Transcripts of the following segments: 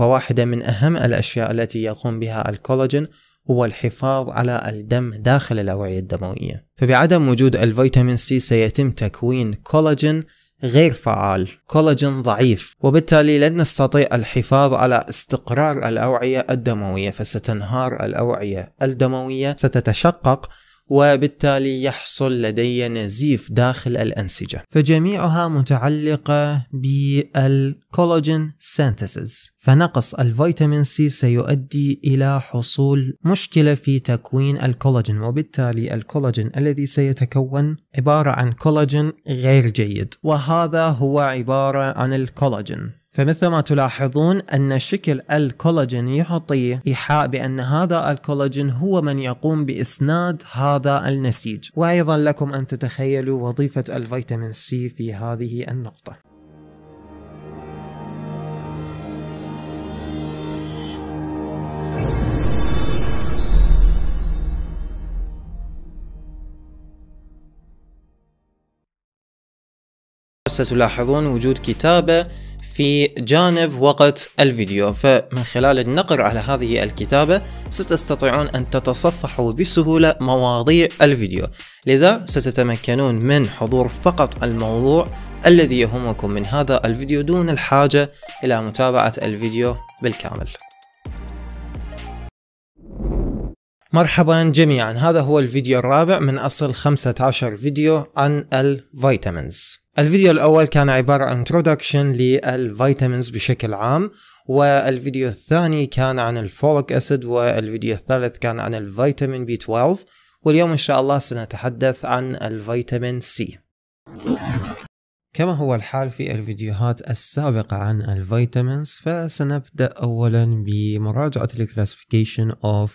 فواحدة من أهم الأشياء التي يقوم بها الكولاجين هو الحفاظ على الدم داخل الأوعية الدموية فبعدم وجود الفيتامين سي سيتم تكوين كولاجين غير فعال كولاجين ضعيف وبالتالي لن نستطيع الحفاظ على استقرار الأوعية الدموية فستنهار الأوعية الدموية ستتشقق وبالتالي يحصل لدي نزيف داخل الأنسجة فجميعها متعلقة بالكولاجين سينثيسيس فنقص الفيتامين سي سيؤدي إلى حصول مشكلة في تكوين الكولاجين وبالتالي الكولاجين الذي سيتكون عبارة عن كولاجين غير جيد وهذا هو عبارة عن الكولاجين فمثل ما تلاحظون أن شكل الكولاجين يعطي إيحاء بأن هذا الكولاجين هو من يقوم بإسناد هذا النسيج وأيضا لكم أن تتخيلوا وظيفة الفيتامين سي في هذه النقطة هسه تلاحظون وجود كتابة في جانب وقت الفيديو فمن خلال النقر على هذه الكتابة ستستطيعون أن تتصفحوا بسهولة مواضيع الفيديو لذا ستتمكنون من حضور فقط الموضوع الذي يهمكم من هذا الفيديو دون الحاجة إلى متابعة الفيديو بالكامل مرحبا جميعا هذا هو الفيديو الرابع من أصل 15 فيديو عن الفيتامينز الفيديو الأول كان عبارة عن introduction للفيتامينز بشكل عام والفيديو الثاني كان عن الفوليك أسيد والفيديو الثالث كان عن الفيتامين بي 12 واليوم إن شاء الله سنتحدث عن الفيتامين سي كما هو الحال في الفيديوهات السابقة عن الفيتامينز فسنبدأ أولا بمراجعة الكلاسيفيكيشن of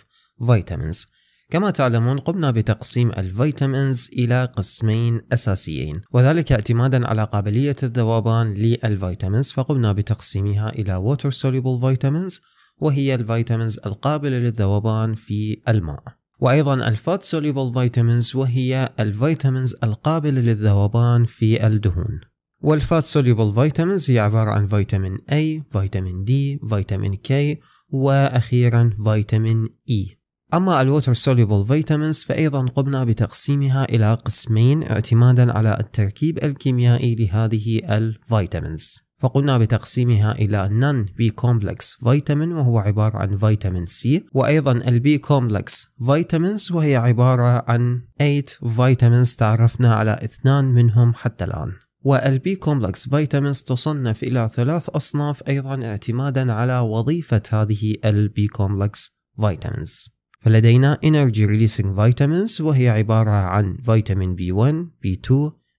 vitamins كما تعلمون قمنا بتقسيم الفيتامينز إلى قسمين أساسيين وذلك اعتمادا على قابلية الذوبان للفيتامينز فقمنا بتقسيمها إلى water soluble vitamins وهي الفيتامينز القابلة للذوبان في الماء وأيضا الفات soluble vitamins وهي الفيتامينز القابلة للذوبان في الدهون والفات soluble vitamins هي عبارة عن فيتامين A، فيتامين D، فيتامين K وأخيرا فيتامين E أما الووتر soluble فيتامينز فأيضا قمنا بتقسيمها إلى قسمين اعتمادا على التركيب الكيميائي لهذه الفيتامينز فقلنا بتقسيمها إلى نان بي كومبلكس فيتامين وهو عبارة عن فيتامين سي وأيضا البي كومبلكس فيتامينز وهي عبارة عن 8 فيتامينز تعرفنا على اثنان منهم حتى الآن والبي كومبلكس فيتامينز تصنف إلى ثلاث أصناف أيضا اعتمادا على وظيفة هذه البي كومبلكس فيتامينز فلدينا Energy Releasing Vitamins وهي عبارة عن فيتامين B1, B2,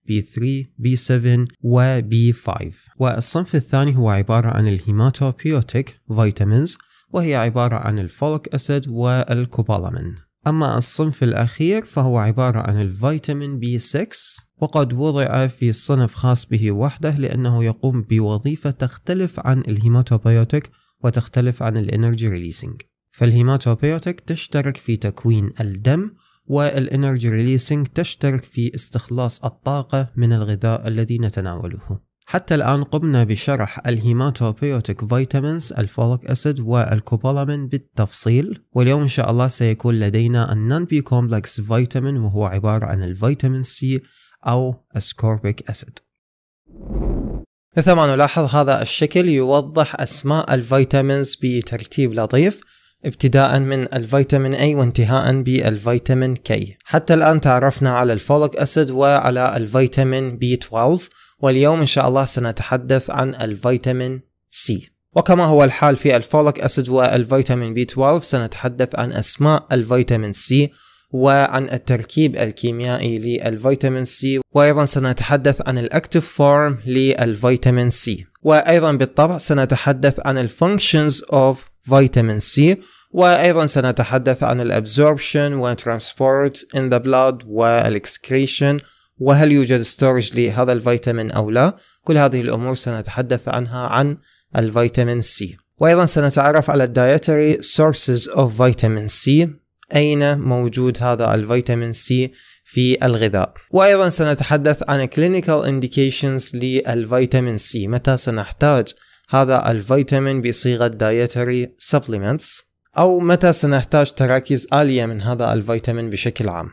B3, B7 و B5 والصنف الثاني هو عبارة عن الهيماتوبيوتيك فيتامينز وهي عبارة عن الفولك أسيد والكوبالامين أما الصنف الأخير فهو عبارة عن الفيتامين B6 وقد وضع في صنف خاص به وحده لأنه يقوم بوظيفة تختلف عن الهيماتوبيوتيك وتختلف عن الانرجي ريليسينج فالهيماتوبيوتيك تشترك في تكوين الدم والانرجي ريليسينج تشترك في استخلاص الطاقة من الغذاء الذي نتناوله حتى الآن قمنا بشرح الهيماتوبيوتيك فيتامينز الفوليك أسيد والكوبولامين بالتفصيل واليوم إن شاء الله سيكون لدينا النون بي كومبلكس فيتامين وهو عبارة عن الفيتامين سي أو أسكوربيك أسيد مثل ما نلاحظ هذا الشكل يوضح أسماء الفيتامينز بترتيب لطيف ابتداء من الفيتامين A وانتهاء بالفيتامين K حتى الآن تعرفنا على الفوليك أسيد وعلى الفيتامين B12 واليوم إن شاء الله سنتحدث عن الفيتامين C وكما هو الحال في الفوليك أسيد والفيتامين B12 سنتحدث عن أسماء الفيتامين C وعن التركيب الكيميائي للفيتامين C وأيضا سنتحدث عن الأكتف فورم للفيتامين C وأيضا بالطبع سنتحدث عن الفانكشنز أوف فيتامين سي وأيضا سنتحدث عن الأبزوربشن والترانسبورت in the blood والإكسكريشن وهل يوجد ستورج لهذا الفيتامين أو لا كل هذه الأمور سنتحدث عنها عن الفيتامين سي وأيضا سنتعرف على الدايتري سورسز اوف فيتامين سي أين موجود هذا الفيتامين سي في الغذاء وأيضا سنتحدث عن كلينيكال انديكيشنز للفيتامين سي متى سنحتاج هذا الفيتامين بصيغة دايتري supplements أو متى سنحتاج تراكيز عالية من هذا الفيتامين بشكل عام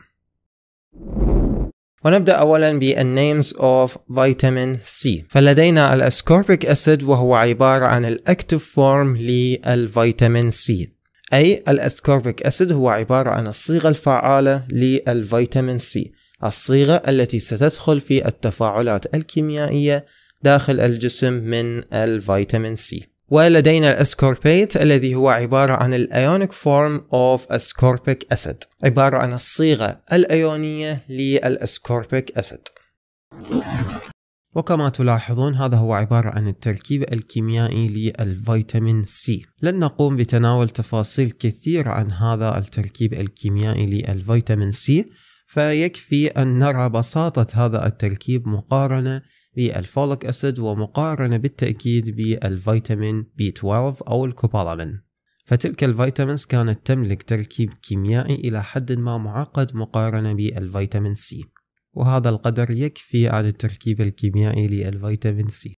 ونبدأ أولا بالنيمز اوف فيتامين سي فلدينا الاسكوربيك أسيد وهو عبارة عن الأكتف فورم للفيتامين سي أي الأسكوربيك أسيد هو عبارة عن الصيغة الفعالة للفيتامين سي الصيغة التي ستدخل في التفاعلات الكيميائية داخل الجسم من الفيتامين سي ولدينا الاسكوربيت الذي هو عبارة عن الايونيك فورم اوف اسكوربيك اسيد عبارة عن الصيغة الايونية للاسكوربيك اسيد وكما تلاحظون هذا هو عبارة عن التركيب الكيميائي للفيتامين سي لن نقوم بتناول تفاصيل كثيرة عن هذا التركيب الكيميائي للفيتامين سي فيكفي أن نرى بساطة هذا التركيب مقارنة بالفوليك أسيد ومقارنة بالتأكيد بالفيتامين بي 12 أو الكوبالامين فتلك الفيتامينز كانت تملك تركيب كيميائي إلى حد ما معقد مقارنة بالفيتامين سي وهذا القدر يكفي على التركيب الكيميائي للفيتامين سي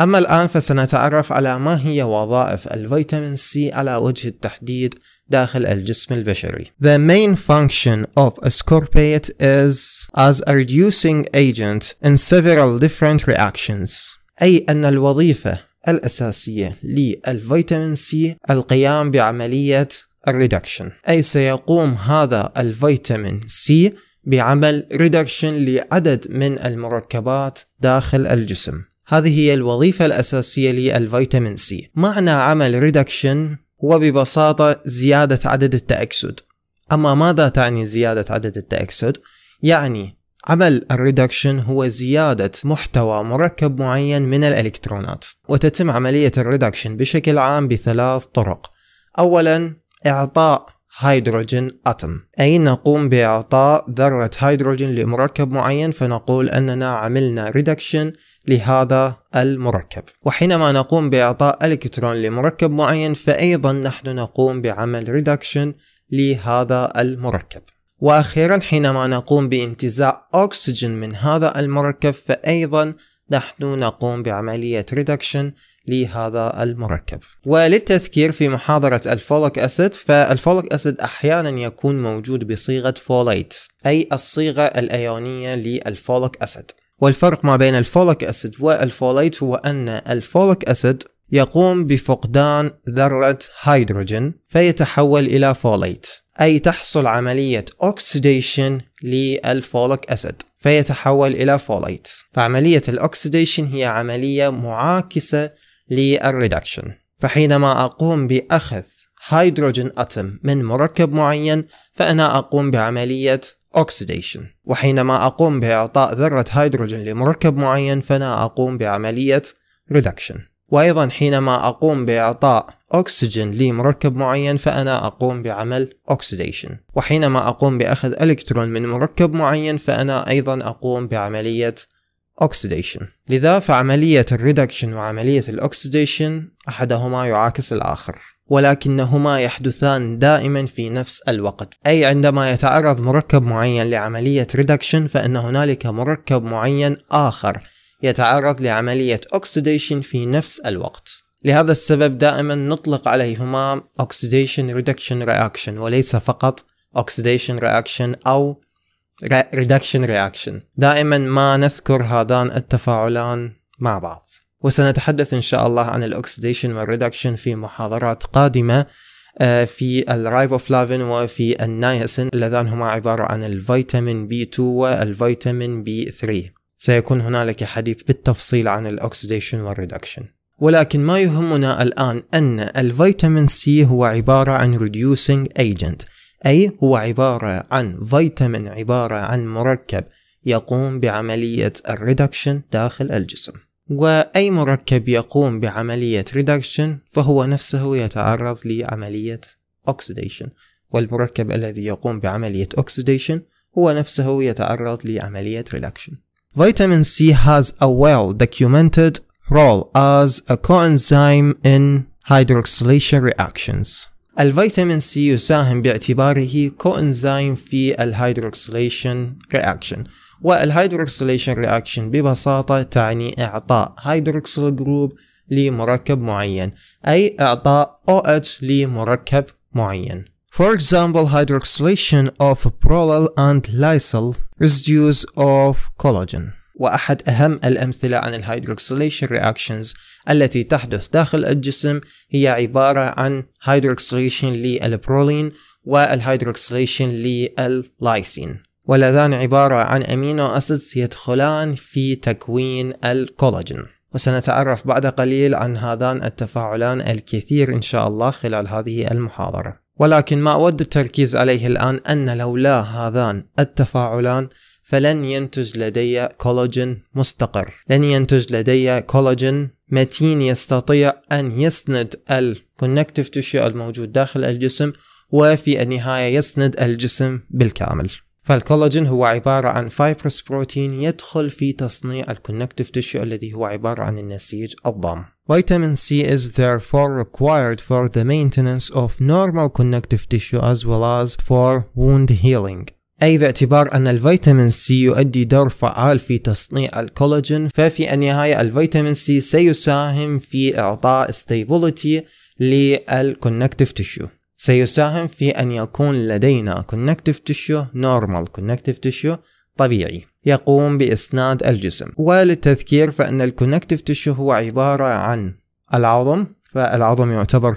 أما الآن فسنتعرف على ما هي وظائف الفيتامين سي على وجه التحديد داخل الجسم البشري. The main function of ascorbate is as a reducing agent in several different reactions. أي أن الوظيفة الأساسية للفيتامين سي القيام بعملية الريدكشن أي سيقوم هذا الفيتامين سي بعمل ريدكشن لعدد من المركبات داخل الجسم هذه هي الوظيفة الأساسية للفيتامين سي معنى عمل ريدكشن هو ببساطة زيادة عدد التأكسد أما ماذا تعني زيادة عدد التأكسد؟ يعني عمل الريدكشن هو زيادة محتوى مركب معين من الإلكترونات وتتم عملية الريدكشن بشكل عام بثلاث طرق أولا إعطاء هيدروجين أتم أي نقوم بإعطاء ذرة هيدروجين لمركب معين فنقول أننا عملنا ريدكشن لهذا المركب وحينما نقوم بإعطاء إلكترون لمركب معين فأيضا نحن نقوم بعمل ريدكشن لهذا المركب وأخيرا حينما نقوم بانتزاع أكسجين من هذا المركب فأيضا نحن نقوم بعملية ريدكشن لهذا المركب وللتذكير في محاضرة الفوليك أسيد فالفوليك أسيد أحيانا يكون موجود بصيغة فوليت أي الصيغة الأيونية للفوليك أسيد والفرق ما بين الفوليك أسيد والفوليت هو أن الفوليك أسيد يقوم بفقدان ذرة هيدروجين فيتحول إلى فوليت أي تحصل عملية أوكسيديشن للفوليك أسيد فيتحول إلى فوليت فعملية الأوكسيديشن هي عملية معاكسة للريدكشن فحينما أقوم بأخذ هيدروجين أتم من مركب معين فأنا أقوم بعملية oxidation وحينما أقوم بإعطاء ذرة هيدروجين لمركب معين فأنا أقوم بعملية reduction وأيضا حينما أقوم بإعطاء أكسجين لمركب معين فأنا أقوم بعمل oxidation وحينما أقوم بأخذ إلكترون من مركب معين فأنا أيضا أقوم بعملية oxidation لذا فعملية الريدكشن وعملية الأكسديشن أحدهما يعاكس الآخر ولكنهما يحدثان دائما في نفس الوقت أي عندما يتعرض مركب معين لعملية ريدكشن فإن هنالك مركب معين آخر يتعرض لعملية أكسيديشن في نفس الوقت لهذا السبب دائما نطلق عليهما Oxidation ريدكشن رياكشن وليس فقط Oxidation رياكشن أو ريدكشن رياكشن دائما ما نذكر هذان التفاعلان مع بعض وسنتحدث إن شاء الله عن الأكسديشن والريدكشن في محاضرات قادمة آه، في الرايبوفلافين وفي النايسين اللذان هما عبارة عن الفيتامين بي 2 والفيتامين بي 3 سيكون هنالك حديث بالتفصيل عن الأكسديشن والريدكشن ولكن ما يهمنا الآن أن الفيتامين سي هو عبارة عن reducing agent أي هو عبارة عن فيتامين عبارة عن مركب يقوم بعملية الريدكشن داخل الجسم وأي مركب يقوم بعملية ريدكشن فهو نفسه يتعرض لعملية أوكسيديشن والمركب الذي يقوم بعملية أوكسيديشن هو نفسه يتعرض لعملية ريدكشن فيتامين سي has a well documented role as a coenzyme in hydroxylation reactions الفيتامين سي يساهم باعتباره كوإنزيم في الهيدروكسيليشن رياكشن والهيدروكسيليشن رياكشن ببساطة تعني إعطاء هيدروكسيل جروب لمركب معين أي إعطاء OH لمركب معين For example, hydroxylation of prolyl and lysyl residues of collagen وأحد أهم الأمثلة عن الهيدروكسيليشن رياكشنز التي تحدث داخل الجسم هي عبارة عن هيدروكسيليشن للبرولين والهيدروكسيليشن لللايسين واللذان عبارة عن أمينو أسيدز يدخلان في تكوين الكولاجين وسنتعرف بعد قليل عن هذان التفاعلان الكثير إن شاء الله خلال هذه المحاضرة ولكن ما أود التركيز عليه الآن أن لولا هذان التفاعلان فلن ينتج لدي كولاجين مستقر لن ينتج لدي كولاجين متين يستطيع أن يسند الكونكتيف تشيو الموجود داخل الجسم وفي النهاية يسند الجسم بالكامل فالكولاجين هو عبارة عن فايبرس بروتين يدخل في تصنيع الكونكتيف تيشو الذي هو عبارة عن النسيج الضام Vitamin C is therefore required for the maintenance of normal connective tissue as well as for wound healing أي باعتبار أن الفيتامين سي يؤدي دور فعال في تصنيع الكولاجين ففي النهاية الفيتامين سي سيساهم في إعطاء stability للكونكتيف tissue. سيساهم في أن يكون لدينا connective tissue normal connective tissue طبيعي يقوم بإسناد الجسم وللتذكير فإن connective tissue هو عبارة عن العظم فالعظم يعتبر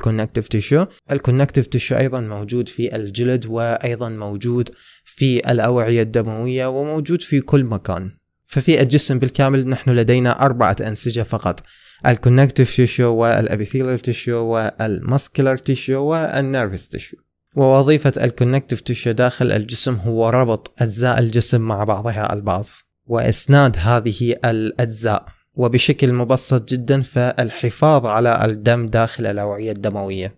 tissue ال connective tissue أيضا موجود في الجلد وأيضا موجود في الأوعية الدموية وموجود في كل مكان ففي الجسم بالكامل نحن لدينا أربعة أنسجة فقط الكونكتيف تيشو والابيثيلال تيشو والمسكلر تيشو والنيرفس تيشو ووظيفة الكونكتيف تيشو داخل الجسم هو ربط أجزاء الجسم مع بعضها البعض وإسناد هذه الأجزاء وبشكل مبسط جدا فالحفاظ على الدم داخل الأوعية الدموية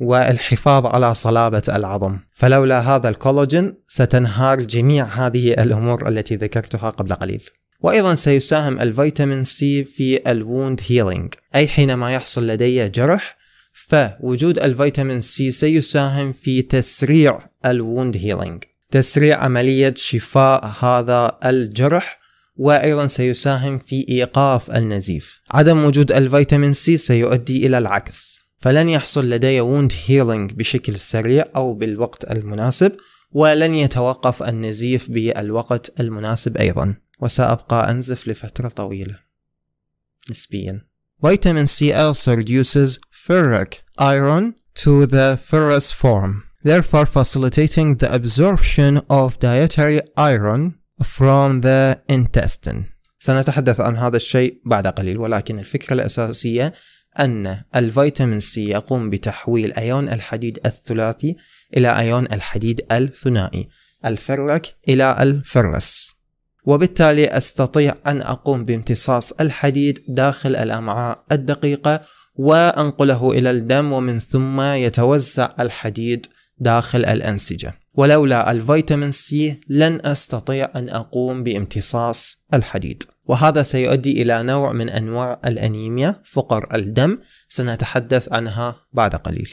والحفاظ على صلابة العظم فلولا هذا الكولاجين ستنهار جميع هذه الأمور التي ذكرتها قبل قليل وأيضا سيساهم الفيتامين سي في الووند هيلينج أي حينما يحصل لدي جرح فوجود الفيتامين سي سيساهم في تسريع الووند هيلينج تسريع عملية شفاء هذا الجرح وأيضا سيساهم في إيقاف النزيف عدم وجود الفيتامين سي سيؤدي إلى العكس فلن يحصل لدي ووند هيلينج بشكل سريع أو بالوقت المناسب ولن يتوقف النزيف بالوقت المناسب أيضا وسأبقى أنزف لفترة طويلة نسبيا فيتامين سي also reduces ferric iron to the ferrous form therefore facilitating the absorption of dietary iron from the intestine سنتحدث عن هذا الشيء بعد قليل ولكن الفكرة الأساسية أن الفيتامين سي يقوم بتحويل أيون الحديد الثلاثي إلى أيون الحديد الثنائي الفرك إلى الفرس وبالتالي أستطيع أن أقوم بامتصاص الحديد داخل الأمعاء الدقيقة وأنقله إلى الدم ومن ثم يتوزع الحديد داخل الأنسجة ولولا الفيتامين سي لن أستطيع أن أقوم بامتصاص الحديد وهذا سيؤدي إلى نوع من أنواع الأنيميا فقر الدم سنتحدث عنها بعد قليل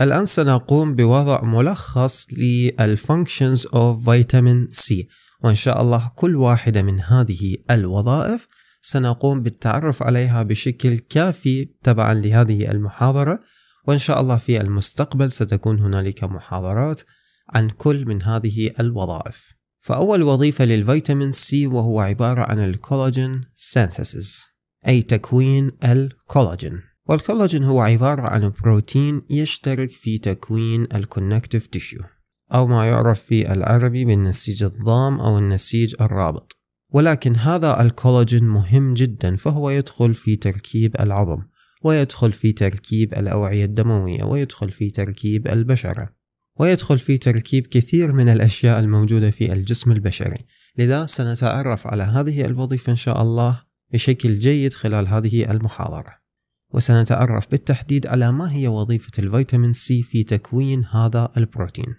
الآن سنقوم بوضع ملخص للفانكشنز اوف فيتامين سي وإن شاء الله كل واحدة من هذه الوظائف سنقوم بالتعرف عليها بشكل كافي تبعا لهذه المحاضرة وإن شاء الله في المستقبل ستكون هنالك محاضرات عن كل من هذه الوظائف فأول وظيفة للفيتامين سي وهو عبارة عن الكولاجين سينثيسيس أي تكوين الكولاجين والكولاجين هو عبارة عن بروتين يشترك في تكوين الكونكتيف تيشيو أو ما يعرف في العربي بالنسيج الضام أو النسيج الرابط ولكن هذا الكولاجين مهم جدا فهو يدخل في تركيب العظم ويدخل في تركيب الأوعية الدموية ويدخل في تركيب البشرة ويدخل في تركيب كثير من الأشياء الموجودة في الجسم البشري لذا سنتعرف على هذه الوظيفة إن شاء الله بشكل جيد خلال هذه المحاضرة وسنتعرف بالتحديد على ما هي وظيفة الفيتامين سي في تكوين هذا البروتين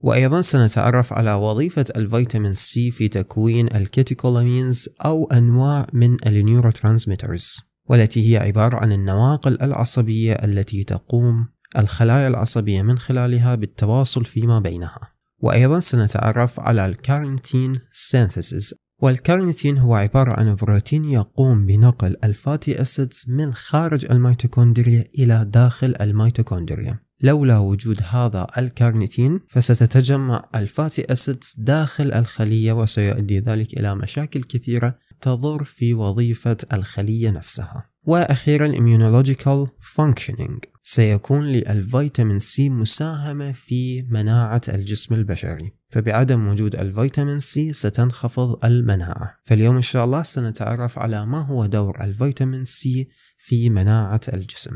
وأيضا سنتعرف على وظيفة الفيتامين سي في تكوين الكيتيكولامينز أو أنواع من النيوروترانسميترز والتي هي عبارة عن النواقل العصبية التي تقوم الخلايا العصبية من خلالها بالتواصل فيما بينها وأيضا سنتعرف على الكارنتين سينثيسيس والكارنيتين هو عبارة عن بروتين يقوم بنقل الفاتي أسيدز من خارج الميتوكوندريا إلى داخل الميتوكوندريا لولا وجود هذا الكارنيتين فستتجمع الفاتي أسيدز داخل الخلية وسيؤدي ذلك إلى مشاكل كثيرة تضر في وظيفة الخلية نفسها وأخيرا immunological functioning سيكون للفيتامين سي مساهمة في مناعة الجسم البشري فبعدم وجود الفيتامين سي ستنخفض المناعة فاليوم إن شاء الله سنتعرف على ما هو دور الفيتامين سي في مناعة الجسم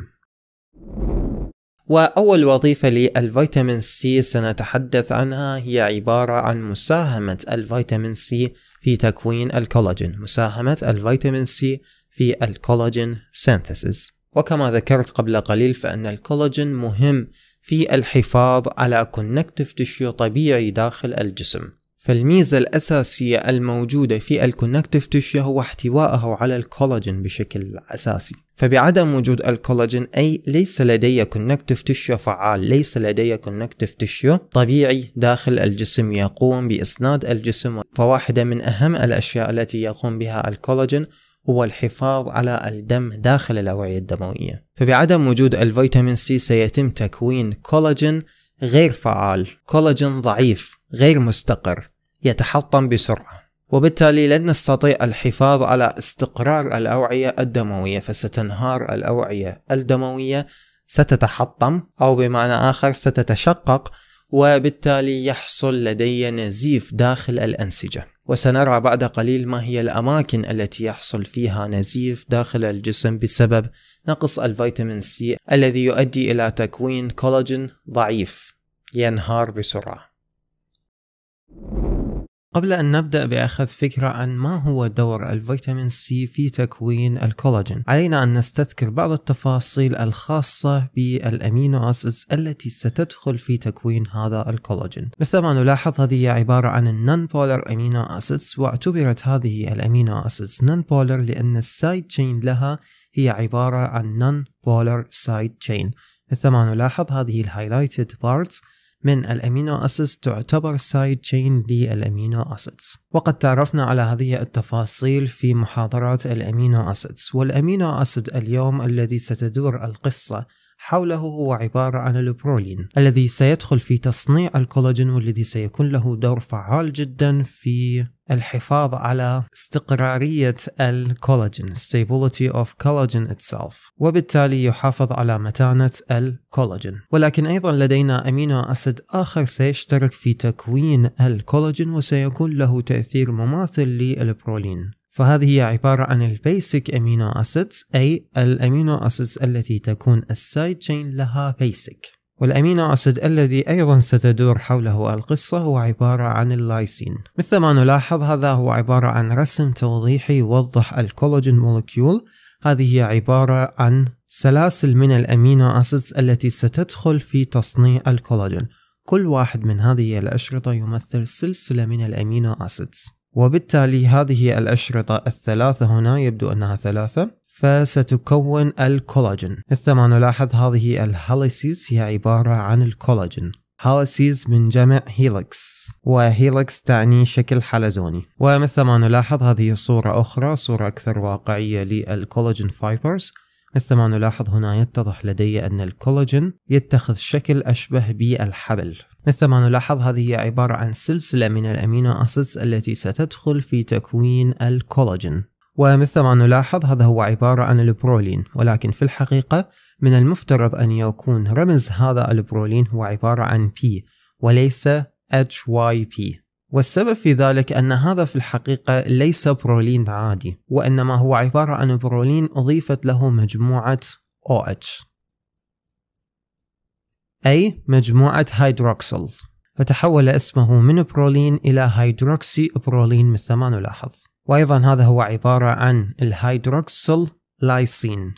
وأول وظيفة للفيتامين سي سنتحدث عنها هي عبارة عن مساهمة الفيتامين سي في تكوين الكولاجين مساهمة الفيتامين سي في الكولاجين سينثيسيس وكما ذكرت قبل قليل فأن الكولاجين مهم في الحفاظ على كونكتيف تشيو طبيعي داخل الجسم فالميزة الأساسية الموجودة في الكونكتيف تشيو هو احتوائه على الكولاجين بشكل أساسي فبعدم وجود الكولاجين أي ليس لدي كونكتيف تشيو فعال ليس لدي كونكتيف تشيو طبيعي داخل الجسم يقوم بإسناد الجسم فواحدة من أهم الأشياء التي يقوم بها الكولاجين هو الحفاظ على الدم داخل الأوعية الدموية فبعدم وجود الفيتامين سي سيتم تكوين كولاجين غير فعال كولاجين ضعيف غير مستقر يتحطم بسرعة وبالتالي لن نستطيع الحفاظ على استقرار الأوعية الدموية فستنهار الأوعية الدموية ستتحطم أو بمعنى آخر ستتشقق وبالتالي يحصل لدي نزيف داخل الأنسجة وسنرى بعد قليل ما هي الأماكن التي يحصل فيها نزيف داخل الجسم بسبب نقص الفيتامين سي الذي يؤدي إلى تكوين كولاجين ضعيف ينهار بسرعة قبل أن نبدأ بأخذ فكرة عن ما هو دور الفيتامين سي في تكوين الكولاجين علينا أن نستذكر بعض التفاصيل الخاصة بالأمينو أسيدز التي ستدخل في تكوين هذا الكولاجين مثل ما نلاحظ هذه عبارة عن النون بولر أمينو أسيدز واعتبرت هذه الأمينو أسيدز نون بولر لأن السايد تشين لها هي عبارة عن نون بولر سايد تشين مثل ما نلاحظ هذه الهايلايتد بارتس من الأمينو أسيدز تعتبر سايد تشين للأمينو أسيدز وقد تعرفنا على هذه التفاصيل في محاضرات الأمينو أسيدز والأمينو أسيد اليوم الذي ستدور القصة حوله هو عبارة عن البرولين الذي سيدخل في تصنيع الكولاجين والذي سيكون له دور فعال جدا في الحفاظ على استقرارية الكولاجين stability of collagen itself وبالتالي يحافظ على متانة الكولاجين ولكن أيضا لدينا أمينو أسيد آخر سيشترك في تكوين الكولاجين وسيكون له تأثير مماثل للبرولين فهذه هي عبارة عن البيسك امينو اسيدز اي الامينو اسيدز التي تكون السايد تشين لها بيسك والأمينو أسيد الذي أيضا ستدور حوله القصة هو عبارة عن اللايسين مثل ما نلاحظ هذا هو عبارة عن رسم توضيحي يوضح الكولاجين مولكيول هذه هي عبارة عن سلاسل من الأمينو أسيدز التي ستدخل في تصنيع الكولاجين كل واحد من هذه الأشرطة يمثل سلسلة من الأمينو أسيدز وبالتالي هذه الأشرطة الثلاثة هنا يبدو أنها ثلاثة فستكون الكولاجين مثل ما نلاحظ هذه الهاليسيز هي عبارة عن الكولاجين هاليسيز من جمع هيلكس وهيلكس تعني شكل حلزوني ومثل ما نلاحظ هذه صورة أخرى صورة أكثر واقعية للكولاجين فايبرز مثل ما نلاحظ هنا يتضح لدي أن الكولاجين يتخذ شكل أشبه بالحبل مثل ما نلاحظ هذه هي عبارة عن سلسلة من الأمينو أسيدز التي ستدخل في تكوين الكولاجين ومثل ما نلاحظ هذا هو عبارة عن البرولين ولكن في الحقيقة من المفترض أن يكون رمز هذا البرولين هو عبارة عن P وليس HYP والسبب في ذلك أن هذا في الحقيقة ليس برولين عادي وإنما هو عبارة عن برولين أضيفت له مجموعة OH أي مجموعة هيدروكسل فتحول اسمه من برولين إلى هيدروكسي برولين مثل ما نلاحظ وأيضا هذا هو عبارة عن الهيدروكسل لايسين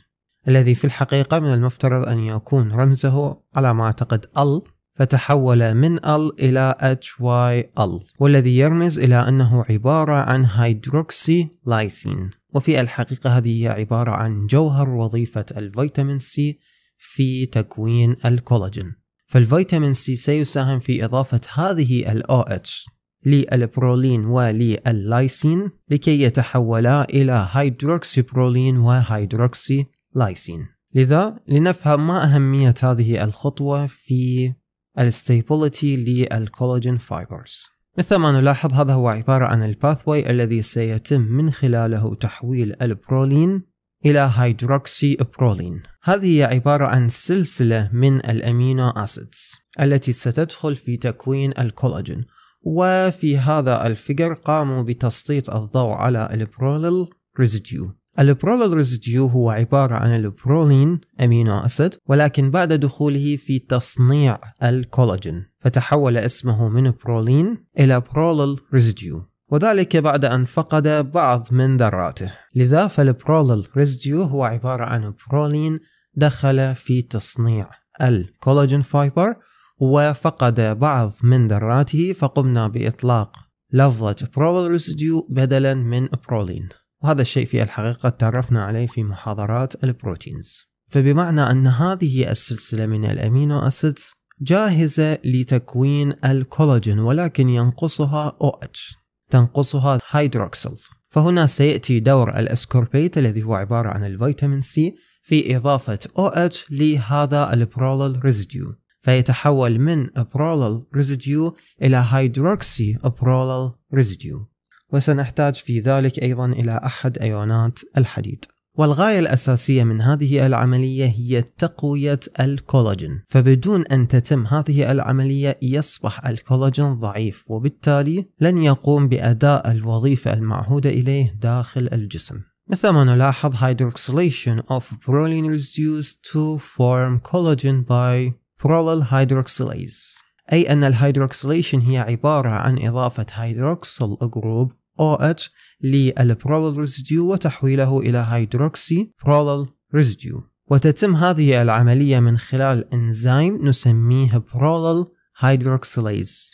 الذي في الحقيقة من المفترض أن يكون رمزه على ما أعتقد ال فتحول من ال إلى اتش واي ال والذي يرمز إلى أنه عبارة عن هيدروكسي لايسين وفي الحقيقة هذه هي عبارة عن جوهر وظيفة الفيتامين سي في تكوين الكولاجين فالفيتامين سي سيساهم في إضافة هذه الـ OH للبرولين ولللايسين لكي يتحولا إلى هيدروكسيبرولين وهيدروكسي لايسين لذا لنفهم ما أهمية هذه الخطوة في الستيبوليتي للكولاجين فايبرز مثل ما نلاحظ هذا هو عبارة عن الباثواي الذي سيتم من خلاله تحويل البرولين إلى هيدروكسي برولين هذه هي عبارة عن سلسلة من الأمينو أسيدز التي ستدخل في تكوين الكولاجين وفي هذا الفيجر قاموا بتسليط الضوء على البروليل ريزيديو البروليل ريزيديو هو عبارة عن البرولين أمينو أسيد ولكن بعد دخوله في تصنيع الكولاجين فتحول اسمه من برولين إلى بروليل ريزيديو وذلك بعد أن فقد بعض من ذراته لذا فالبرولل ريزديو هو عبارة عن برولين دخل في تصنيع الكولاجين فايبر وفقد بعض من ذراته فقمنا بإطلاق لفظة برولل ريزديو بدلا من برولين وهذا الشيء في الحقيقة تعرفنا عليه في محاضرات البروتينز فبمعنى أن هذه السلسلة من الأمينو أسيدز جاهزة لتكوين الكولاجين ولكن ينقصها OH تنقصها هيدروكسل فهنا سيأتي دور الأسكوربيت الذي هو عبارة عن الفيتامين سي في إضافة OH لهذا البرولول ريزيديو فيتحول من برولول ريزيديو إلى هيدروكسي برولول ريزيديو وسنحتاج في ذلك أيضا إلى أحد أيونات الحديد والغاية الأساسية من هذه العملية هي تقوية الكولاجين فبدون أن تتم هذه العملية يصبح الكولاجين ضعيف وبالتالي لن يقوم بأداء الوظيفة المعهودة إليه داخل الجسم مثل ما نلاحظ hydroxylation of proline residues to form collagen by prolyl hydroxylase أي أن الهيدروكسيليشن هي عبارة عن إضافة هيدروكسل جروب OH للبرولال ريزيديو وتحويله إلى هيدروكسي برولال ريزيديو وتتم هذه العملية من خلال إنزيم نسميه برولال هيدروكسيليز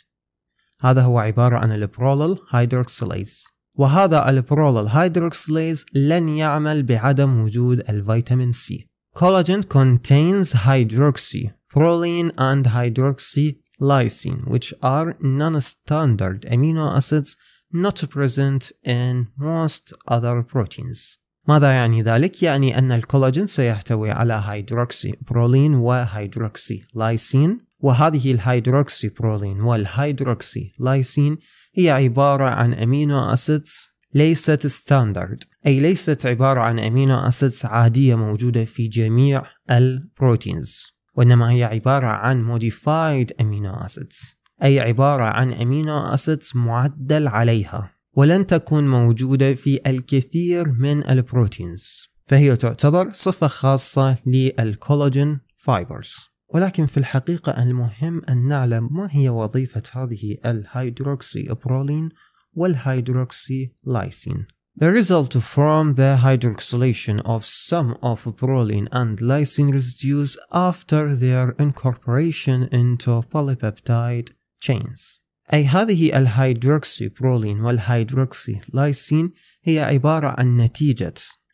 هذا هو عبارة عن البرولال هيدروكسيليز وهذا البرولال هيدروكسيليز لن يعمل بعدم وجود الفيتامين سي كولاجين contains hydroxy, برولين and hydroxy lysine which are non-standard amino acids not present in most other proteins ماذا يعني ذلك؟ يعني أن الكولاجين سيحتوي على هيدروكسي برولين وهيدروكسي لايسين وهذه الهيدروكسي برولين والهيدروكسي لايسين هي عبارة عن أمينو أسيدز ليست ستاندرد أي ليست عبارة عن أمينو أسيدز عادية موجودة في جميع البروتينز وإنما هي عبارة عن modified amino acids أي عبارة عن أمينو أسيدز معدل عليها ولن تكون موجودة في الكثير من البروتينز فهي تعتبر صفة خاصة للكولاجين فايبرز ولكن في الحقيقة المهم أن نعلم ما هي وظيفة هذه الهيدروكسي برولين والهيدروكسي لايسين The result from the hydroxylation of some of proline and lysine residues after their incorporation into polypeptide chains أي هذه الهيدروكسي برولين والهيدروكسي لايسين هي عبارة عن نتيجة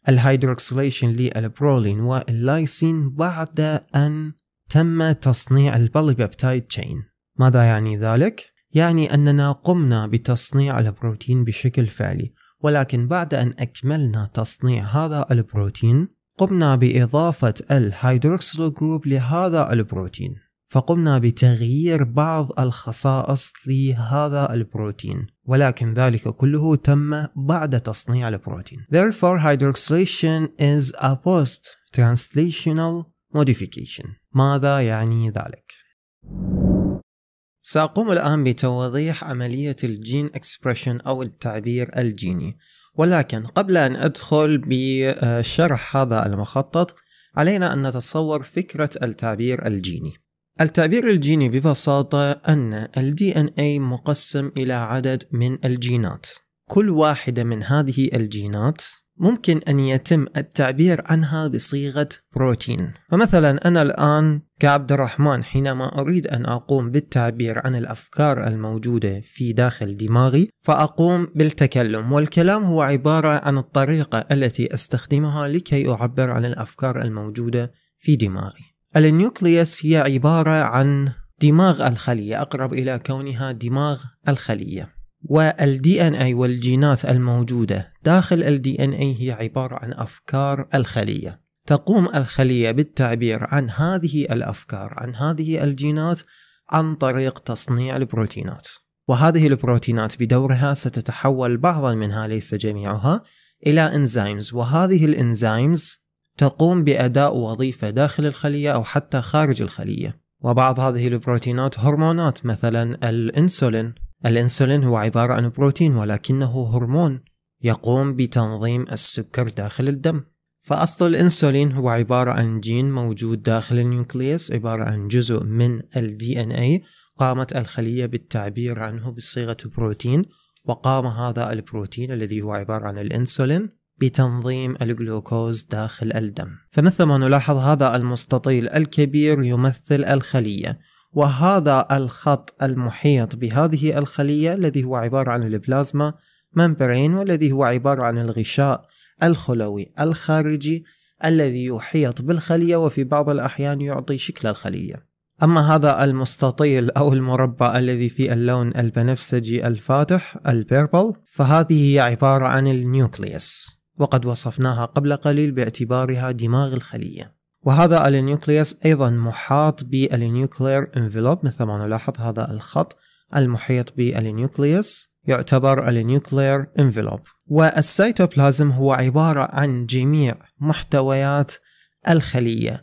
الهيدروكسيليشن للبرولين واللايسين بعد أن تم تصنيع البوليبيبتايد تشين ماذا يعني ذلك؟ يعني أننا قمنا بتصنيع البروتين بشكل فعلي ولكن بعد أن أكملنا تصنيع هذا البروتين قمنا بإضافة الهيدروكسيل جروب لهذا البروتين فقمنا بتغيير بعض الخصائص لهذا البروتين ولكن ذلك كله تم بعد تصنيع البروتين therefore hydroxylation is a post translational modification ماذا يعني ذلك؟ سأقوم الآن بتوضيح عملية الجين اكسبريشن أو التعبير الجيني ولكن قبل أن أدخل بشرح هذا المخطط علينا أن نتصور فكرة التعبير الجيني التعبير الجيني ببساطة أن ال DNA مقسم إلى عدد من الجينات كل واحدة من هذه الجينات ممكن أن يتم التعبير عنها بصيغة بروتين فمثلا أنا الآن كعبد الرحمن حينما أريد أن أقوم بالتعبير عن الأفكار الموجودة في داخل دماغي فأقوم بالتكلم والكلام هو عبارة عن الطريقة التي أستخدمها لكي أعبر عن الأفكار الموجودة في دماغي النيوكليوس هي عبارة عن دماغ الخلية أقرب إلى كونها دماغ الخلية والدي ان اي والجينات الموجودة داخل الدي ان اي هي عبارة عن أفكار الخلية تقوم الخلية بالتعبير عن هذه الأفكار عن هذه الجينات عن طريق تصنيع البروتينات وهذه البروتينات بدورها ستتحول بعضا منها ليس جميعها إلى انزيمز وهذه الانزيمز تقوم بأداء وظيفة داخل الخلية أو حتى خارج الخلية وبعض هذه البروتينات هرمونات مثلا الإنسولين الإنسولين هو عبارة عن بروتين ولكنه هرمون يقوم بتنظيم السكر داخل الدم فأصل الإنسولين هو عبارة عن جين موجود داخل النيوكليس عبارة عن جزء من ال DNA قامت الخلية بالتعبير عنه بصيغة بروتين وقام هذا البروتين الذي هو عبارة عن الإنسولين بتنظيم الجلوكوز داخل الدم فمثل ما نلاحظ هذا المستطيل الكبير يمثل الخلية وهذا الخط المحيط بهذه الخلية الذي هو عبارة عن البلازما ممبرين والذي هو عبارة عن الغشاء الخلوي الخارجي الذي يحيط بالخلية وفي بعض الأحيان يعطي شكل الخلية أما هذا المستطيل أو المربع الذي في اللون البنفسجي الفاتح البيربل فهذه هي عبارة عن النيوكليوس وقد وصفناها قبل قليل باعتبارها دماغ الخلية وهذا النيوكليوس أيضا محاط بالنيوكلير انفلوب مثل ما نلاحظ هذا الخط المحيط بالنيوكليوس يعتبر النيوكلير انفلوب والسيتوبلازم هو عبارة عن جميع محتويات الخلية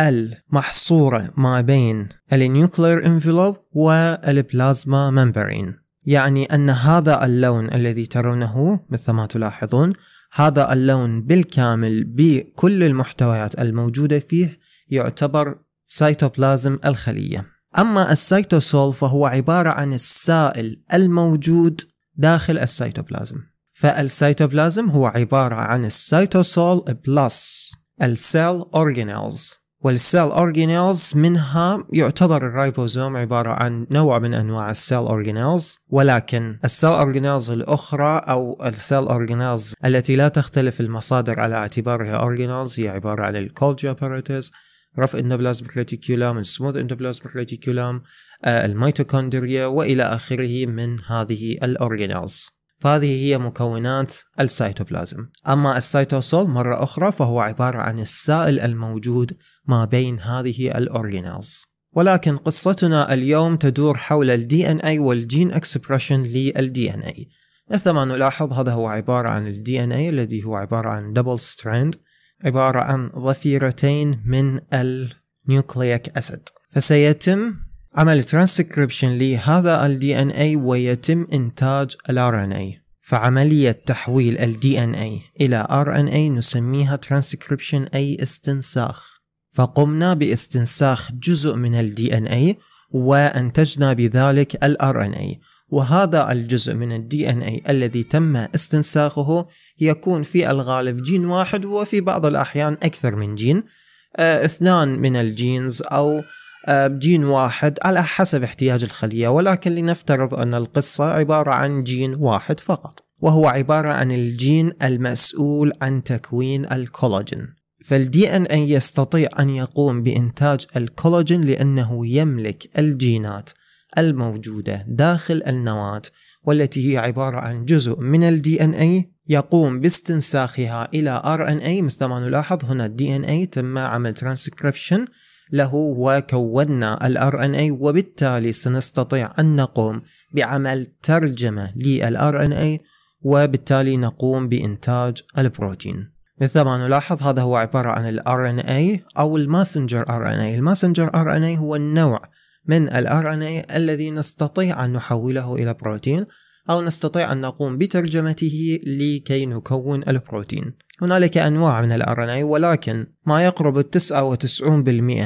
المحصورة ما بين النيوكلير انفلوب والبلازما ممبرين يعني أن هذا اللون الذي ترونه مثل ما تلاحظون هذا اللون بالكامل بكل المحتويات الموجودة فيه يعتبر سيتوبلازم الخلية أما السيتوسول فهو عبارة عن السائل الموجود داخل السيتوبلازم فالسيتوبلازم هو عبارة عن السيتوسول بلس السيل أورجانيلز والسيل اورجينيلز منها يعتبر الرايبوزوم عبارة عن نوع من انواع السيل اورجينيلز ولكن السيل اورجينيلز الاخرى او السيل اورجينيلز التي لا تختلف المصادر على اعتبارها اورجينيلز هي عبارة عن الكولجي اباراتس رفع النبلازميك ريتيكولام السموث اندوبلازميك ريتيكولام آه، الميتوكوندريا والى اخره من هذه الاورجانيلز فهذه هي مكونات السيتوبلازم أما السيتوسول مرة أخرى فهو عبارة عن السائل الموجود ما بين هذه الأورجينالز ولكن قصتنا اليوم تدور حول الدي ان اي والجين اكسبريشن للدي ان اي مثل ما نلاحظ هذا هو عبارة عن الدي ان اي الذي هو عبارة عن دبل ستراند عبارة عن ضفيرتين من النيوكليك اسيد فسيتم عمل ترانسكريبشن لهذا ال دي ان اي ويتم انتاج ال ار ان اي فعملية تحويل ال دي ان اي الى ار ان اي نسميها ترانسكريبشن اي استنساخ فقمنا باستنساخ جزء من ال دي ان اي وانتجنا بذلك ال ار ان اي وهذا الجزء من ال دي ان اي الذي تم استنساخه يكون في الغالب جين واحد وفي بعض الاحيان اكثر من جين آه، اثنان من الجينز او آه، جين واحد على حسب احتياج الخلية ولكن لنفترض أن القصة عبارة عن جين واحد فقط وهو عبارة عن الجين المسؤول عن تكوين الكولاجين فالدي ان اي يستطيع ان يقوم بانتاج الكولاجين لانه يملك الجينات الموجودة داخل النواة والتي هي عبارة عن جزء من الدي ان اي يقوم باستنساخها الى ار ان اي مثل ما نلاحظ هنا الدي ان اي تم عمل ترانسكريبشن له وكونا ار ان اي وبالتالي سنستطيع ان نقوم بعمل ترجمه ار ان اي وبالتالي نقوم بانتاج البروتين مثل ما نلاحظ هذا هو عباره عن ار ان اي او الماسنجر ار ان اي الماسنجر ار ان اي هو النوع من ار ان اي الذي نستطيع ان نحوله الى بروتين أو نستطيع أن نقوم بترجمته لكي نكون البروتين هنالك أنواع من ال RNA ولكن ما يقرب ال 99%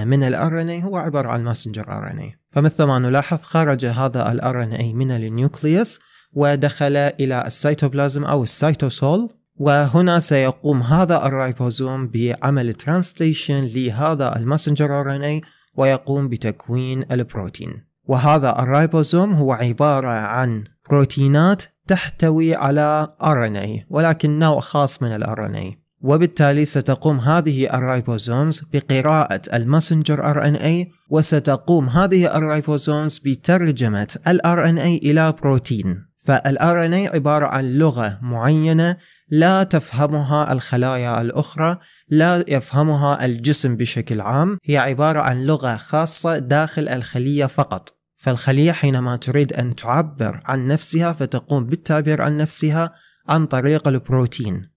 من ال RNA هو عبارة عن ماسنجر RNA فمثل ما نلاحظ خرج هذا ال RNA من النيوكليوس ودخل إلى السيتوبلازم أو السيتوسول وهنا سيقوم هذا الرايبوزوم بعمل ترانسليشن لهذا الماسنجر ار ان اي ويقوم بتكوين البروتين وهذا الرايبوزوم هو عبارة عن بروتينات تحتوي على RNA ولكن نوع خاص من ال RNA وبالتالي ستقوم هذه الرايبوزومز بقراءة المسنجر RNA وستقوم هذه الرايبوزومز بترجمة ال RNA إلى بروتين فال RNA عبارة عن لغة معينة لا تفهمها الخلايا الأخرى لا يفهمها الجسم بشكل عام هي عبارة عن لغة خاصة داخل الخلية فقط فالخلية حينما تريد أن تعبر عن نفسها فتقوم بالتعبير عن نفسها عن طريق البروتين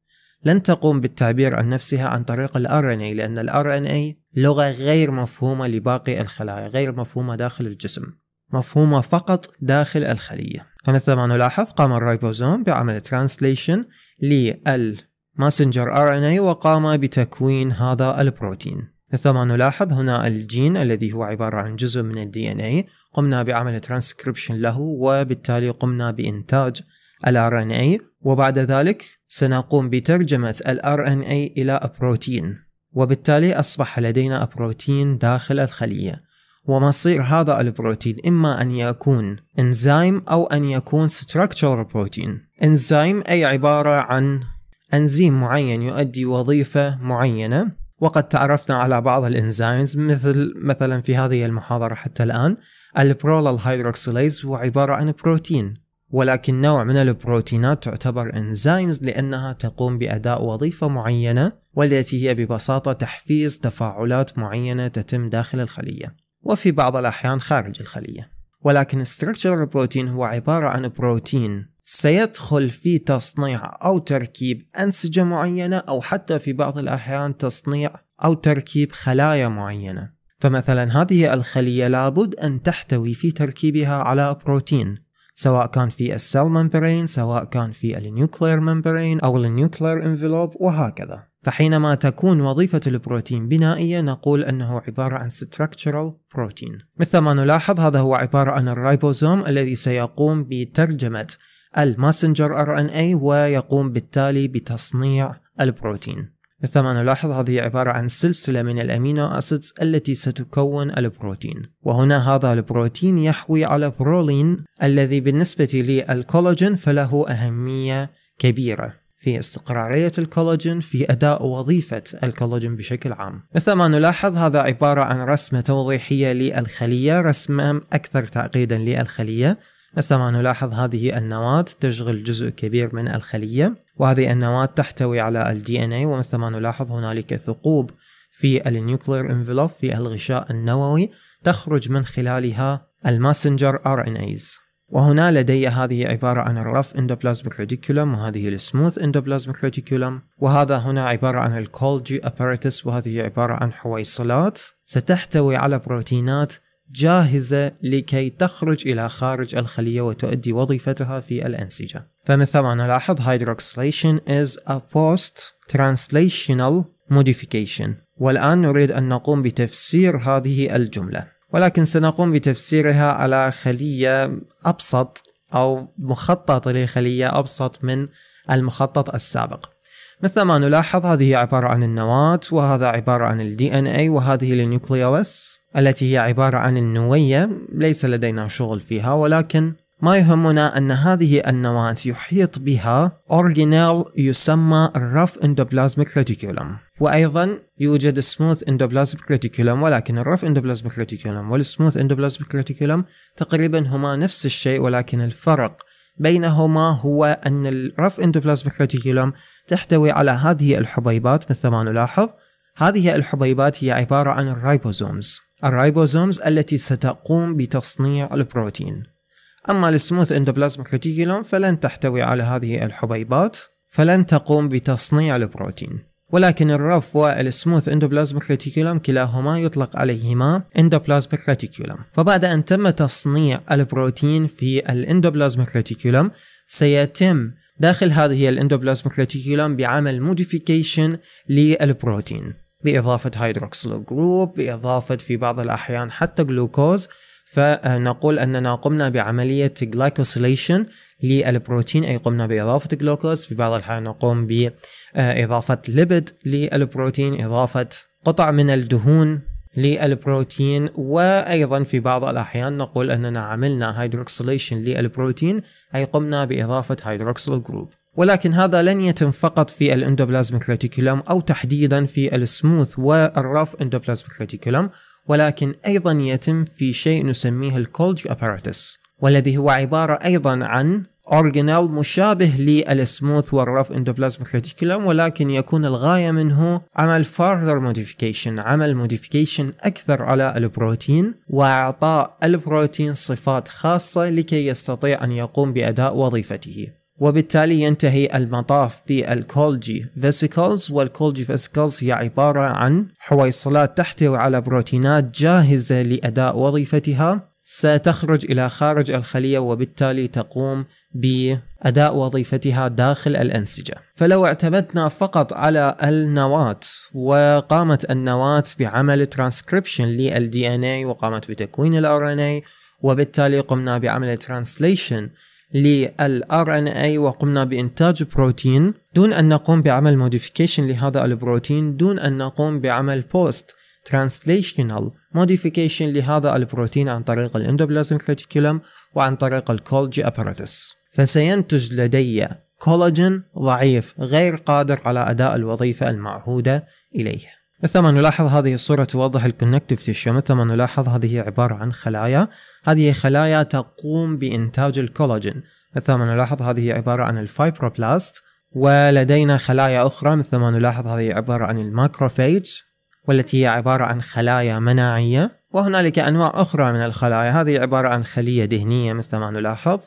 لن تقوم بالتعبير عن نفسها عن طريق ال RNA لأن ال RNA لغة غير مفهومة لباقي الخلايا غير مفهومة داخل الجسم مفهومة فقط داخل الخلية فمثل ما نلاحظ قام الريبوزوم بعمل ترانسليشن للماسنجر RNA وقام بتكوين هذا البروتين طبعا نلاحظ هنا الجين الذي هو عبارة عن جزء من ان DNA قمنا بعمل ترانسكريبشن له وبالتالي قمنا بإنتاج ان RNA وبعد ذلك سنقوم بترجمة ان RNA إلى بروتين وبالتالي أصبح لدينا بروتين داخل الخلية ومصير هذا البروتين إما أن يكون إنزيم أو أن يكون structural بروتين إنزيم أي عبارة عن أنزيم معين يؤدي وظيفة معينة وقد تعرفنا على بعض الإنزيمز مثل مثلا في هذه المحاضرة حتى الآن البرولال هيدروكسيليز هو عبارة عن بروتين ولكن نوع من البروتينات تعتبر إنزيمز لأنها تقوم بأداء وظيفة معينة والتي هي ببساطة تحفيز تفاعلات معينة تتم داخل الخلية وفي بعض الأحيان خارج الخلية ولكن structural بروتين هو عبارة عن بروتين سيدخل في تصنيع أو تركيب أنسجة معينة أو حتى في بعض الأحيان تصنيع أو تركيب خلايا معينة فمثلا هذه الخلية لابد أن تحتوي في تركيبها على بروتين سواء كان في السيل ممبرين سواء كان في النيوكلير ممبرين أو النيوكلير انفلوب وهكذا فحينما تكون وظيفة البروتين بنائية نقول أنه عبارة عن structural protein مثل ما نلاحظ هذا هو عبارة عن الرايبوزوم الذي سيقوم بترجمة الماسنجر ار ان اي ويقوم بالتالي بتصنيع البروتين ما نلاحظ هذه عبارة عن سلسلة من الأمينو أسيدز التي ستكون البروتين وهنا هذا البروتين يحوي على برولين الذي بالنسبة للكولاجين فله أهمية كبيرة في استقرارية الكولاجين في أداء وظيفة الكولاجين بشكل عام ما نلاحظ هذا عبارة عن رسمة توضيحية للخلية رسمة أكثر تعقيدا للخلية مثل ما نلاحظ هذه النواة تشغل جزء كبير من الخلية وهذه النواة تحتوي على ال DNA ومثل ما نلاحظ هنالك ثقوب في النيوكلير انفلوب في الغشاء النووي تخرج من خلالها الماسنجر RNAs وهنا لدي هذه عبارة عن الرف اندوبلازمك ريديكولم وهذه السموث اندوبلازمك ريديكولم وهذا هنا عبارة عن الكولجي ابارتس وهذه عبارة عن حويصلات ستحتوي على بروتينات جاهزة لكي تخرج إلى خارج الخلية وتؤدي وظيفتها في الأنسجة فمثل ما نلاحظ hydroxylation is a post-translational modification والآن نريد أن نقوم بتفسير هذه الجملة ولكن سنقوم بتفسيرها على خلية أبسط أو مخطط لخلية أبسط من المخطط السابق مثل ما نلاحظ هذه عبارة عن النواة وهذا عبارة عن الـ ان اي وهذه النيوكليولس التي هي عبارة عن النوية ليس لدينا شغل فيها ولكن ما يهمنا أن هذه النواة يحيط بها أورجينيل يسمى الرف اندوبلازميك ريتيكولم وأيضا يوجد سموث اندوبلازميك ريتيكولم ولكن الرف اندوبلازميك ريتيكولم والسموث اندوبلازميك ريتيكولم تقريبا هما نفس الشيء ولكن الفرق بينهما هو أن الرف اندوبلازميك ريتيكولوم تحتوي على هذه الحبيبات مثل ما نلاحظ هذه الحبيبات هي عبارة عن الرايبوزومز الرايبوزومز التي ستقوم بتصنيع البروتين أما السموث اندوبلازميك ريتيكولوم فلن تحتوي على هذه الحبيبات فلن تقوم بتصنيع البروتين ولكن الرف والسموث اندوبلازميك ريتيكولم كلاهما يطلق عليهما اندوبلازميك ريتيكولم فبعد أن تم تصنيع البروتين في الاندوبلازميك ريتيكولم سيتم داخل هذه الاندوبلازميك ريتيكولم بعمل موديفيكيشن للبروتين بإضافة هيدروكسلو جروب بإضافة في بعض الأحيان حتى جلوكوز فنقول أننا قمنا بعملية glycosylation للبروتين أي قمنا بإضافة جلوكوز في بعض الأحيان نقوم ب آه، إضافة لبد للبروتين إضافة قطع من الدهون للبروتين وأيضا في بعض الأحيان نقول أننا عملنا هيدروكسيليشن للبروتين أي قمنا بإضافة هيدروكسيل جروب ولكن هذا لن يتم فقط في الاندوبلازميك ريتيكولوم أو تحديدا في السموث والرف اندوبلازميك ريتيكولوم ولكن أيضا يتم في شيء نسميه الكولج أباراتس والذي هو عبارة أيضا عن اورجينال مشابه للسموث والرف اندوبلازميك ريتيكولم ولكن يكون الغاية منه عمل فارذر موديفيكيشن عمل موديفيكيشن أكثر على البروتين وإعطاء البروتين صفات خاصة لكي يستطيع أن يقوم بأداء وظيفته وبالتالي ينتهي المطاف بالكولجي فيسيكلز والكولجي فيسيكلز هي عبارة عن حويصلات تحتوي على بروتينات جاهزة لأداء وظيفتها ستخرج إلى خارج الخلية وبالتالي تقوم بأداء وظيفتها داخل الأنسجة فلو اعتمدنا فقط على النواة وقامت النواة بعمل ترانسكريبشن للدي ان اي وقامت بتكوين الار ان اي وبالتالي قمنا بعمل ترانسليشن للار ان اي وقمنا بانتاج بروتين دون ان نقوم بعمل موديفيكيشن لهذا البروتين دون ان نقوم بعمل بوست ترانسليشنال موديفيكيشن لهذا البروتين عن طريق الاندوبلازم ريتيكولم وعن طريق الكولجي اباراتس فسينتج لدي كولاجين ضعيف غير قادر على أداء الوظيفة المعهودة إليه مثل ما نلاحظ هذه الصورة توضح الكونكتيف تيشو مثل ما نلاحظ هذه عبارة عن خلايا هذه خلايا تقوم بإنتاج الكولاجين مثل ما نلاحظ هذه عبارة عن الفايبروبلاست ولدينا خلايا أخرى مثل ما نلاحظ هذه عبارة عن الماكروفيج والتي هي عبارة عن خلايا مناعية وهنالك أنواع أخرى من الخلايا هذه عبارة عن خلية دهنية مثل ما نلاحظ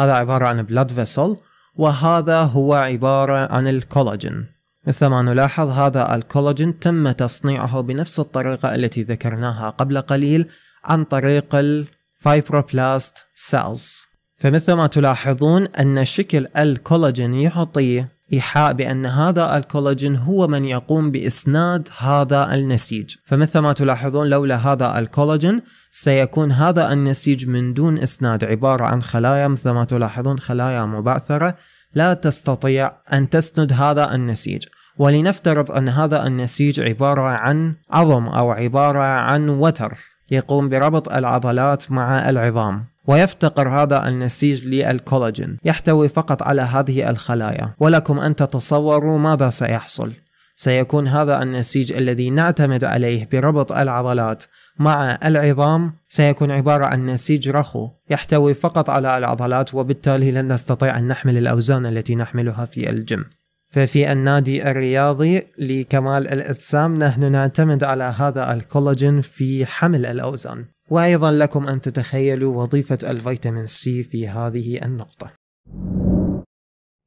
هذا عبارة عن blood vessel وهذا هو عبارة عن الكولاجين مثل ما نلاحظ هذا الكولاجين تم تصنيعه بنفس الطريقة التي ذكرناها قبل قليل عن طريق الفايبروبلاست سيلز فمثل ما تلاحظون أن شكل الكولاجين يعطي إيحاء بأن هذا الكولاجين هو من يقوم بإسناد هذا النسيج فمثل ما تلاحظون لولا هذا الكولاجين سيكون هذا النسيج من دون إسناد عبارة عن خلايا مثل ما تلاحظون خلايا مبعثرة لا تستطيع أن تسند هذا النسيج ولنفترض أن هذا النسيج عبارة عن عظم أو عبارة عن وتر يقوم بربط العضلات مع العظام ويفتقر هذا النسيج للكولاجين يحتوي فقط على هذه الخلايا ولكم أن تتصوروا ماذا سيحصل سيكون هذا النسيج الذي نعتمد عليه بربط العضلات مع العظام سيكون عبارة عن نسيج رخو يحتوي فقط على العضلات وبالتالي لن نستطيع أن نحمل الأوزان التي نحملها في الجيم ففي النادي الرياضي لكمال الأجسام نحن نعتمد على هذا الكولاجين في حمل الأوزان وأيضا لكم أن تتخيلوا وظيفة الفيتامين سي في هذه النقطة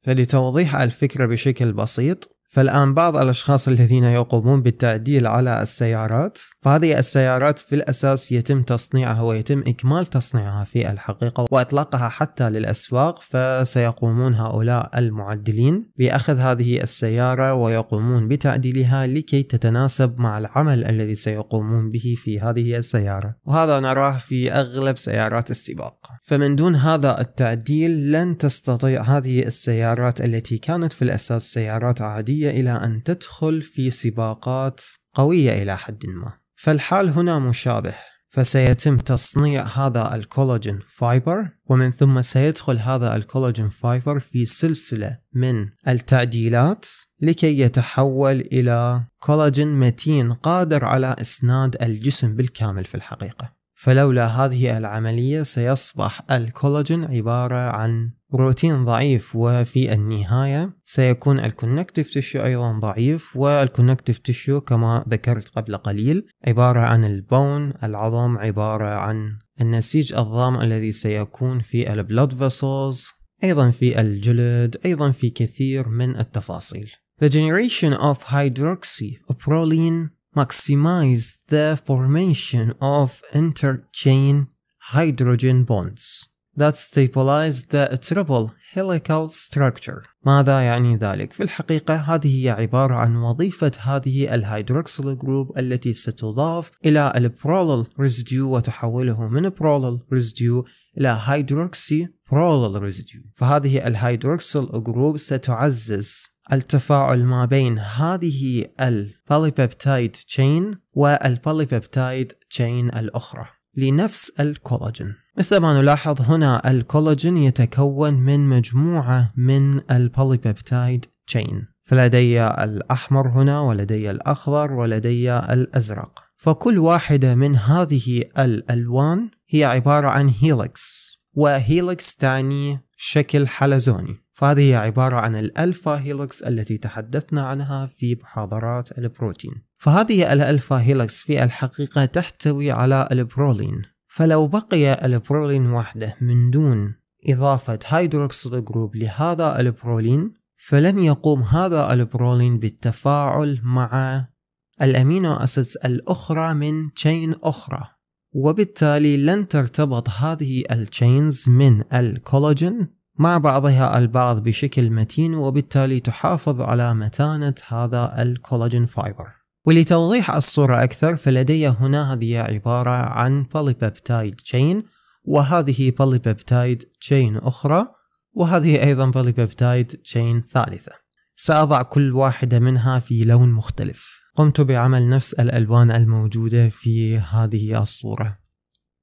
فلتوضيح الفكرة بشكل بسيط فالآن بعض الأشخاص الذين يقومون بالتعديل على السيارات فهذه السيارات في الأساس يتم تصنيعها ويتم إكمال تصنيعها في الحقيقة وإطلاقها حتى للأسواق فسيقومون هؤلاء المعدلين بأخذ هذه السيارة ويقومون بتعديلها لكي تتناسب مع العمل الذي سيقومون به في هذه السيارة وهذا نراه في أغلب سيارات السباق فمن دون هذا التعديل لن تستطيع هذه السيارات التي كانت في الأساس سيارات عادية السعودية إلى أن تدخل في سباقات قوية إلى حد ما فالحال هنا مشابه فسيتم تصنيع هذا الكولاجين فايبر ومن ثم سيدخل هذا الكولاجين فايبر في سلسلة من التعديلات لكي يتحول إلى كولاجين متين قادر على إسناد الجسم بالكامل في الحقيقة فلولا هذه العملية سيصبح الكولاجين عبارة عن روتين ضعيف وفي النهاية سيكون الكونكتيف تشيو أيضا ضعيف والكونكتيف تشيو كما ذكرت قبل قليل عبارة عن البون العظم عبارة عن النسيج الضام الذي سيكون في البلود فيسلز أيضا في الجلد أيضا في كثير من التفاصيل The generation of hydroxyproline maximize the formation of interchain hydrogen bonds that stabilized the triple helical structure ماذا يعني ذلك؟ في الحقيقة هذه هي عبارة عن وظيفة هذه الهيدروكسيل جروب التي ستضاف إلى البرولل ريزديو وتحوله من برولل ريزديو إلى هيدروكسي برولل ريزديو فهذه الهيدروكسيل جروب ستعزز التفاعل ما بين هذه البوليبيبتايد تشين والبوليبيبتايد تشين الأخرى لنفس الكولاجين مثل ما نلاحظ هنا الكولاجين يتكون من مجموعة من البوليبيبتايد تشين فلدي الأحمر هنا ولدي الأخضر ولدي الأزرق فكل واحدة من هذه الألوان هي عبارة عن هيلكس وهيلكس تعني شكل حلزوني فهذه هي عبارة عن الألفا هيلكس التي تحدثنا عنها في محاضرات البروتين فهذه الألفا هيلكس في الحقيقة تحتوي على البرولين فلو بقي البرولين وحده من دون إضافة هيدروكسيل جروب لهذا البرولين فلن يقوم هذا البرولين بالتفاعل مع الأمينو أسيدز الأخرى من تشين أخرى وبالتالي لن ترتبط هذه التشينز من الكولاجين مع بعضها البعض بشكل متين وبالتالي تحافظ على متانة هذا الكولاجين فايبر ولتوضيح الصورة أكثر فلدي هنا هذه عبارة عن polypeptide chain وهذه polypeptide chain أخرى وهذه أيضا polypeptide chain ثالثة سأضع كل واحدة منها في لون مختلف قمت بعمل نفس الألوان الموجودة في هذه الصورة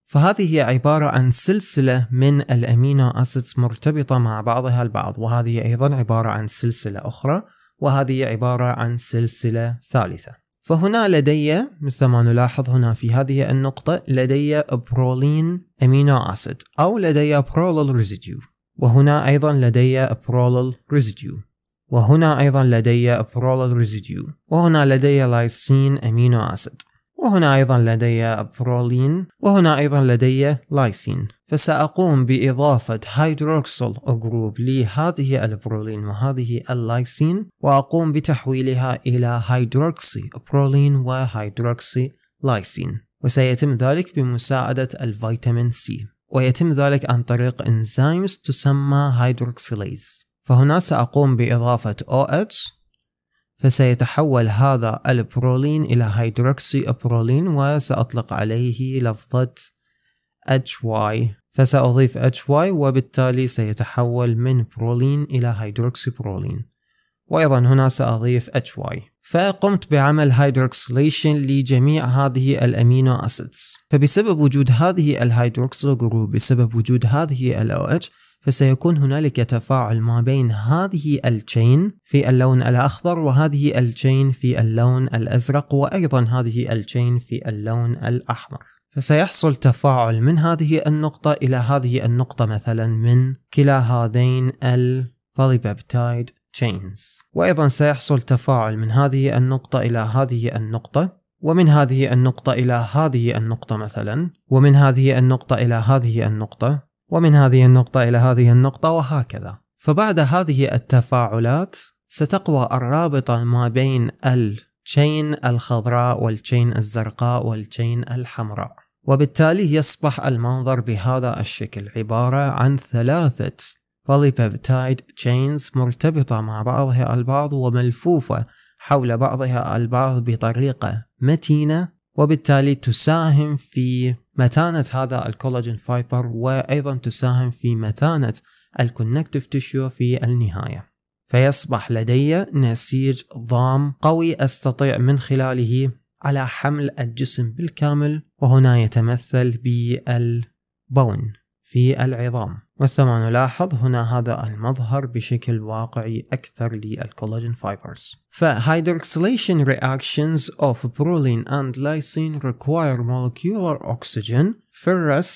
فهذه هي عبارة عن سلسلة من الأمينو أسيدز مرتبطة مع بعضها البعض وهذه أيضا عبارة عن سلسلة أخرى وهذه عبارة عن سلسلة ثالثة فهنا لدي مثل ما نلاحظ هنا في هذه النقطة لدي برولين أمينو أسيد أو لدي برولل ريزيديو وهنا أيضا لدي برولل ريزيديو وهنا أيضا لدي برولل ريزيديو وهنا لدي لايسين أمينو أسيد وهنا أيضا لدي برولين وهنا أيضا لدي لايسين فسأقوم بإضافة هيدروكسل جروب لهذه البرولين وهذه اللايسين وأقوم بتحويلها إلى هيدروكسي برولين وهيدروكسي لايسين وسيتم ذلك بمساعدة الفيتامين سي ويتم ذلك عن طريق انزيمز تسمى هيدروكسيليز فهنا سأقوم بإضافة OH فسيتحول هذا البرولين إلى هيدروكسي برولين وسأطلق عليه لفظة HY فسأضيف HY وبالتالي سيتحول من برولين إلى هيدروكسي برولين وأيضا هنا سأضيف HY فقمت بعمل هيدروكسليشن لجميع هذه الأمينو أسيدز فبسبب وجود هذه الهيدروكسيل جروب بسبب وجود هذه ال OH فسيكون هنالك تفاعل ما بين هذه التشين في اللون الأخضر وهذه التشين في اللون الأزرق وأيضا هذه التشين في اللون الأحمر فسيحصل تفاعل من هذه النقطة إلى هذه النقطة مثلا من كلا هذين البوليبابتايد تشينز وأيضا سيحصل تفاعل من هذه النقطة إلى هذه النقطة ومن هذه النقطة إلى هذه النقطة مثلا ومن هذه النقطة إلى هذه النقطة ومن هذه النقطة إلى هذه النقطة وهكذا فبعد هذه التفاعلات ستقوى الرابطة ما بين التشين الخضراء والتشين الزرقاء والتشين الحمراء وبالتالي يصبح المنظر بهذا الشكل عبارة عن ثلاثة بوليبيبتايد تشينز مرتبطة مع بعضها البعض وملفوفة حول بعضها البعض بطريقة متينة وبالتالي تساهم في متانة هذا الكولاجين فايبر وأيضا تساهم في متانة الكونكتيف تيشيو في النهاية فيصبح لدي نسيج ضام قوي أستطيع من خلاله على حمل الجسم بالكامل وهنا يتمثل بالبون في العظام والثمن نلاحظ هنا هذا المظهر بشكل واقعي أكثر للكولاجين فايبرز فهيدروكسيليشن reactions of proline and lysine require molecular oxygen ferrous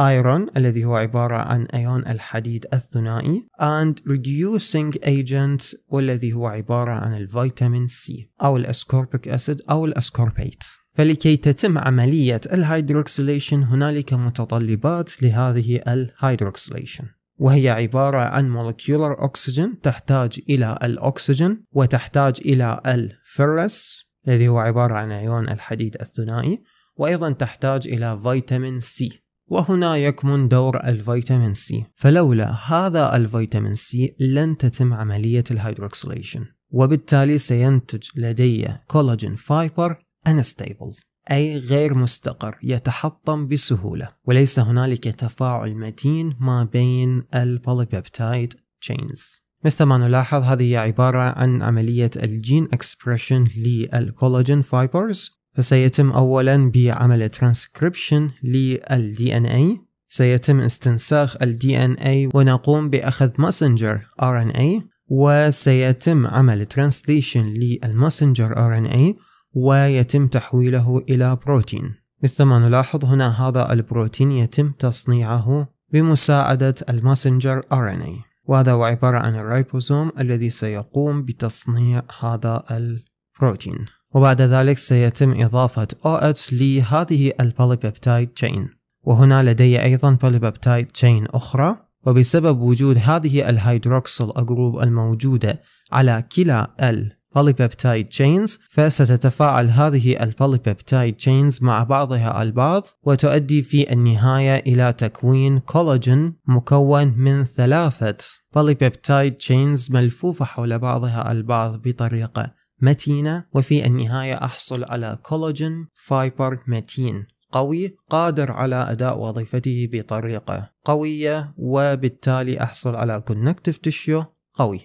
iron الذي هو عبارة عن أيون الحديد الثنائي and reducing agent والذي هو عبارة عن الفيتامين سي أو الأسكوربيك أسيد أو الأسكوربيت فلكي تتم عملية الهيدروكسيليشن هنالك متطلبات لهذه الهيدروكسيليشن وهي عبارة عن molecular oxygen تحتاج إلى الأكسجين وتحتاج إلى الفرس الذي هو عبارة عن أيون الحديد الثنائي وأيضا تحتاج إلى فيتامين سي وهنا يكمن دور الفيتامين سي فلولا هذا الفيتامين سي لن تتم عملية الهيدروكسليشن وبالتالي سينتج لدي كولاجين فايبر انستيبل أي غير مستقر يتحطم بسهولة وليس هنالك تفاعل متين ما بين البوليبيبتايد تشينز مثل ما نلاحظ هذه هي عبارة عن عملية الجين اكسبريشن للكولاجين فايبرز فسيتم أولا بعمل ترانسكريبشن لل DNA سيتم استنساخ ال DNA ونقوم بأخذ ان RNA وسيتم عمل ترانسليشن للمسنجر RNA ويتم تحويله إلى بروتين مثل ما نلاحظ هنا هذا البروتين يتم تصنيعه بمساعدة المسنجر RNA وهذا هو عبارة عن الريبوزوم الذي سيقوم بتصنيع هذا البروتين وبعد ذلك سيتم إضافة OH لهذه البوليبيبتايد تشين وهنا لدي أيضا بوليبيبتايد تشين أخرى وبسبب وجود هذه الهيدروكسل أجروب الموجودة على كلا البوليبيبتايد تشينز فستتفاعل هذه البوليبيبتايد تشينز مع بعضها البعض وتؤدي في النهاية إلى تكوين كولاجين مكون من ثلاثة بوليبيبتايد تشينز ملفوفة حول بعضها البعض بطريقة متينة وفي النهاية أحصل على كولاجين فايبر متين قوي قادر على أداء وظيفته بطريقة قوية وبالتالي أحصل على كونكتيف تشيو قوي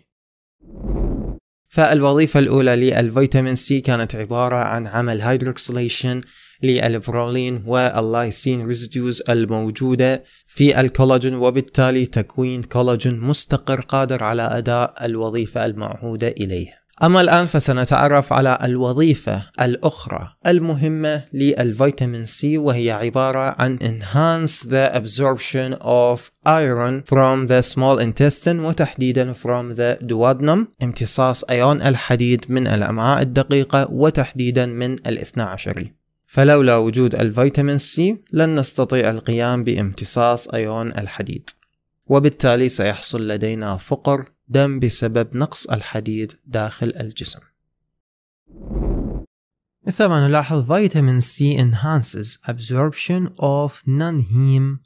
فالوظيفة الأولى للفيتامين سي كانت عبارة عن عمل هيدروكسليشن للبرولين واللايسين ريزيديوز الموجودة في الكولاجين وبالتالي تكوين كولاجين مستقر قادر على أداء الوظيفة المعهودة إليه أما الآن فسنتعرف على الوظيفة الأخرى المهمة للفيتامين سي وهي عبارة عن enhance the absorption of iron from the small intestine وتحديدا from the duodenum امتصاص أيون الحديد من الأمعاء الدقيقة وتحديدا من الاثنى عشري فلولا وجود الفيتامين سي لن نستطيع القيام بامتصاص أيون الحديد وبالتالي سيحصل لدينا فقر دم بسبب نقص الحديد داخل الجسم مثل ما نلاحظ فيتامين سي enhances absorption of non-heme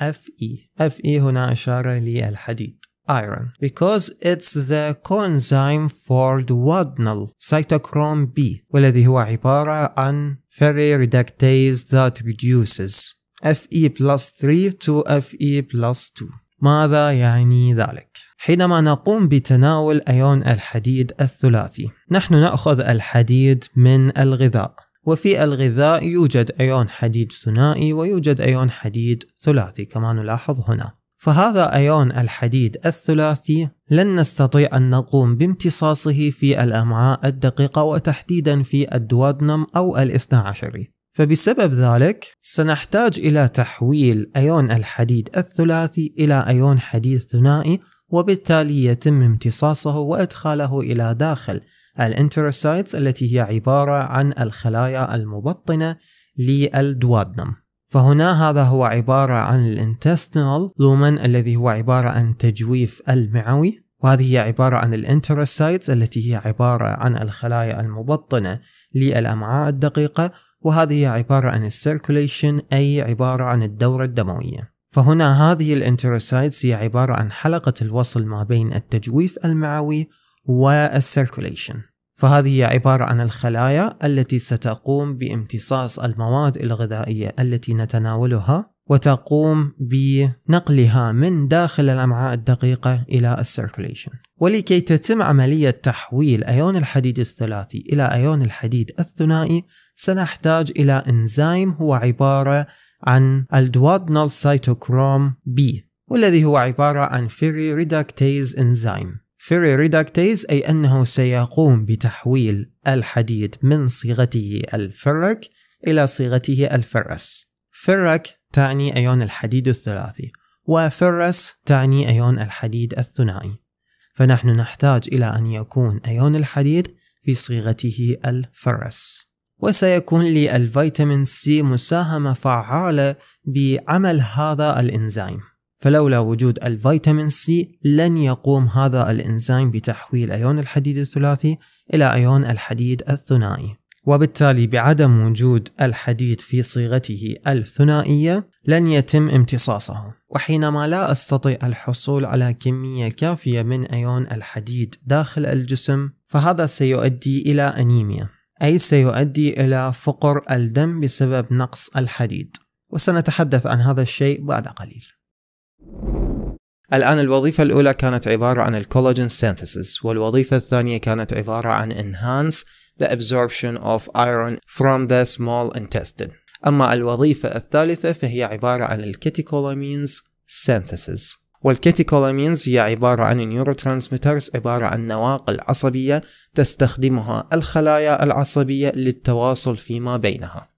FE FE هنا إشارة للحديد iron because it's the coenzyme for duodenal cytochrome B والذي هو عبارة عن reductase that reduces Fe plus 3 to Fe plus 2 ماذا يعني ذلك؟ حينما نقوم بتناول أيون الحديد الثلاثي نحن نأخذ الحديد من الغذاء وفي الغذاء يوجد أيون حديد ثنائي ويوجد أيون حديد ثلاثي كما نلاحظ هنا فهذا أيون الحديد الثلاثي لن نستطيع أن نقوم بامتصاصه في الأمعاء الدقيقة وتحديدا في الدوادنم أو الاثنى عشري فبسبب ذلك سنحتاج إلى تحويل أيون الحديد الثلاثي إلى أيون حديد ثنائي وبالتالي يتم امتصاصه وادخاله الى داخل الانتروسايتس التي هي عبارة عن الخلايا المبطنة للدوادنم فهنا هذا هو عبارة عن الانتستينال لومن الذي هو عبارة عن تجويف المعوي وهذه هي عبارة عن الانتروسايتس التي هي عبارة عن الخلايا المبطنة للأمعاء الدقيقة وهذه هي عبارة عن السيركوليشن أي عبارة عن الدورة الدموية فهنا هذه الانتروسايتس هي عبارة عن حلقة الوصل ما بين التجويف المعوي والسيركوليشن فهذه هي عبارة عن الخلايا التي ستقوم بامتصاص المواد الغذائية التي نتناولها وتقوم بنقلها من داخل الأمعاء الدقيقة إلى السيركوليشن ولكي تتم عملية تحويل أيون الحديد الثلاثي إلى أيون الحديد الثنائي سنحتاج إلى إنزيم هو عبارة عن الدوادنال سيتوكروم بي والذي هو عبارة عن فيري ريدكتيز انزيم فيري ريدكتيز أي أنه سيقوم بتحويل الحديد من صيغته الفرك إلى صيغته الفرس فرك تعني أيون الحديد الثلاثي وفرس تعني أيون الحديد الثنائي فنحن نحتاج إلى أن يكون أيون الحديد في صيغته الفرس وسيكون للفيتامين سي مساهمة فعالة بعمل هذا الإنزيم فلولا وجود الفيتامين سي لن يقوم هذا الإنزيم بتحويل أيون الحديد الثلاثي إلى أيون الحديد الثنائي وبالتالي بعدم وجود الحديد في صيغته الثنائية لن يتم امتصاصه وحينما لا أستطيع الحصول على كمية كافية من أيون الحديد داخل الجسم فهذا سيؤدي إلى أنيميا أي سيؤدي إلى فقر الدم بسبب نقص الحديد وسنتحدث عن هذا الشيء بعد قليل الآن الوظيفة الأولى كانت عبارة عن الكولاجين synthesis والوظيفة الثانية كانت عبارة عن enhance the absorption of iron from the small intestine أما الوظيفة الثالثة فهي عبارة عن الكيتيكولامينز synthesis والكيتيكولامينز هي عبارة عن نيورو ترانسميترز عبارة عن نواقل عصبية تستخدمها الخلايا العصبية للتواصل فيما بينها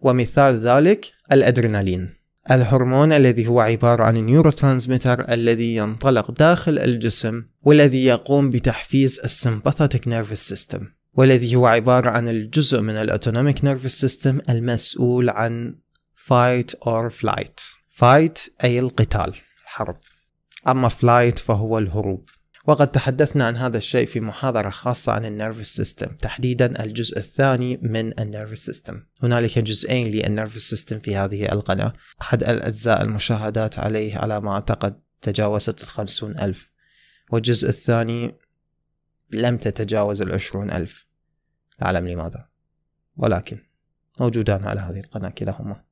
ومثال ذلك الأدرينالين الهرمون الذي هو عبارة عن نيورو ترانسميتر الذي ينطلق داخل الجسم والذي يقوم بتحفيز السمباثاتيك نيرفس سيستم والذي هو عبارة عن الجزء من الأوتونوميك نيرفس سيستم المسؤول عن fight or flight fight أي القتال الحرب أما فلايت فهو الهروب وقد تحدثنا عن هذا الشيء في محاضرة خاصة عن النيرفس سيستم تحديدا الجزء الثاني من النيرفس سيستم هنالك جزئين للنيرفس سيستم في هذه القناة أحد الأجزاء المشاهدات عليه على ما أعتقد تجاوزت الخمسون ألف والجزء الثاني لم تتجاوز العشرون ألف لا أعلم لماذا ولكن موجودان على هذه القناة كلاهما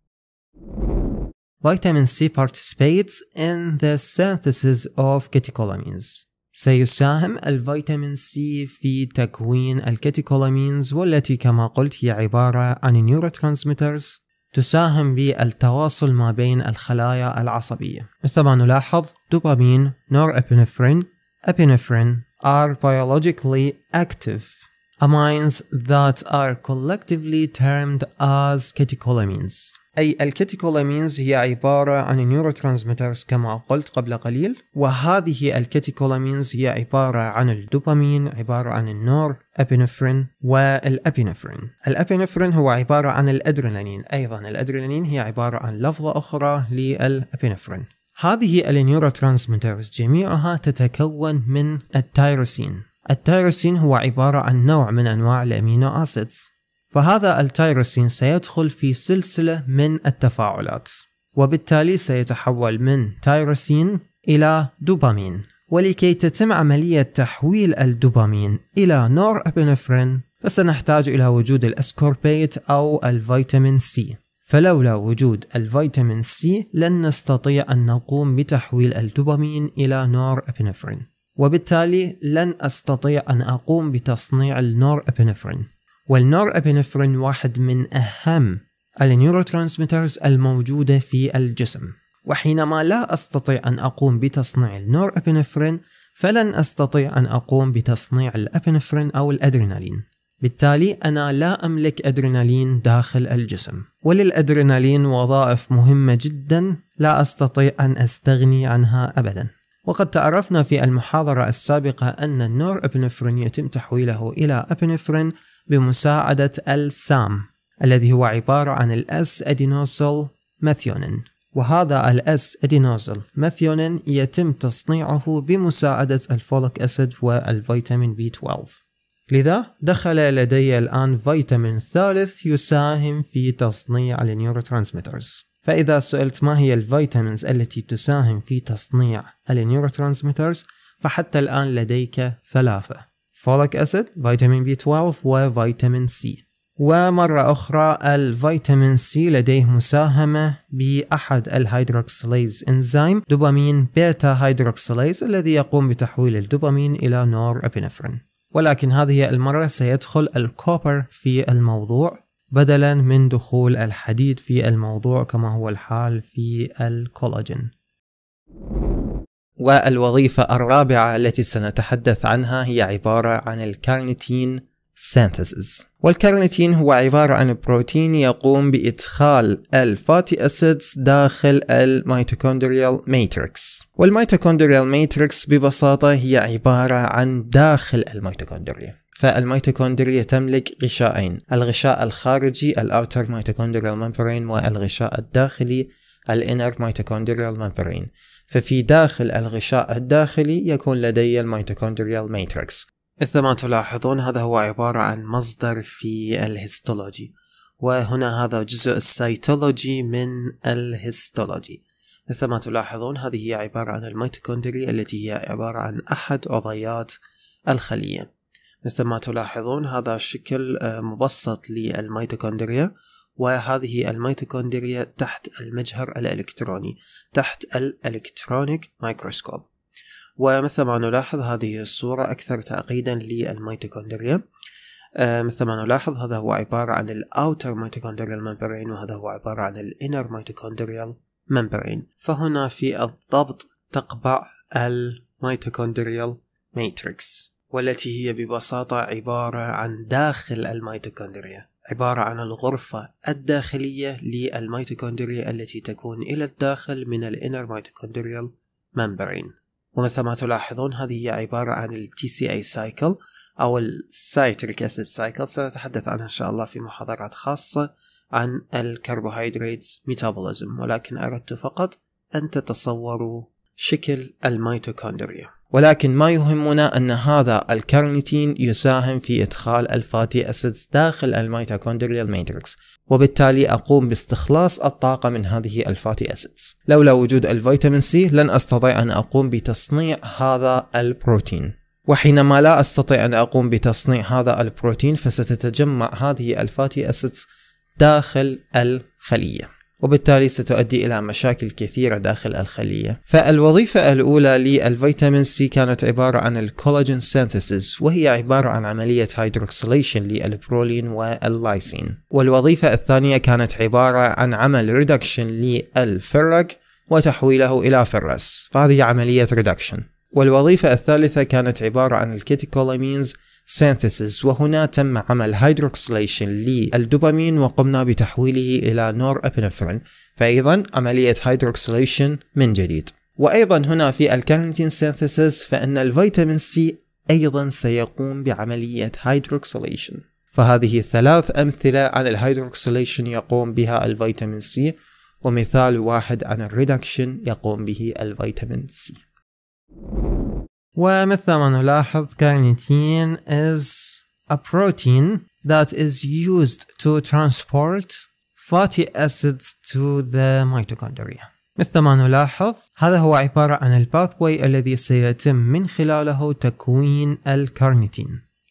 Vitamin C participates in the synthesis of catecholamines. سيساهم الفيتامين سي في تكوين الكاتيكولامينز والتي كما قلت هي عبارة عن نيوروترانسميترز تساهم بالتواصل ما بين الخلايا العصبية مثل ما نلاحظ دوبامين نور ابنفرين ابنفرين are biologically active amines that are collectively termed as catecholamines أي الكاتيكولامينز هي عبارة عن نيوروترانسميترز كما قلت قبل قليل وهذه الكاتيكولامينز هي عبارة عن الدوبامين عبارة عن النور ابينفرين والابينفرين الابينفرين هو عبارة عن الادرينالين ايضا الادرينالين هي عبارة عن لفظة اخرى للابينفرين هذه النيوروترانسميترز جميعها تتكون من التيروسين التيروسين هو عبارة عن نوع من أنواع الأمينو أسيدز فهذا التيروسين سيدخل في سلسلة من التفاعلات وبالتالي سيتحول من تيروسين إلى دوبامين ولكي تتم عملية تحويل الدوبامين إلى نور أبنفرين فسنحتاج إلى وجود الأسكوربيت أو الفيتامين سي فلولا وجود الفيتامين سي لن نستطيع أن نقوم بتحويل الدوبامين إلى نور أبنفرين وبالتالي لن أستطيع أن أقوم بتصنيع النور أبنفرين والنور أبنفرين واحد من أهم النيوروترانسميترز الموجودة في الجسم وحينما لا أستطيع أن أقوم بتصنيع النور أبنفرين فلن أستطيع أن أقوم بتصنيع الأبنفرين أو الأدرينالين بالتالي أنا لا أملك أدرينالين داخل الجسم وللأدرينالين وظائف مهمة جدا لا أستطيع أن أستغني عنها أبدا وقد تعرفنا في المحاضرة السابقة أن النور أبنفرين يتم تحويله إلى أبنفرين بمساعدة السام الذي هو عبارة عن الاس ادينوسيل ماثيونين وهذا الاس ادينوسيل ماثيونين يتم تصنيعه بمساعدة الفوليك اسيد والفيتامين بي 12 لذا دخل لدي الآن فيتامين ثالث يساهم في تصنيع النيوروترانسميترز فإذا سئلت ما هي الفيتامينز التي تساهم في تصنيع النيوروترانسميترز فحتى الآن لديك ثلاثة فوليك أسيد، فيتامين بي 12 وفيتامين سي ومرة أخرى الفيتامين سي لديه مساهمة بأحد الهيدروكسليز إنزيم دوبامين بيتا هيدروكسليز الذي يقوم بتحويل الدوبامين إلى نور أبينفرين ولكن هذه المرة سيدخل الكوبر في الموضوع بدلا من دخول الحديد في الموضوع كما هو الحال في الكولاجين والوظيفة الرابعة التي سنتحدث عنها هي عبارة عن الكارنيتين synthesis والكارنيتين هو عبارة عن بروتين يقوم بإدخال الفاتي أسيدز داخل الميتوكوندريال ماتريكس والميتوكوندريال ماتريكس ببساطة هي عبارة عن داخل الميتوكوندريا فالميتوكوندريا تملك غشاءين الغشاء الخارجي الاوتر ميتوكوندريال ممبرين والغشاء الداخلي الانر ميتوكوندريال ممبرين ففي داخل الغشاء الداخلي يكون لدي الميتوكوندريال ماتريكس مثل ما تلاحظون هذا هو عبارة عن مصدر في الهيستولوجي وهنا هذا جزء السيتولوجي من الهيستولوجي مثل ما تلاحظون هذه هي عبارة عن الميتوكوندريا التي هي عبارة عن أحد عضيات الخلية مثل ما تلاحظون هذا الشكل آه، مبسط للميتوكوندريا وهذه الميتوكوندريا تحت المجهر الإلكتروني تحت الإلكترونيك مايكروسكوب ومثل ما نلاحظ هذه الصورة أكثر تعقيدا للميتوكوندريا آه، مثل ما نلاحظ هذا هو عبارة عن الأوتر ميتوكوندريال ممبرين وهذا هو عبارة عن الإنر ميتوكوندريال ممبرين فهنا في الضبط تقبع الميتوكوندريال ماتريكس والتي هي ببساطة عبارة عن داخل الميتوكوندريا عبارة عن الغرفة الداخلية للميتوكوندريا التي تكون إلى الداخل من الانر ميتوكوندريال ممبرين ومثل ما تلاحظون هذه هي عبارة عن الـ TCA cycle أو ال citric acid cycle سنتحدث عنها إن شاء الله في محاضرات خاصة عن الكربوهيدرات ميتابوليزم ولكن أردت فقط أن تتصوروا شكل الميتوكوندريا ولكن ما يهمنا أن هذا الكارنيتين يساهم في إدخال الفاتي أسيدز داخل الميتوكوندريال ماتريكس وبالتالي أقوم باستخلاص الطاقة من هذه الفاتي أسيدز لولا وجود الفيتامين سي لن أستطيع أن أقوم بتصنيع هذا البروتين وحينما لا أستطيع أن أقوم بتصنيع هذا البروتين فستتجمع هذه الفاتي أسيدز داخل الخلية وبالتالي ستؤدي إلى مشاكل كثيرة داخل الخلية فالوظيفة الأولى للفيتامين سي كانت عبارة عن الكولاجين سينثيسيس وهي عبارة عن عملية هيدروكسيليشن للبرولين واللايسين والوظيفة الثانية كانت عبارة عن عمل ريدكشن للفرق وتحويله إلى فرس فهذه عملية ريدكشن والوظيفة الثالثة كانت عبارة عن الكيتيكولامينز synthesis وهنا تم عمل هيدروكسليشن للدوبامين وقمنا بتحويله إلى نور أبنفرين فأيضا عملية هيدروكسليشن من جديد وأيضا هنا في الكارنتين سينثيسيس فإن الفيتامين سي أيضا سيقوم بعملية هيدروكسليشن فهذه ثلاث أمثلة عن الهيدروكسليشن يقوم بها الفيتامين سي ومثال واحد عن الريدكشن يقوم به الفيتامين سي ومثل ما نلاحظ كارنيتين is a protein that is used to transport fatty acids to the mitochondria مثل ما نلاحظ هذا هو عبارة عن الباثوي الذي سيتم من خلاله تكوين الكارنيتين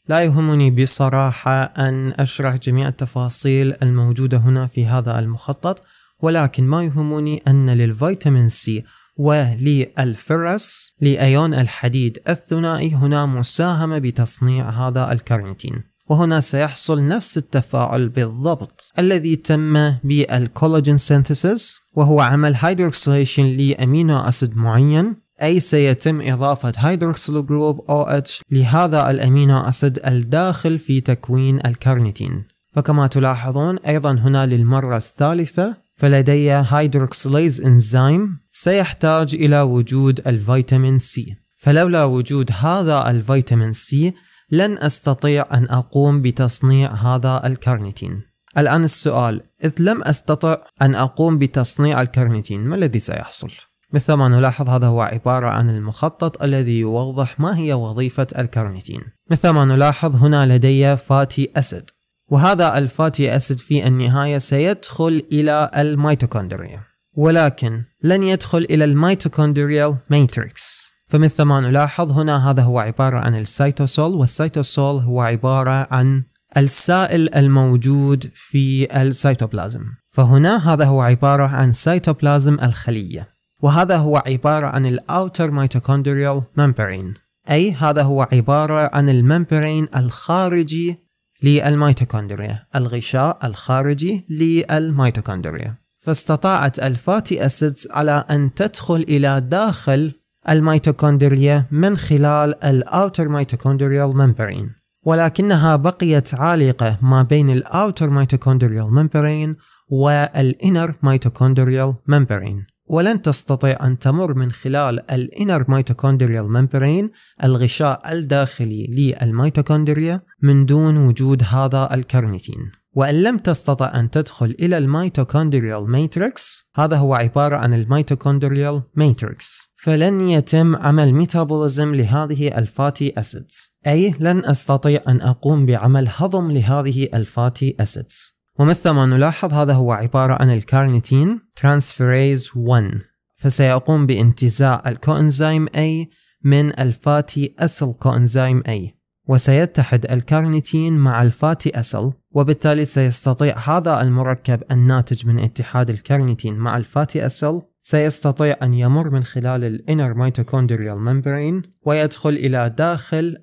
لا يهمني بصراحة أن أشرح جميع التفاصيل الموجودة هنا في هذا المخطط ولكن ما يهمني أن للفيتامين سي وللفرس لأيون الحديد الثنائي هنا مساهمة بتصنيع هذا الكارنتين وهنا سيحصل نفس التفاعل بالضبط الذي تم بالكولاجين سينثيسيس وهو عمل هيدروكسيليشن لأمينو أسيد معين أي سيتم إضافة هيدروكسيل جروب اتش لهذا الأمينو أسيد الداخل في تكوين الكارنيتين وكما تلاحظون أيضا هنا للمرة الثالثة فلدي هيدروكسيليز انزيم سيحتاج إلى وجود الفيتامين سي فلولا وجود هذا الفيتامين سي لن أستطيع أن أقوم بتصنيع هذا الكارنيتين الآن السؤال إذ لم أستطع أن أقوم بتصنيع الكارنيتين ما الذي سيحصل؟ مثل ما نلاحظ هذا هو عبارة عن المخطط الذي يوضح ما هي وظيفة الكارنيتين مثل ما نلاحظ هنا لدي فاتي أسيد وهذا الفاتي أسيد في النهاية سيدخل إلى الميتوكوندريا ولكن لن يدخل إلى الميتوكوندريال ماتريكس فمثل ما نلاحظ هنا هذا هو عبارة عن السيتوسول والسيتوسول هو عبارة عن السائل الموجود في السيتوبلازم فهنا هذا هو عبارة عن سيتوبلازم الخلية وهذا هو عبارة عن الأوتر ميتوكوندريال ممبرين أي هذا هو عبارة عن الممبرين الخارجي للميتوكوندريا الغشاء الخارجي للميتوكوندريا فاستطاعت الفاتي أسيدز على أن تدخل إلى داخل الميتوكوندريا من خلال الأوتر ميتوكوندريال ممبرين ولكنها بقيت عالقة ما بين الأوتر ميتوكوندريال ممبرين والإنر ميتوكوندريال ممبرين ولن تستطيع أن تمر من خلال الانر ميتوكوندريال ممبرين الغشاء الداخلي للميتوكوندريا من دون وجود هذا الكارنيتين وإن لم تستطع أن تدخل إلى الميتوكوندريال ماتريكس هذا هو عبارة عن الميتوكوندريال ماتريكس فلن يتم عمل ميتابوليزم لهذه الفاتي أسيدز أي لن أستطيع أن أقوم بعمل هضم لهذه الفاتي أسيدز ومثل ما نلاحظ هذا هو عبارة عن الكارنيتين ترانسفيريز 1 فسيقوم بانتزاع الكوانزيم A من الفاتي أسل كوانزيم A وسيتحد الكارنيتين مع الفاتي أسل وبالتالي سيستطيع هذا المركب الناتج من اتحاد الكارنيتين مع الفاتي أسل سيستطيع أن يمر من خلال الانر ميتوكوندريال ممبرين ويدخل إلى داخل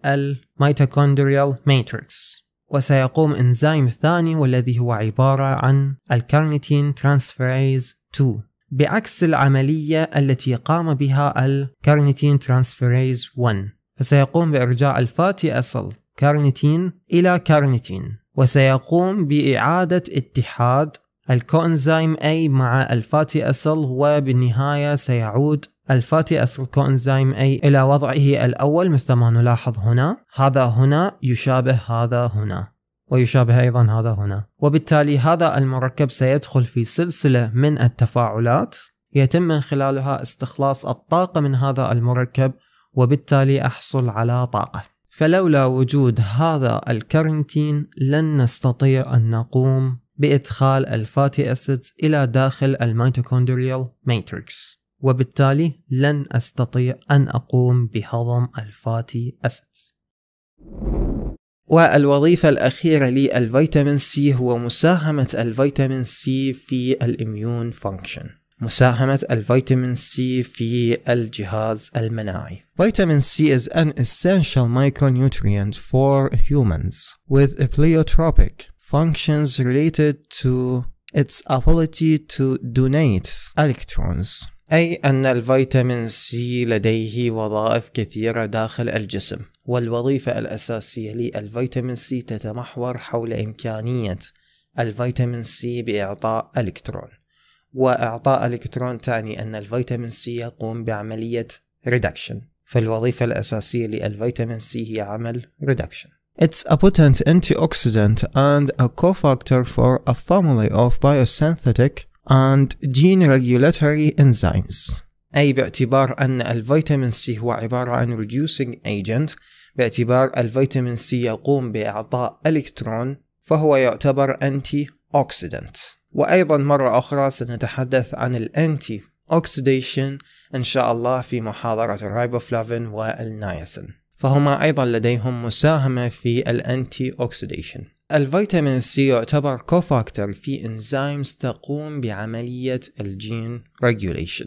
الميتوكوندريال ماتريكس وسيقوم إنزيم ثاني والذي هو عبارة عن الكارنيتين ترانسفيريز 2 بعكس العملية التي قام بها الكارنيتين ترانسفيريز 1 فسيقوم بإرجاع الفاتي أصل كارنيتين إلى كارنيتين وسيقوم بإعادة اتحاد الكونزيم A مع الفاتي أصل وبالنهاية سيعود الفاتي أسيل كوإنزيم أي إلى وضعه الأول مثل ما نلاحظ هنا هذا هنا يشابه هذا هنا ويشابه أيضا هذا هنا وبالتالي هذا المركب سيدخل في سلسلة من التفاعلات يتم من خلالها استخلاص الطاقة من هذا المركب وبالتالي أحصل على طاقة فلولا وجود هذا الكارنتين لن نستطيع أن نقوم بإدخال الفاتي أسيدز إلى داخل الميتوكوندريال ماتريكس وبالتالي لن أستطيع أن أقوم بهضم الفاتي أسيدز والوظيفة الأخيرة للفيتامين سي هو مساهمة الفيتامين سي في الإميون فانكشن مساهمة الفيتامين سي في الجهاز المناعي. Vitamin C is an essential micronutrient for humans with pleiotropic functions related to its ability to donate electrons أي أن الفيتامين سي لديه وظائف كثيرة داخل الجسم والوظيفة الأساسية للفيتامين سي تتمحور حول إمكانية الفيتامين سي بإعطاء إلكترون وإعطاء إلكترون تعني أن الفيتامين سي يقوم بعملية ريدكشن فالوظيفة الأساسية للفيتامين سي هي عمل ريدكشن It's a potent antioxidant and a cofactor for a family of biosynthetic and gene regulatory enzymes أي باعتبار أن الفيتامين سي هو عبارة عن reducing agent باعتبار الفيتامين سي يقوم بإعطاء إلكترون فهو يعتبر أنتي أوكسيدنت وأيضا مرة أخرى سنتحدث عن الأنتي أوكسيديشن إن شاء الله في محاضرة الريبوفلافين والنايسين فهما أيضا لديهم مساهمة في الأنتي أوكسيديشن الفيتامين سي يعتبر كوفاكتور في انزيمز تقوم بعملية الجين ريجوليشن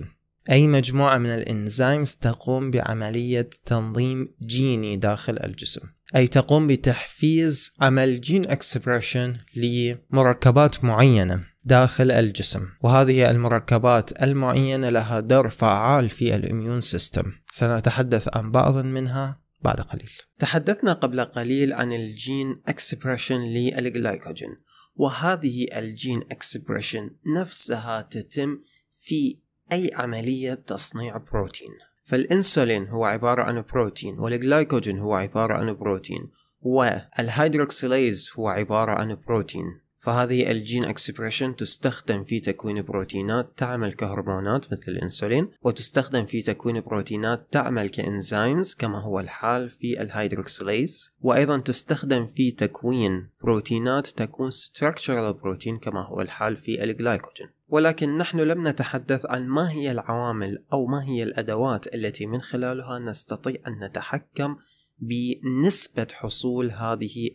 أي مجموعة من الإنزيمز تقوم بعملية تنظيم جيني داخل الجسم أي تقوم بتحفيز عمل جين اكسبريشن لمركبات معينة داخل الجسم وهذه المركبات المعينة لها دور فعال في الإميون سيستم سنتحدث عن بعض منها بعد قليل تحدثنا قبل قليل عن الجين اكسبريشن للجلايكوجين وهذه الجين اكسبريشن نفسها تتم في أي عملية تصنيع بروتين فالإنسولين هو عبارة عن بروتين والجلايكوجين هو عبارة عن بروتين والهيدروكسيليز هو عبارة عن بروتين فهذه الجين اكسبريشن تستخدم في تكوين بروتينات تعمل كهرمونات مثل الانسولين وتستخدم في تكوين بروتينات تعمل كانزيمز كما هو الحال في الهيدروكسليز وايضا تستخدم في تكوين بروتينات تكون ستراكشرال بروتين كما هو الحال في الجلايكوجين ولكن نحن لم نتحدث عن ما هي العوامل او ما هي الادوات التي من خلالها نستطيع ان نتحكم بنسبة حصول هذه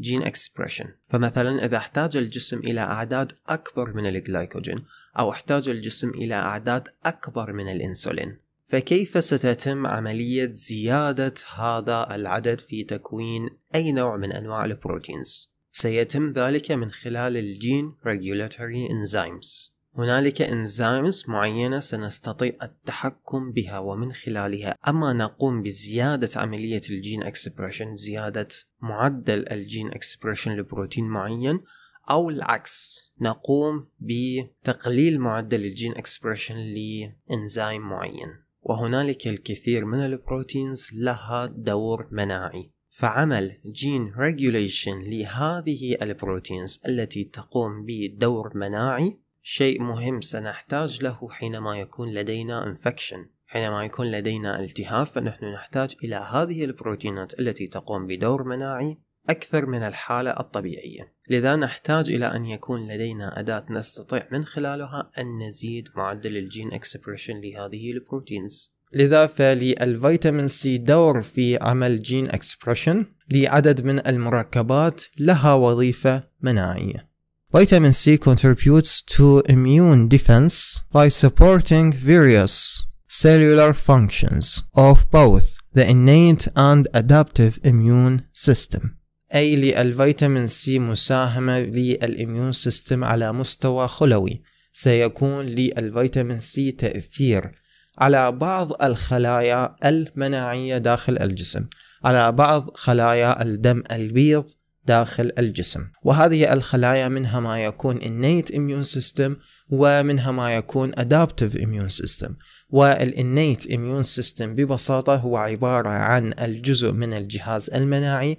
جين اكسبريشن فمثلا إذا احتاج الجسم إلى أعداد أكبر من الجلايكوجين أو احتاج الجسم إلى أعداد أكبر من الإنسولين فكيف ستتم عملية زيادة هذا العدد في تكوين أي نوع من أنواع البروتينز؟ سيتم ذلك من خلال الجين regulatory enzymes هنالك انزيمز معينة سنستطيع التحكم بها ومن خلالها أما نقوم بزيادة عملية الجين اكسبريشن زيادة معدل الجين اكسبريشن لبروتين معين أو العكس نقوم بتقليل معدل الجين اكسبريشن لإنزيم معين وهنالك الكثير من البروتينز لها دور مناعي فعمل جين ريجوليشن لهذه البروتينز التي تقوم بدور مناعي شيء مهم سنحتاج له حينما يكون لدينا انفكشن حينما يكون لدينا التهاب فنحن نحتاج إلى هذه البروتينات التي تقوم بدور مناعي أكثر من الحالة الطبيعية لذا نحتاج إلى أن يكون لدينا أداة نستطيع من خلالها أن نزيد معدل الجين اكسبريشن لهذه البروتينز لذا فللفيتامين سي دور في عمل جين اكسبريشن لعدد من المركبات لها وظيفة مناعية فيتامين C contributes to immune defense by supporting various cellular functions of both the innate and adaptive immune system. أي للفيتامين سي مساهمة للإميون سيستم على مستوى خلوي سيكون للفيتامين سي تأثير على بعض الخلايا المناعية داخل الجسم على بعض خلايا الدم البيض داخل الجسم وهذه الخلايا منها ما يكون innate immune system ومنها ما يكون adaptive immune system والإنيت immune system ببساطة هو عبارة عن الجزء من الجهاز المناعي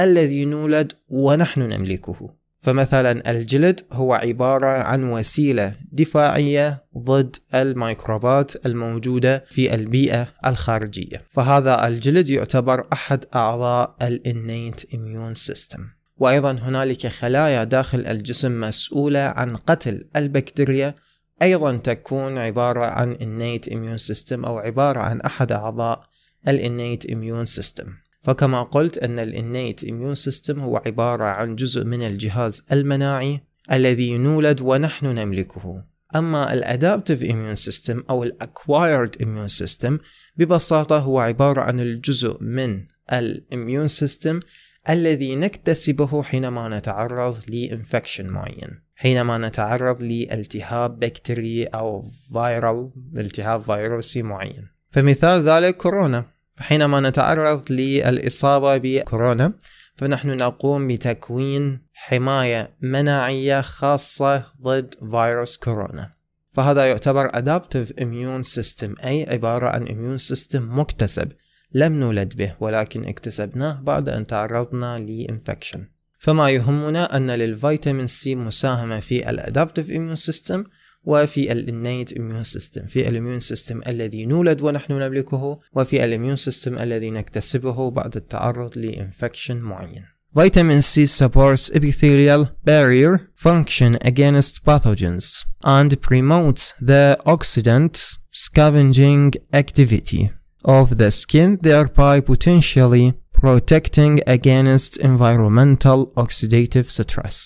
الذي نولد ونحن نملكه فمثلا الجلد هو عبارة عن وسيلة دفاعية ضد الميكروبات الموجودة في البيئة الخارجية فهذا الجلد يعتبر أحد أعضاء الإنيت إميون سيستم وأيضا هنالك خلايا داخل الجسم مسؤولة عن قتل البكتيريا أيضا تكون عبارة عن innate immune system أو عبارة عن أحد أعضاء الانيت immune system فكما قلت أن الإنيت إميون سيستم هو عبارة عن جزء من الجهاز المناعي الذي نولد ونحن نملكه أما الأدابتيف إميون سيستم أو الأكوايرد إميون سيستم ببساطة هو عبارة عن الجزء من الإميون سيستم الذي نكتسبه حينما نتعرض لإنفكشن معين حينما نتعرض لالتهاب بكتيري أو فيرال التهاب فيروسي معين فمثال ذلك كورونا حينما نتعرض للإصابة بكورونا فنحن نقوم بتكوين حماية مناعية خاصة ضد فيروس كورونا فهذا يعتبر adaptive immune system أي عبارة عن immune system مكتسب لم نولد به ولكن اكتسبناه بعد أن تعرضنا لإنفكشن فما يهمنا أن للفيتامين سي مساهمة في الأدابتيف إيمون سيستم وفي الانيت اميون سيستم في الاميون سيستم الذي نولد ونحن نملكه وفي الاميون سيستم الذي نكتسبه بعد التعرض لانفكشن معين Vitamin C supports epithelial barrier function against pathogens and promotes the oxidant scavenging activity of the skin thereby potentially protecting against environmental oxidative stress.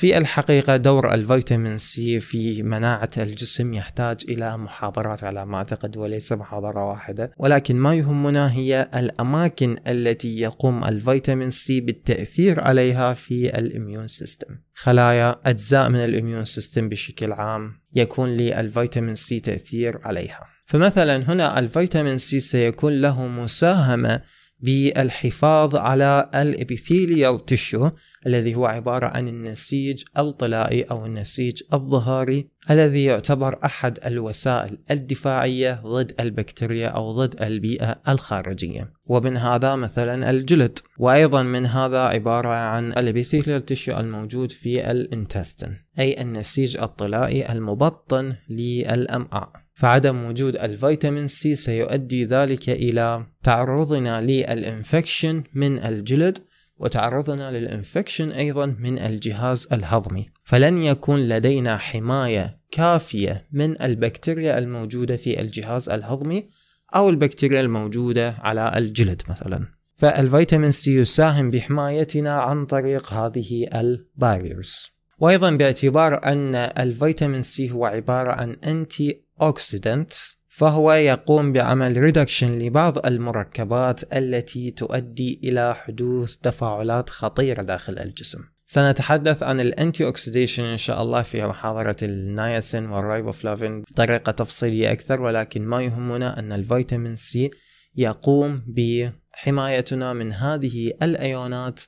في الحقيقة دور الفيتامين سي في مناعة الجسم يحتاج إلى محاضرات على ما أعتقد وليس محاضرة واحدة ولكن ما يهمنا هي الأماكن التي يقوم الفيتامين سي بالتأثير عليها في الإميون سيستم خلايا أجزاء من الإميون سيستم بشكل عام يكون للفيتامين سي تأثير عليها فمثلا هنا الفيتامين سي سيكون له مساهمة بالحفاظ على الابيثيليال تشو الذي هو عبارة عن النسيج الطلائي أو النسيج الظهاري الذي يعتبر أحد الوسائل الدفاعية ضد البكتيريا أو ضد البيئة الخارجية ومن هذا مثلا الجلد وأيضا من هذا عبارة عن الابيثيليال تشو الموجود في الانتستن أي النسيج الطلائي المبطن للأمعاء فعدم وجود الفيتامين سي سيؤدي ذلك إلى تعرضنا للإنفكشن من الجلد وتعرضنا للإنفكشن أيضا من الجهاز الهضمي فلن يكون لدينا حماية كافية من البكتيريا الموجودة في الجهاز الهضمي أو البكتيريا الموجودة على الجلد مثلا فالفيتامين سي يساهم بحمايتنا عن طريق هذه الباريرز وايضا باعتبار ان الفيتامين سي هو عباره عن انتي أوكسيدنت فهو يقوم بعمل ريدكشن لبعض المركبات التي تؤدي إلى حدوث تفاعلات خطيرة داخل الجسم سنتحدث عن الانتي اوكسيديشن ان شاء الله في محاضرة النياسين والريبوفلافين بطريقة تفصيلية اكثر ولكن ما يهمنا ان الفيتامين سي يقوم بحمايتنا من هذه الايونات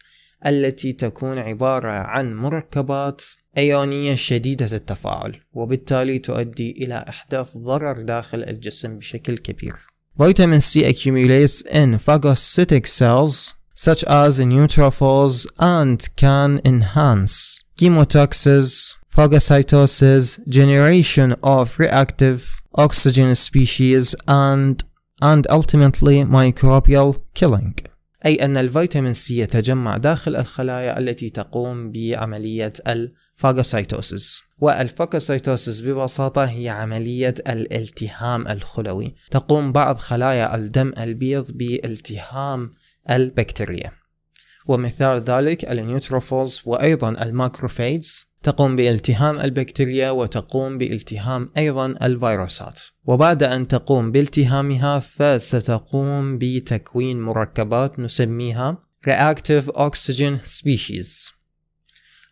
التي تكون عبارة عن مركبات أيونية شديدة التفاعل وبالتالي تؤدي إلى إحداث ضرر داخل الجسم بشكل كبير. Vitamin C accumulates in phagocytic cells such as neutrophils and can enhance chemotaxis, phagocytosis, generation of reactive oxygen species and and ultimately microbial killing. أي أن الفيتامين سي يتجمع داخل الخلايا التي تقوم بعملية فاجوسايتوسيس والفاجوسايتوسيس ببساطة هي عملية الالتهام الخلوي تقوم بعض خلايا الدم البيض بالتهام البكتيريا ومثال ذلك النيوتروفولز وأيضا الماكروفيدز تقوم بالتهام البكتيريا وتقوم بالتهام أيضا الفيروسات وبعد أن تقوم بالتهامها فستقوم بتكوين مركبات نسميها Reactive Oxygen Species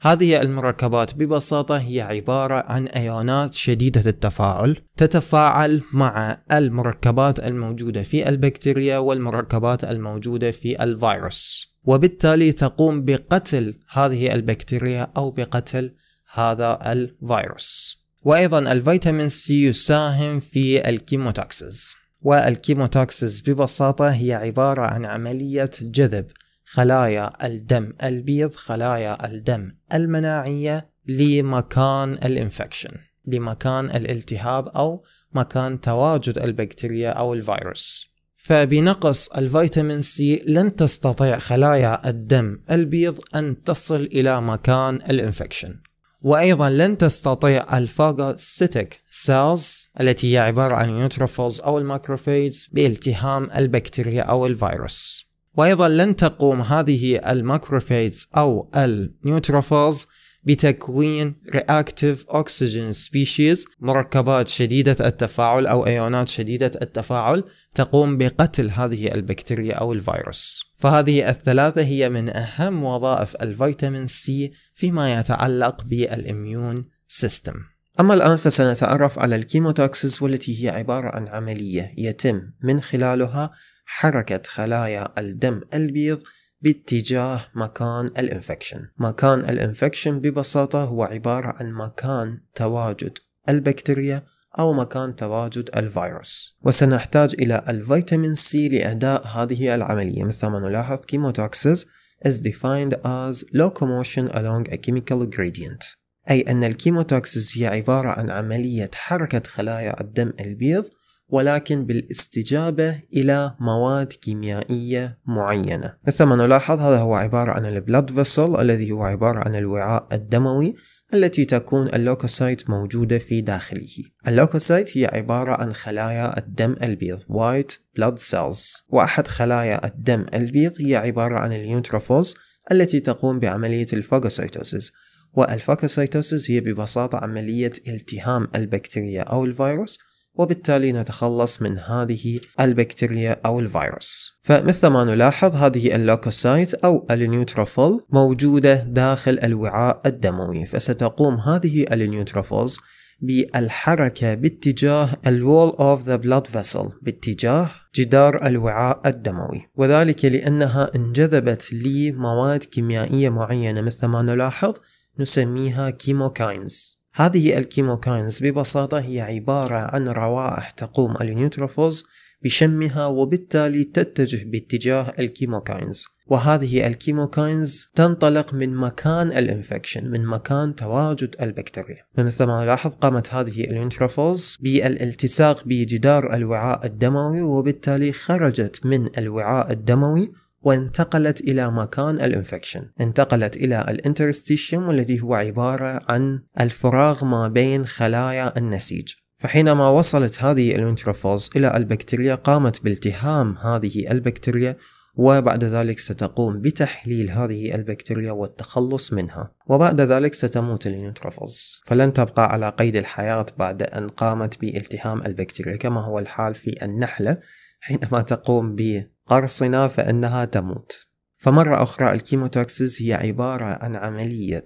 هذه المركبات ببساطة هي عبارة عن أيونات شديدة التفاعل تتفاعل مع المركبات الموجودة في البكتيريا والمركبات الموجودة في الفيروس وبالتالي تقوم بقتل هذه البكتيريا أو بقتل هذا الفيروس وأيضا الفيتامين سي يساهم في الكيموتاكسز والكيموتاكسز ببساطة هي عبارة عن عملية جذب خلايا الدم البيض خلايا الدم المناعية لمكان الانفكشن لمكان الالتهاب أو مكان تواجد البكتيريا أو الفيروس فبنقص الفيتامين سي لن تستطيع خلايا الدم البيض أن تصل إلى مكان الانفكشن وأيضا لن تستطيع الفاغوسيتيك سيلز التي هي عبارة عن نيوتروفيلز أو الماكروفيدز بالتهام البكتيريا أو الفيروس وأيضا لن تقوم هذه الماكروفيز أو النيوتروفيلز بتكوين رياكتيف اوكسجين سبيشيز مركبات شديدة التفاعل أو أيونات شديدة التفاعل تقوم بقتل هذه البكتيريا أو الفيروس فهذه الثلاثة هي من أهم وظائف الفيتامين سي فيما يتعلق بالإميون سيستم أما الآن فسنتعرف على الكيموتوكسيس والتي هي عبارة عن عملية يتم من خلالها حركة خلايا الدم البيض باتجاه مكان الانفكشن مكان الانفكشن ببساطة هو عبارة عن مكان تواجد البكتيريا أو مكان تواجد الفيروس وسنحتاج إلى الفيتامين سي لأداء هذه العملية مثل ما نلاحظ كيموتوكسيز is defined as locomotion along a chemical gradient أي أن الكيموتوكسيز هي عبارة عن عملية حركة خلايا الدم البيض ولكن بالاستجابة إلى مواد كيميائية معينة مثل ما نلاحظ هذا هو عبارة عن البلد فيسل الذي هو عبارة عن الوعاء الدموي التي تكون اللوكوسايت موجودة في داخله اللوكوسايت هي عبارة عن خلايا الدم البيض white blood cells وأحد خلايا الدم البيض هي عبارة عن اليونتروفوز التي تقوم بعملية الفاجوسيتوسيس والفاكوسيتوسيس هي ببساطة عملية التهام البكتيريا أو الفيروس وبالتالي نتخلص من هذه البكتيريا أو الفيروس فمثل ما نلاحظ هذه اللوكوسايت أو النيوتروفيل موجودة داخل الوعاء الدموي فستقوم هذه النيوتروفيلز بالحركة باتجاه الوول of the blood vessel باتجاه جدار الوعاء الدموي وذلك لأنها انجذبت لمواد كيميائية معينة مثل ما نلاحظ نسميها كيموكاينز هذه الكيموكاينز ببساطة هي عبارة عن روائح تقوم النيوتروفوز بشمها وبالتالي تتجه باتجاه الكيموكاينز وهذه الكيموكاينز تنطلق من مكان الانفكشن من مكان تواجد البكتيريا فمثل ما نلاحظ قامت هذه الانتروفوز بالالتصاق بجدار الوعاء الدموي وبالتالي خرجت من الوعاء الدموي وانتقلت إلى مكان الانفكشن انتقلت إلى الانترستيشيوم والذي هو عبارة عن الفراغ ما بين خلايا النسيج فحينما وصلت هذه الانتروفوز إلى البكتيريا قامت بالتهام هذه البكتيريا وبعد ذلك ستقوم بتحليل هذه البكتيريا والتخلص منها وبعد ذلك ستموت اليوتروفلز فلن تبقى على قيد الحياة بعد أن قامت بالتهام البكتيريا كما هو الحال في النحلة حينما تقوم ب قرصنة فإنها تموت فمرة أخرى الكيموتوكسيس هي عبارة عن عملية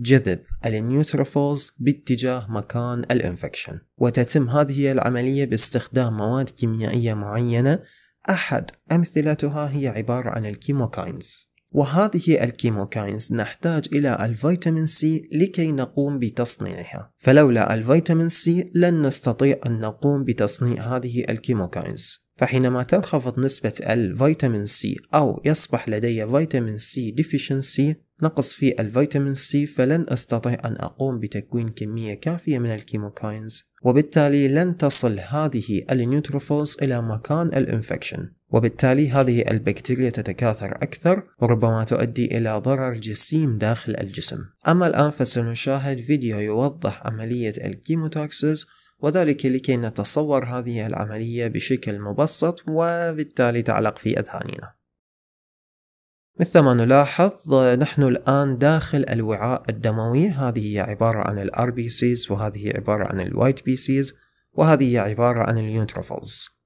جذب النيوتروفولز باتجاه مكان الانفكشن وتتم هذه العملية باستخدام مواد كيميائية معينة أحد أمثلتها هي عبارة عن الكيموكاينز وهذه الكيموكاينز نحتاج إلى الفيتامين سي لكي نقوم بتصنيعها فلولا الفيتامين سي لن نستطيع أن نقوم بتصنيع هذه الكيموكاينز فحينما تنخفض نسبة الفيتامين سي أو يصبح لدي فيتامين سي ديفيشنسي نقص في الفيتامين سي فلن أستطيع أن أقوم بتكوين كمية كافية من الكيموكاينز وبالتالي لن تصل هذه النيوتروفولز إلى مكان الانفكشن وبالتالي هذه البكتيريا تتكاثر أكثر وربما تؤدي إلى ضرر جسيم داخل الجسم أما الآن فسنشاهد فيديو يوضح عملية الكيموتوكسيس وذلك لكي نتصور هذه العملية بشكل مبسط وبالتالي تعلق في أذهاننا مثلما نلاحظ نحن الآن داخل الوعاء الدموي هذه هي عبارة عن الـ RBCs وهذه عبارة عن الـ White BCs وهذه هي عبارة عن Neutrophils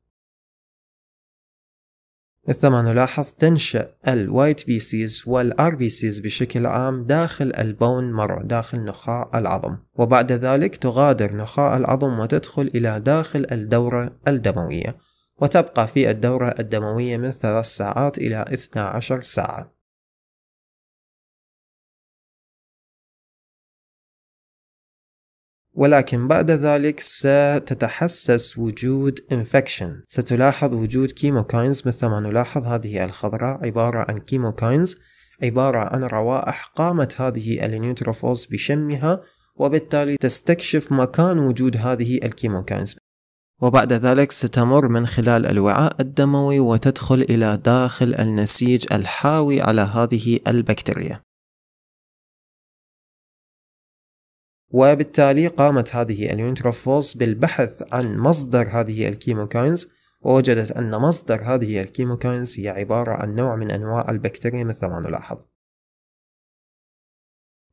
ما نلاحظ تنشأ الـ white pieces والـ RBCs بشكل عام داخل البون مرو داخل نخاع العظم وبعد ذلك تغادر نخاع العظم وتدخل إلى داخل الدورة الدموية وتبقى في الدورة الدموية من ثلاث ساعات إلى 12 ساعة ولكن بعد ذلك ستتحسس وجود infection ستلاحظ وجود كيموكاينز مثل ما نلاحظ هذه الخضراء عبارة عن كيموكاينز عبارة عن روائح قامت هذه النيوتروفوز بشمها وبالتالي تستكشف مكان وجود هذه الكيموكاينز وبعد ذلك ستمر من خلال الوعاء الدموي وتدخل إلى داخل النسيج الحاوي على هذه البكتيريا وبالتالي قامت هذه اليونتروفوس بالبحث عن مصدر هذه الكيموكاينز ووجدت أن مصدر هذه الكيموكاينز هي عبارة عن نوع من أنواع البكتيريا مثل ما نلاحظ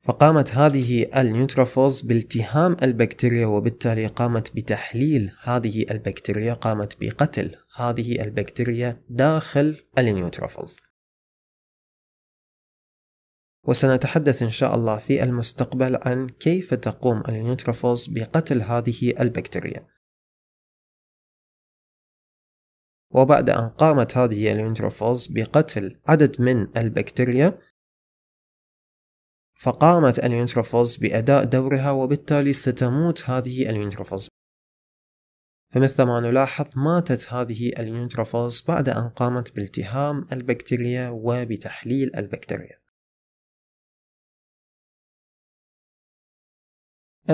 فقامت هذه النيوتروفوز بالتهام البكتيريا وبالتالي قامت بتحليل هذه البكتيريا قامت بقتل هذه البكتيريا داخل النيوتروفيل وسنتحدث إن شاء الله في المستقبل عن كيف تقوم اليونيتروفوز بقتل هذه البكتيريا وبعد أن قامت هذه اليونيتروفوز بقتل عدد من البكتيريا فقامت اليونتروفوز بأداء دورها وبالتالي ستموت هذه اليونتروفوز فمثل ما نلاحظ ماتت هذه اليونتروفوز بعد أن قامت بالتهام البكتيريا وبتحليل البكتيريا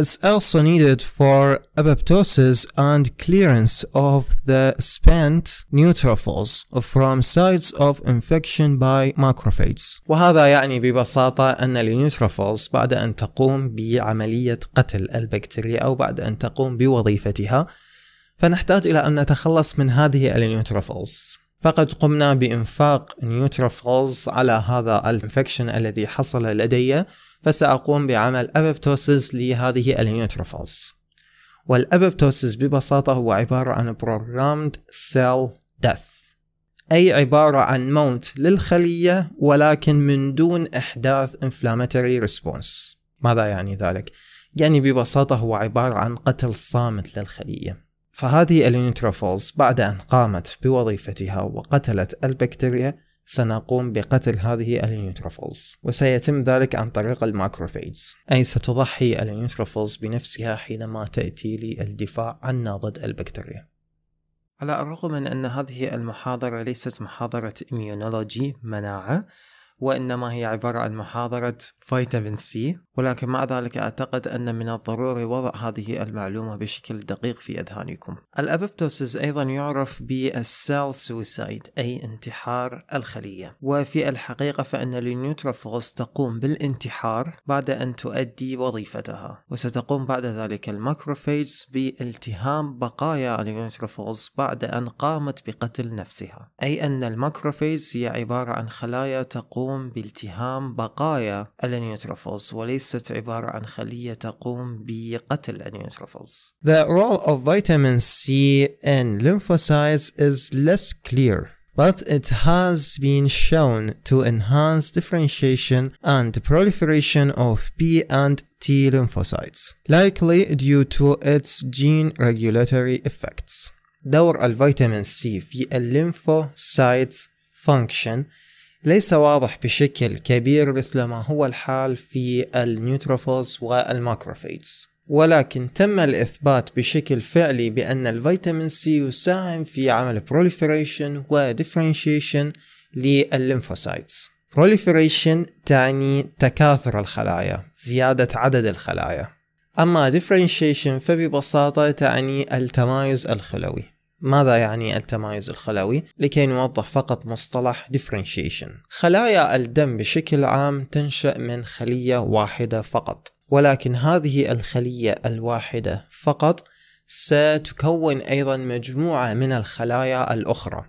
is also needed for apoptosis and clearance of the spent neutrophils from sites of infection by macrophages وهذا يعني ببساطة أن النيوتروفيلز بعد أن تقوم بعملية قتل البكتيريا أو بعد أن تقوم بوظيفتها فنحتاج إلى أن نتخلص من هذه النيوتروفيلز فقد قمنا بإنفاق نيوتروفيلز على هذا الانفكشن الذي حصل لدي فسأقوم بعمل أبابتوسيس لهذه اليونتروفلز والأبابتوسيس ببساطة هو عبارة عن programmed cell death أي عبارة عن موت للخلية ولكن من دون إحداث inflammatory response ماذا يعني ذلك؟ يعني ببساطة هو عبارة عن قتل صامت للخلية فهذه اليونتروفولز بعد أن قامت بوظيفتها وقتلت البكتيريا سنقوم بقتل هذه النيوتروفيلز وسيتم ذلك عن طريق الماكروفيدز أي ستضحي النيوتروفيلز بنفسها حينما تأتي للدفاع عنا ضد البكتيريا على الرغم من أن هذه المحاضرة ليست محاضرة إميونولوجي مناعة وإنما هي عبارة عن محاضرة فيتامين سي ولكن مع ذلك أعتقد أن من الضروري وضع هذه المعلومة بشكل دقيق في أذهانكم. الأبيبتوسيس أيضا يعرف بالسيل سويسايد أي انتحار الخلية، وفي الحقيقة فإن النيوتروفولز تقوم بالانتحار بعد أن تؤدي وظيفتها، وستقوم بعد ذلك الماكروفيجز بالتهام بقايا النيوتروفولز بعد أن قامت بقتل نفسها، أي أن الماكروفيجز هي عبارة عن خلايا تقوم بالتهام بقايا النيوتروفولز وليس ليست عبارة عن خلية تقوم بقتل النيوتروفلز. The role of vitamin C in lymphocytes is less clear. but it has been shown to enhance differentiation and proliferation of B and T lymphocytes, likely due to its gene regulatory effects. دور الفيتامين سي في الليمفوسايتس فانكشن ليس واضح بشكل كبير مثل ما هو الحال في النيوتروفوز والماكروفيجز ولكن تم الإثبات بشكل فعلي بأن الفيتامين سي يساهم في عمل بروليفريشن differentiation للليمفوسايتس بروليفريشن تعني تكاثر الخلايا زيادة عدد الخلايا أما differentiation فببساطة تعني التمايز الخلوي ماذا يعني التمايز الخلوي لكي نوضح فقط مصطلح differentiation خلايا الدم بشكل عام تنشأ من خلية واحدة فقط ولكن هذه الخلية الواحدة فقط ستكون أيضا مجموعة من الخلايا الأخرى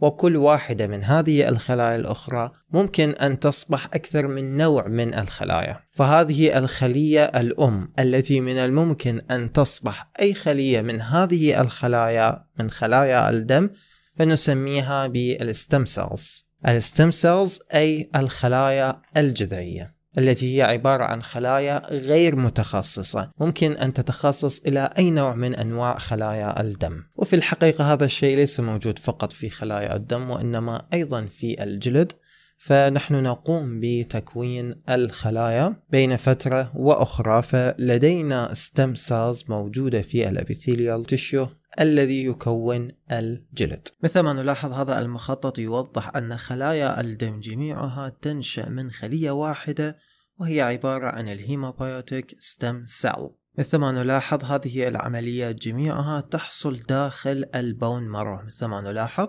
وكل واحدة من هذه الخلايا الأخرى ممكن أن تصبح أكثر من نوع من الخلايا فهذه الخلية الأم التي من الممكن أن تصبح أي خلية من هذه الخلايا من خلايا الدم فنسميها بالستم سيلز الستم سيلز أي الخلايا الجذعية التي هي عبارة عن خلايا غير متخصصة ممكن أن تتخصص إلى أي نوع من أنواع خلايا الدم وفي الحقيقة هذا الشيء ليس موجود فقط في خلايا الدم وإنما أيضا في الجلد فنحن نقوم بتكوين الخلايا بين فترة وأخرى فلدينا ستيم سيلز موجودة في الابيثيليال تيشيو الذي يكون الجلد مثل ما نلاحظ هذا المخطط يوضح أن خلايا الدم جميعها تنشأ من خلية واحدة وهي عبارة عن الهيموبايوتيك ستم سيل مثل ما نلاحظ هذه العمليات جميعها تحصل داخل البون مرة مثل ما نلاحظ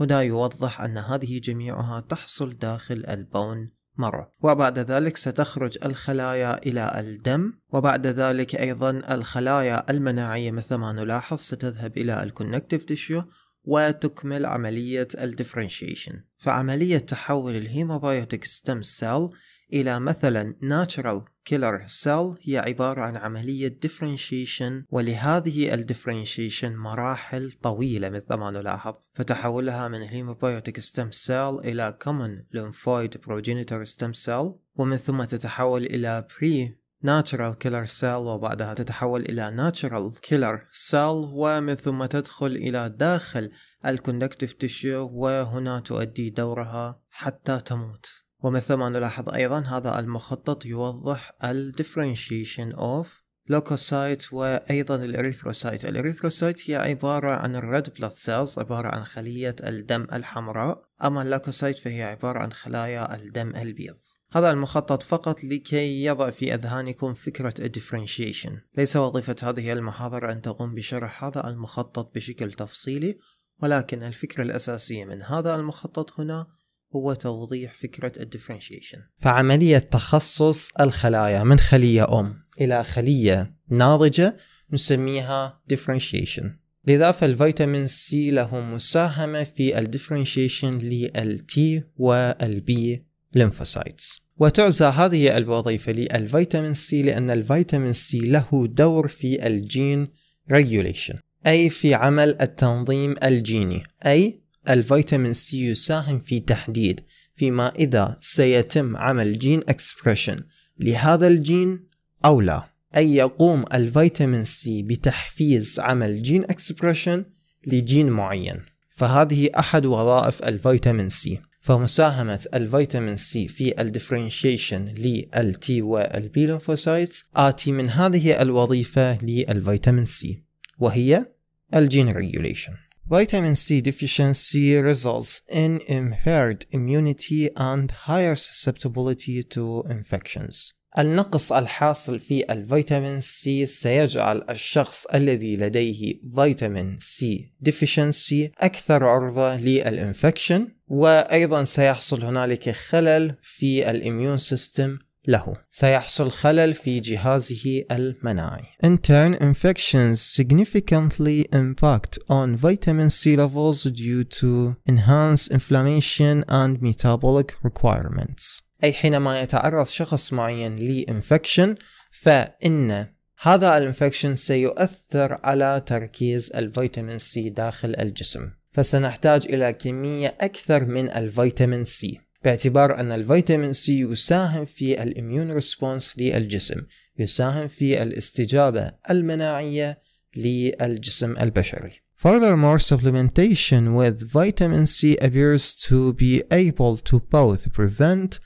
هنا يوضح أن هذه جميعها تحصل داخل البون مرة وبعد ذلك ستخرج الخلايا إلى الدم وبعد ذلك أيضا الخلايا المناعية مثل ما نلاحظ ستذهب إلى الكونكتيف تيشيو وتكمل عملية الديفرنشيشن فعملية تحول الهيموبايوتيك ستم سيل إلى مثلا natural كيلر سيل هي عبارة عن عملية differentiation ولهذه differentiation مراحل طويلة مثل ما نلاحظ فتحولها من هيموبايوتيك stem سيل إلى كومن lymphoid progenitor stem سيل ومن ثم تتحول إلى بري ناتشرال كيلر سيل وبعدها تتحول إلى ناتشرال كيلر سيل ومن ثم تدخل إلى داخل الكونكتيف tissue وهنا تؤدي دورها حتى تموت ومثل ما نلاحظ أيضا هذا المخطط يوضح الـ differentiation of لوكوسايت وأيضا الإريثروسايت الإريثروسايت هي عبارة عن الريد بلاد سيلز عبارة عن خلية الدم الحمراء أما اللوكوسايت فهي عبارة عن خلايا الدم البيض هذا المخطط فقط لكي يضع في أذهانكم فكرة differentiation ليس وظيفة هذه المحاضرة أن تقوم بشرح هذا المخطط بشكل تفصيلي ولكن الفكرة الأساسية من هذا المخطط هنا هو توضيح فكرة الدفرنشيشن فعملية تخصص الخلايا من خلية أم إلى خلية ناضجة نسميها differentiation لذا فالفيتامين سي له مساهمة في الدفرنشيشن للتي والبي lymphocytes وتعزى هذه الوظيفة للفيتامين سي لأن الفيتامين سي له دور في الجين ريوليشن أي في عمل التنظيم الجيني أي الفيتامين سي يساهم في تحديد فيما إذا سيتم عمل جين اكسبريشن لهذا الجين أو لا أي يقوم الفيتامين سي بتحفيز عمل جين اكسبريشن لجين معين فهذه أحد وظائف الفيتامين سي فمساهمة الفيتامين سي في الديفرنشيشن للتي والبي لنفوسايتس آتي من هذه الوظيفة للفيتامين سي وهي الجين ريجوليشن Vitamin C deficiency results in impaired immunity and higher susceptibility to infections. النقص الحاصل في الفيتامين سي سيجعل الشخص الذي لديه فيتامين سي deficiency أكثر عرضة للإنفكشن وأيضا سيحصل هنالك خلل في الإميون سيستم له سيحصل خلل في جهازه المناعي In turn infections significantly impact on vitamin C levels due to enhanced inflammation and metabolic requirements أي حينما يتعرض شخص معين لإنفكشن فإن هذا الانفكشن سيؤثر على تركيز الفيتامين سي داخل الجسم فسنحتاج إلى كمية أكثر من الفيتامين سي باعتبار أن الفيتامين سي يساهم في الإميون ريسبونس للجسم يساهم في الاستجابة المناعية للجسم البشري Furthermore, supplementation with vitamin C appears to be able to both prevent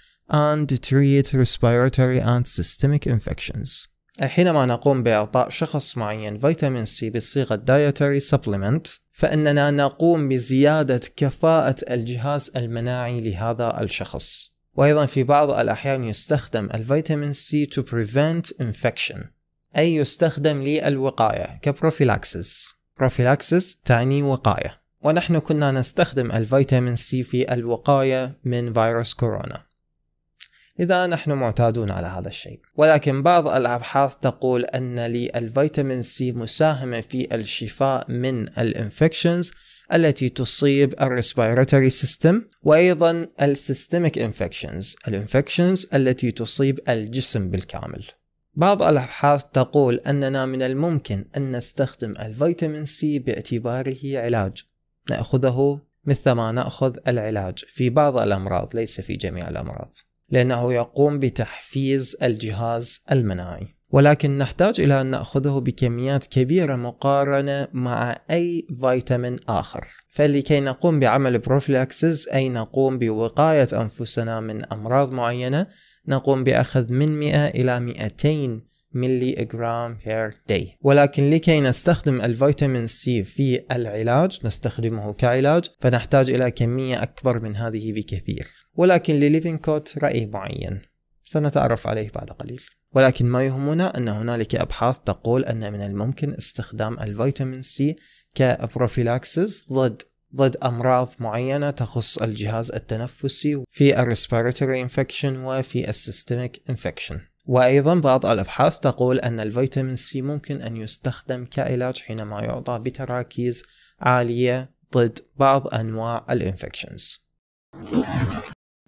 and treat respiratory and systemic infections. حينما نقوم بإعطاء شخص معين فيتامين سي بصيغة dietary supplement فاننا نقوم بزياده كفاءه الجهاز المناعي لهذا الشخص وايضا في بعض الاحيان يستخدم الفيتامين سي to prevent infection اي يستخدم للوقايه كبروفيلاكسس بروفيلاكسس تعني وقايه ونحن كنا نستخدم الفيتامين سي في الوقايه من فيروس كورونا إذا نحن معتادون على هذا الشيء ولكن بعض الأبحاث تقول أن للفيتامين سي مساهمة في الشفاء من الانفكشنز التي تصيب الريسبيراتوري سيستم وأيضا السيستميك انفكشنز الانفكشنز التي تصيب الجسم بالكامل بعض الأبحاث تقول أننا من الممكن أن نستخدم الفيتامين سي باعتباره علاج نأخذه مثل ما نأخذ العلاج في بعض الأمراض ليس في جميع الأمراض لأنه يقوم بتحفيز الجهاز المناعي ولكن نحتاج إلى أن نأخذه بكميات كبيرة مقارنة مع أي فيتامين آخر فلكي نقوم بعمل بروفلاكسز أي نقوم بوقاية أنفسنا من أمراض معينة نقوم بأخذ من 100 إلى 200 ملي جرام بير داي ولكن لكي نستخدم الفيتامين سي في العلاج نستخدمه كعلاج فنحتاج إلى كمية أكبر من هذه بكثير ولكن لليفينكوت رأي معين سنتعرف عليه بعد قليل ولكن ما يهمنا أن هنالك أبحاث تقول أن من الممكن استخدام الفيتامين سي كبروفيلاكسس ضد ضد أمراض معينة تخص الجهاز التنفسي في الريسبيراتوري انفكشن وفي السيستميك انفكشن وأيضا بعض الأبحاث تقول أن الفيتامين سي ممكن أن يستخدم كعلاج حينما يعطى بتراكيز عالية ضد بعض أنواع الانفكشنز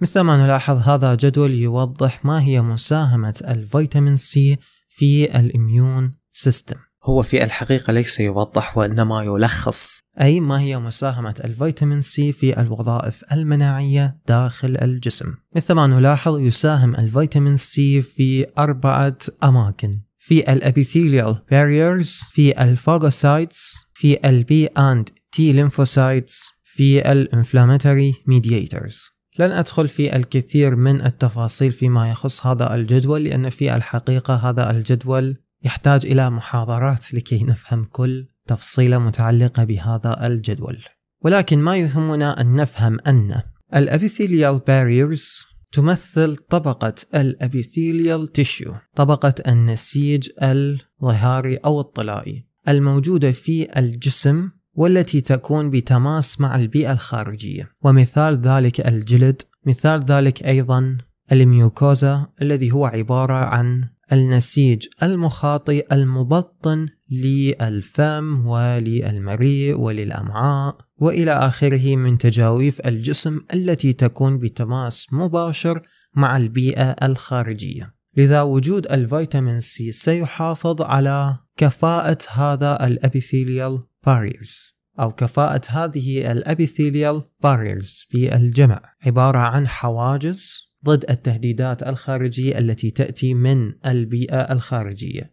مثل ما نلاحظ هذا جدول يوضح ما هي مساهمة الفيتامين سي في الإميون سيستم هو في الحقيقة ليس يوضح وإنما يلخص أي ما هي مساهمة الفيتامين سي في الوظائف المناعية داخل الجسم مثل ما نلاحظ يساهم الفيتامين سي في أربعة أماكن في الابيثيليال باريرز في الفاغوسايتس في البي اند تي لينفوسايتس في الانفلاماتوري ميدياترز لن أدخل في الكثير من التفاصيل فيما يخص هذا الجدول لأن في الحقيقة هذا الجدول يحتاج إلى محاضرات لكي نفهم كل تفصيلة متعلقة بهذا الجدول ولكن ما يهمنا أن نفهم أن الأبيثيليال باريرز تمثل طبقة الأبيثيليال تيشيو طبقة النسيج الظهاري أو الطلائي الموجودة في الجسم والتي تكون بتماس مع البيئة الخارجية ومثال ذلك الجلد مثال ذلك أيضا الميوكوزا الذي هو عبارة عن النسيج المخاطي المبطن للفم وللمريء وللأمعاء وإلى آخره من تجاويف الجسم التي تكون بتماس مباشر مع البيئة الخارجية لذا وجود الفيتامين سي سيحافظ على كفاءة هذا الأبيثيليال barriers أو كفاءة هذه الأبيثيليال barriers في الجمع عبارة عن حواجز ضد التهديدات الخارجية التي تأتي من البيئة الخارجية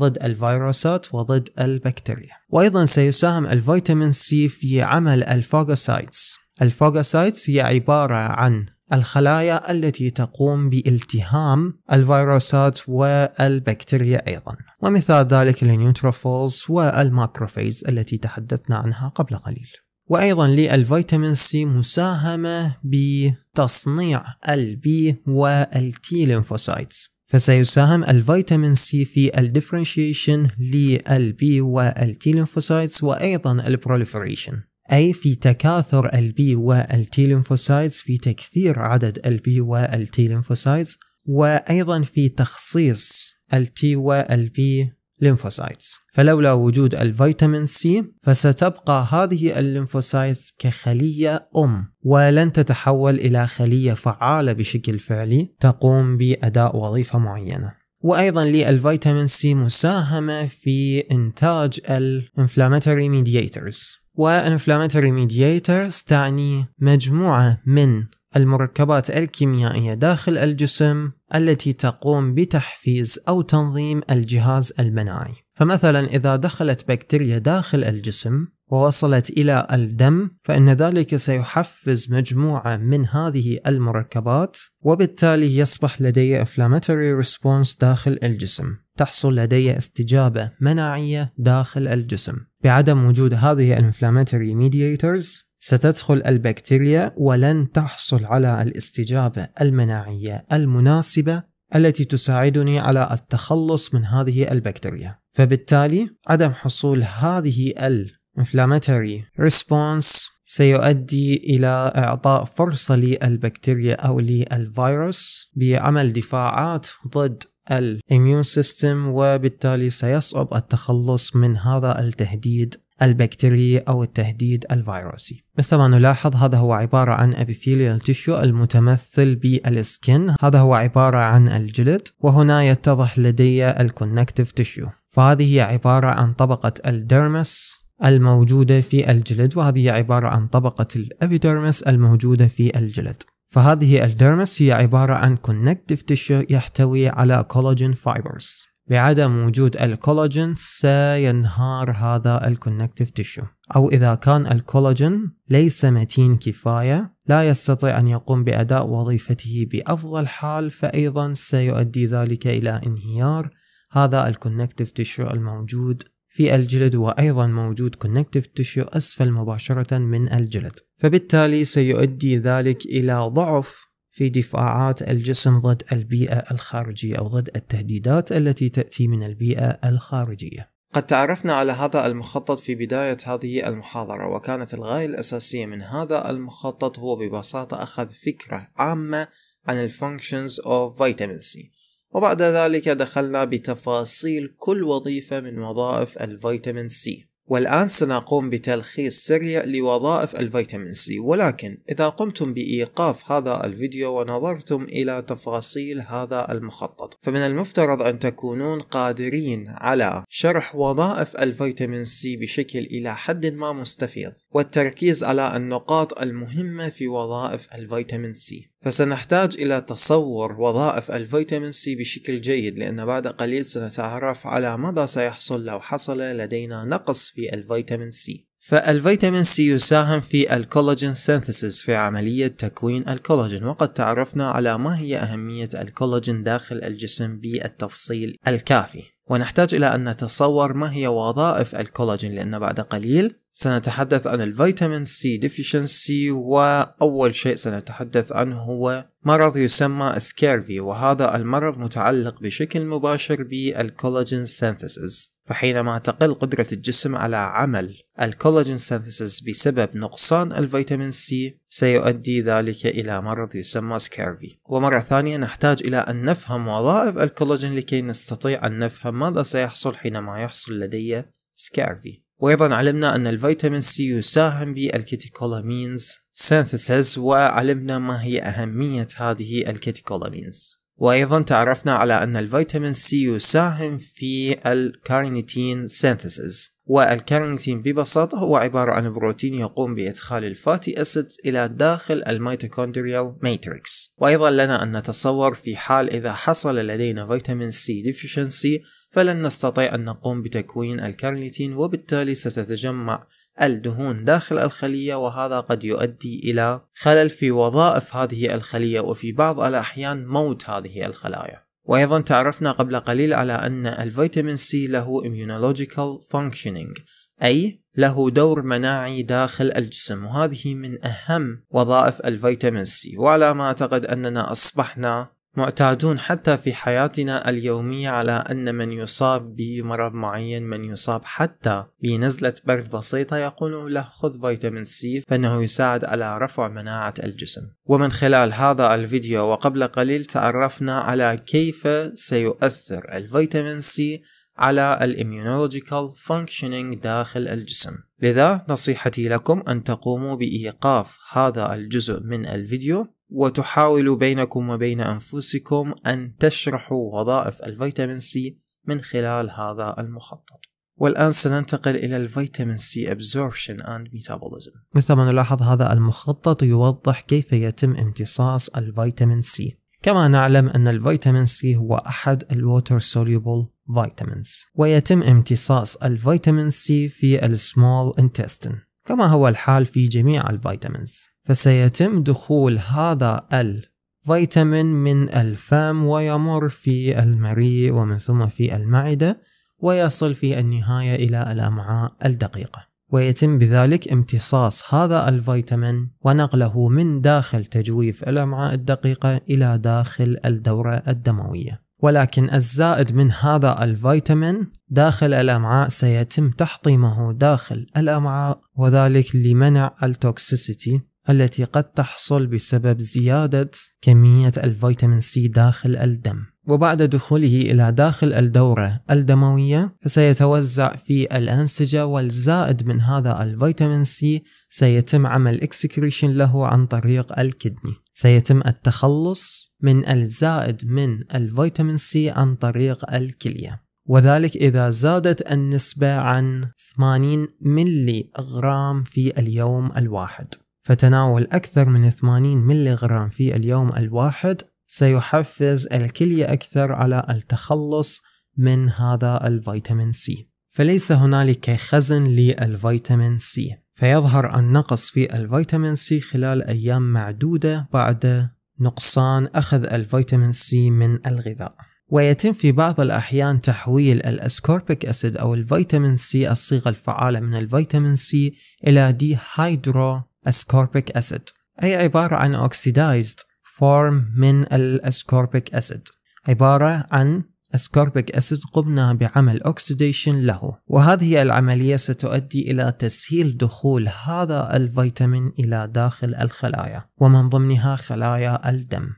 ضد الفيروسات وضد البكتيريا وأيضا سيساهم الفيتامين سي في عمل الفوغوسايتس الفوغوسايتس هي عبارة عن الخلايا التي تقوم بالتهام الفيروسات والبكتيريا أيضا ومثال ذلك النيوتروفولز والماكروفيز التي تحدثنا عنها قبل قليل وأيضا للفيتامين سي مساهمة بتصنيع البي والتي لينفوسايتس فسيساهم الفيتامين سي في الديفرنشيشن للبي والتي لينفوسايتس وأيضا البروليفريشن أي في تكاثر البي والتي لينفوسايتس في تكثير عدد البي والتي لينفوسايتس وأيضا في تخصيص التي والبي لينفوسايتس فلولا وجود الفيتامين سي فستبقى هذه الليمفوسايتس كخلية أم ولن تتحول إلى خلية فعالة بشكل فعلي تقوم بأداء وظيفة معينة وايضا للفيتامين سي مساهمه في انتاج الانفلاماتوري ميدياترز والانفلاماتوري ميدييترز تعني مجموعة من المركبات الكيميائية داخل الجسم التي تقوم بتحفيز أو تنظيم الجهاز المناعي فمثلا إذا دخلت بكتيريا داخل الجسم ووصلت إلى الدم فإن ذلك سيحفز مجموعة من هذه المركبات وبالتالي يصبح لدي inflammatory response داخل الجسم تحصل لدي استجابة مناعية داخل الجسم بعدم وجود هذه الانفلاماتوري ميدياترز ستدخل البكتيريا ولن تحصل على الاستجابة المناعية المناسبة التي تساعدني على التخلص من هذه البكتيريا فبالتالي عدم حصول هذه الانفلاماتوري ريسبونس سيؤدي إلى إعطاء فرصة للبكتيريا أو للفيروس بعمل دفاعات ضد الاميون سيستم وبالتالي سيصعب التخلص من هذا التهديد البكتيري أو التهديد الفيروسي مثل ما نلاحظ هذا هو عبارة عن epithelial tissue المتمثل بالسكن هذا هو عبارة عن الجلد وهنا يتضح لدي الكونكتيف تيشو فهذه هي عبارة عن طبقة الدرمس الموجودة في الجلد وهذه هي عبارة عن طبقة الأبيدرمس الموجودة في الجلد فهذه الديرمس هي عبارة عن كونكتيف تيشو يحتوي على كولاجين فايبرز بعدم وجود الكولاجين سينهار هذا الكونكتيف تيشو أو إذا كان الكولاجين ليس متين كفاية لا يستطيع أن يقوم بأداء وظيفته بأفضل حال فأيضا سيؤدي ذلك إلى انهيار هذا الكونكتيف تيشو الموجود في الجلد وأيضا موجود كونكتيف تيشيو أسفل مباشرة من الجلد فبالتالي سيؤدي ذلك إلى ضعف في دفاعات الجسم ضد البيئة الخارجية أو ضد التهديدات التي تأتي من البيئة الخارجية قد تعرفنا على هذا المخطط في بداية هذه المحاضرة وكانت الغاية الأساسية من هذا المخطط هو ببساطة أخذ فكرة عامة عن الفانكشنز اوف فيتامين سي وبعد ذلك دخلنا بتفاصيل كل وظيفة من وظائف الفيتامين سي والآن سنقوم بتلخيص سريع لوظائف الفيتامين سي ولكن إذا قمتم بإيقاف هذا الفيديو ونظرتم إلى تفاصيل هذا المخطط فمن المفترض أن تكونون قادرين على شرح وظائف الفيتامين سي بشكل إلى حد ما مستفيض والتركيز على النقاط المهمة في وظائف الفيتامين سي فسنحتاج إلى تصور وظائف الفيتامين سي بشكل جيد لأن بعد قليل سنتعرف على ماذا سيحصل لو حصل لدينا نقص في الفيتامين سي فالفيتامين سي يساهم في الكولاجين سينثيسيس في عملية تكوين الكولاجين وقد تعرفنا على ما هي أهمية الكولاجين داخل الجسم بالتفصيل الكافي ونحتاج إلى أن نتصور ما هي وظائف الكولاجين لأن بعد قليل سنتحدث عن الفيتامين سي ديفيشنسي وأول شيء سنتحدث عنه هو مرض يسمى سكيرفي وهذا المرض متعلق بشكل مباشر بالكولاجين سينثيسيس فحينما تقل قدرة الجسم على عمل الكولاجين سينثيسيس بسبب نقصان الفيتامين سي سيؤدي ذلك إلى مرض يسمى سكيرفي ومرة ثانية نحتاج إلى أن نفهم وظائف الكولاجين لكي نستطيع أن نفهم ماذا سيحصل حينما يحصل لدي سكيرفي وأيضا علمنا أن الفيتامين سي يساهم بالكيتيكولامينز سينثيسيس وعلمنا ما هي أهمية هذه الكيتيكولامينز وأيضا تعرفنا على أن الفيتامين سي يساهم في الكارنيتين سينثيسيس والكارنيتين ببساطة هو عبارة عن بروتين يقوم بإدخال الفاتي أسيدز إلى داخل الميتوكوندريال ماتريكس وأيضا لنا أن نتصور في حال إذا حصل لدينا فيتامين سي ديفيشنسي فلن نستطيع أن نقوم بتكوين الكارنيتين وبالتالي ستتجمع الدهون داخل الخلية وهذا قد يؤدي إلى خلل في وظائف هذه الخلية وفي بعض الأحيان موت هذه الخلايا وأيضا تعرفنا قبل قليل على أن الفيتامين سي له immunological functioning أي له دور مناعي داخل الجسم وهذه من أهم وظائف الفيتامين سي وعلى ما أعتقد أننا أصبحنا معتادون حتى في حياتنا اليومية على أن من يصاب بمرض معين من يصاب حتى بنزلة برد بسيطة يقول له خذ فيتامين سي فإنه يساعد على رفع مناعة الجسم ومن خلال هذا الفيديو وقبل قليل تعرفنا على كيف سيؤثر الفيتامين سي على الاميونولوجيكال فانكشنينج داخل الجسم لذا نصيحتي لكم أن تقوموا بإيقاف هذا الجزء من الفيديو وتحاول بينكم وبين أنفسكم أن تشرحوا وظائف الفيتامين سي من خلال هذا المخطط والآن سننتقل إلى الفيتامين سي absorption and metabolism مثل ما نلاحظ هذا المخطط يوضح كيف يتم امتصاص الفيتامين سي كما نعلم أن الفيتامين سي هو أحد الووتر سوليوبل فيتامينز ويتم امتصاص الفيتامين سي في السمول intestine كما هو الحال في جميع الفيتامينز فسيتم دخول هذا الفيتامين من الفم ويمر في المريء ومن ثم في المعدة ويصل في النهاية إلى الأمعاء الدقيقة ويتم بذلك امتصاص هذا الفيتامين ونقله من داخل تجويف الأمعاء الدقيقة إلى داخل الدورة الدموية ولكن الزائد من هذا الفيتامين داخل الأمعاء سيتم تحطيمه داخل الأمعاء وذلك لمنع التوكسيسيتي التي قد تحصل بسبب زيادة كمية الفيتامين سي داخل الدم وبعد دخوله إلى داخل الدورة الدموية سيتوزع في الأنسجة والزائد من هذا الفيتامين سي سيتم عمل اكسكريشن له عن طريق الكدني سيتم التخلص من الزائد من الفيتامين سي عن طريق الكلية وذلك إذا زادت النسبة عن 80 ملي غرام في اليوم الواحد فتناول أكثر من 80 ملي غرام في اليوم الواحد سيحفز الكلية أكثر على التخلص من هذا الفيتامين سي فليس هنالك خزن للفيتامين سي فيظهر النقص في الفيتامين سي خلال أيام معدودة بعد نقصان أخذ الفيتامين سي من الغذاء ويتم في بعض الأحيان تحويل الأسكوربيك أسيد أو الفيتامين سي الصيغة الفعالة من الفيتامين سي إلى دي هايدرو أسكوربيك أسيد أي عبارة عن أوكسيدايزد فورم من الأسكوربيك أسيد عبارة عن أسكوربيك أسيد قمنا بعمل أوكسيديشن له وهذه العملية ستؤدي إلى تسهيل دخول هذا الفيتامين إلى داخل الخلايا ومن ضمنها خلايا الدم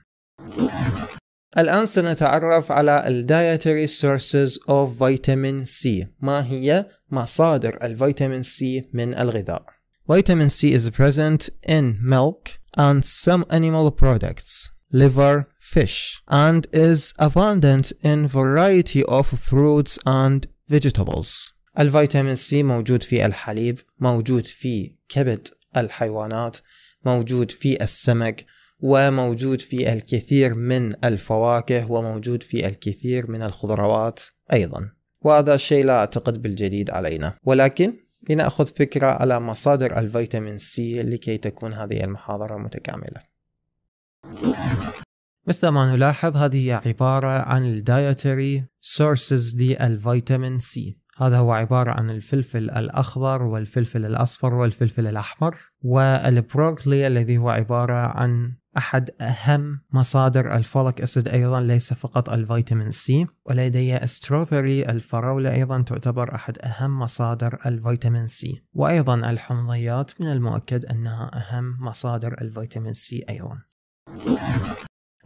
الآن سنتعرف على الـ Dietary Sources of Vitamin C ما هي مصادر الفيتامين C من الغذاء Vitamin C is present in milk and some animal products liver, fish and is abundant in variety of fruits and vegetables الفيتامين C موجود في الحليب موجود في كبد الحيوانات موجود في السمك وموجود في الكثير من الفواكه وموجود في الكثير من الخضروات أيضا وهذا الشيء لا أعتقد بالجديد علينا ولكن لنأخذ فكرة على مصادر الفيتامين سي لكي تكون هذه المحاضرة متكاملة مثل ما نلاحظ هذه هي عبارة عن الدايتري سورسز للفيتامين سي هذا هو عبارة عن الفلفل الأخضر والفلفل الأصفر والفلفل الأحمر والبروكلي الذي هو عبارة عن أحد أهم مصادر الفوليك أسيد أيضا ليس فقط الفيتامين سي ولدي استروبري الفراولة أيضا تعتبر أحد أهم مصادر الفيتامين سي وأيضا الحمضيات من المؤكد أنها أهم مصادر الفيتامين سي أيضا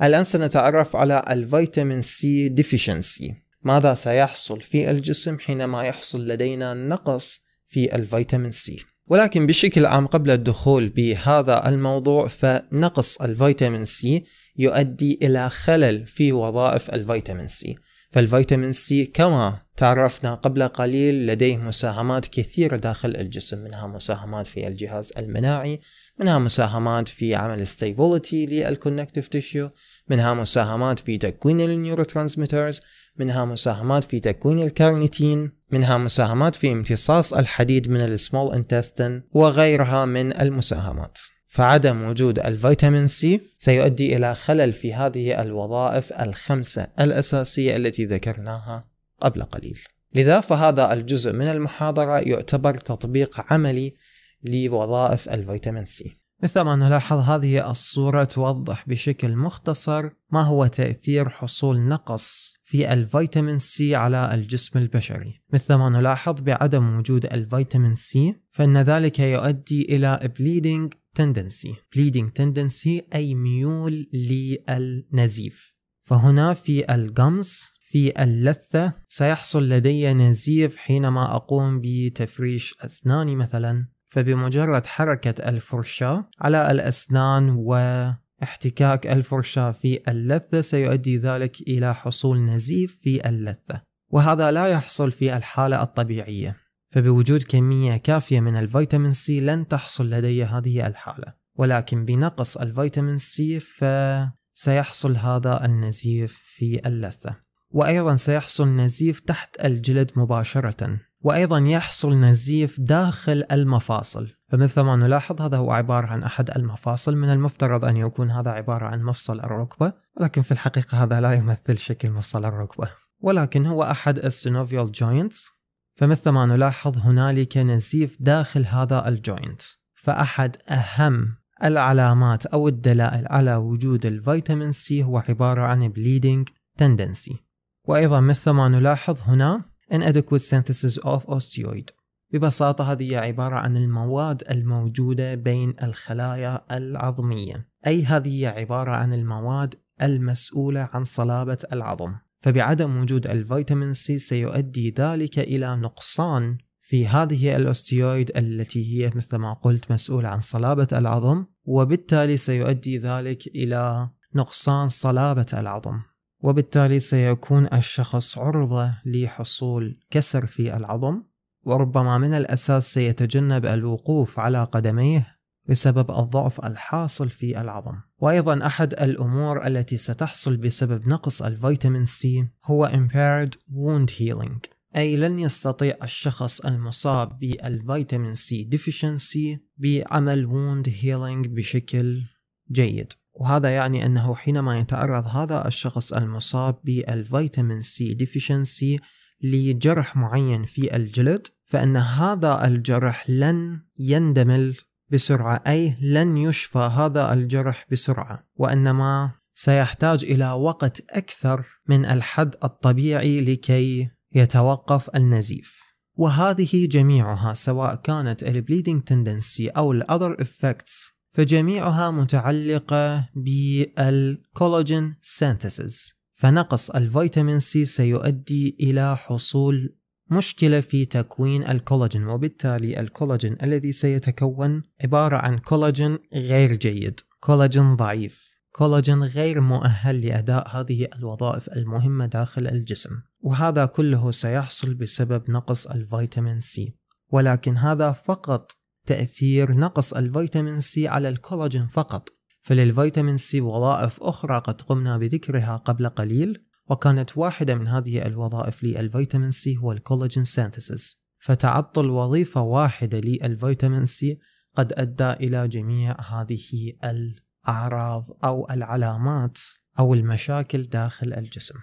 الآن سنتعرف على الفيتامين سي ديفيشنسي ماذا سيحصل في الجسم حينما يحصل لدينا نقص في الفيتامين سي ولكن بشكل عام قبل الدخول بهذا الموضوع فنقص الفيتامين سي يؤدي إلى خلل في وظائف الفيتامين سي فالفيتامين سي كما تعرفنا قبل قليل لديه مساهمات كثيرة داخل الجسم منها مساهمات في الجهاز المناعي منها مساهمات في عمل الستيبوليتي للكونكتيف تيشيو منها مساهمات في تكوين النيوروترانسميترز منها مساهمات في تكوين الكارنيتين منها مساهمات في امتصاص الحديد من السمول انتستين وغيرها من المساهمات فعدم وجود الفيتامين سي سيؤدي إلى خلل في هذه الوظائف الخمسة الأساسية التي ذكرناها قبل قليل لذا فهذا الجزء من المحاضرة يعتبر تطبيق عملي لوظائف الفيتامين سي مثل ما نلاحظ هذه الصورة توضح بشكل مختصر ما هو تأثير حصول نقص في الفيتامين سي على الجسم البشري مثل ما نلاحظ بعدم وجود الفيتامين سي فإن ذلك يؤدي إلى bleeding تندنسي bleeding تندنسي أي ميول للنزيف فهنا في الجمس في اللثة سيحصل لدي نزيف حينما أقوم بتفريش أسناني مثلا فبمجرد حركة الفرشاة على الأسنان واحتكاك الفرشاة في اللثة سيؤدي ذلك إلى حصول نزيف في اللثة وهذا لا يحصل في الحالة الطبيعية فبوجود كمية كافية من الفيتامين سي لن تحصل لدي هذه الحالة ولكن بنقص الفيتامين سي فسيحصل هذا النزيف في اللثة وأيضا سيحصل نزيف تحت الجلد مباشرة وأيضا يحصل نزيف داخل المفاصل فمثل ما نلاحظ هذا هو عبارة عن أحد المفاصل من المفترض أن يكون هذا عبارة عن مفصل الركبة ولكن في الحقيقة هذا لا يمثل شكل مفصل الركبة ولكن هو أحد السينوفيال جوينتس فمثل ما نلاحظ هنالك نزيف داخل هذا الجوينت فأحد أهم العلامات أو الدلائل على وجود الفيتامين سي هو عبارة عن بليدنج تندنسي وأيضا مثل ما نلاحظ هنا inadequate synthesis of osteoid ببساطة هذه عبارة عن المواد الموجودة بين الخلايا العظمية أي هذه عبارة عن المواد المسؤولة عن صلابة العظم فبعدم وجود الفيتامين سي سيؤدي ذلك إلى نقصان في هذه الأوستيويد التي هي مثل ما قلت مسؤولة عن صلابة العظم وبالتالي سيؤدي ذلك إلى نقصان صلابة العظم وبالتالي سيكون الشخص عرضة لحصول كسر في العظم وربما من الأساس سيتجنب الوقوف على قدميه بسبب الضعف الحاصل في العظم وأيضا أحد الأمور التي ستحصل بسبب نقص الفيتامين سي هو impaired wound healing أي لن يستطيع الشخص المصاب بالفيتامين سي deficiency بعمل wound healing بشكل جيد وهذا يعني أنه حينما يتعرض هذا الشخص المصاب بالفيتامين سي ديفيشنسي لجرح معين في الجلد فإن هذا الجرح لن يندمل بسرعة أي لن يشفى هذا الجرح بسرعة وإنما سيحتاج إلى وقت أكثر من الحد الطبيعي لكي يتوقف النزيف وهذه جميعها سواء كانت البليدنج تندنسي أو الأذر إفكتس فجميعها متعلقة بالكولاجين سينثيسز فنقص الفيتامين سي سيؤدي إلى حصول مشكلة في تكوين الكولاجين وبالتالي الكولاجين الذي سيتكون عبارة عن كولاجين غير جيد كولاجين ضعيف كولاجين غير مؤهل لأداء هذه الوظائف المهمة داخل الجسم وهذا كله سيحصل بسبب نقص الفيتامين سي ولكن هذا فقط تأثير نقص الفيتامين سي على الكولاجين فقط فللفيتامين سي وظائف أخرى قد قمنا بذكرها قبل قليل وكانت واحدة من هذه الوظائف للفيتامين سي هو الكولاجين سينثيسيس فتعطل وظيفة واحدة للفيتامين سي قد أدى إلى جميع هذه الأعراض أو العلامات أو المشاكل داخل الجسم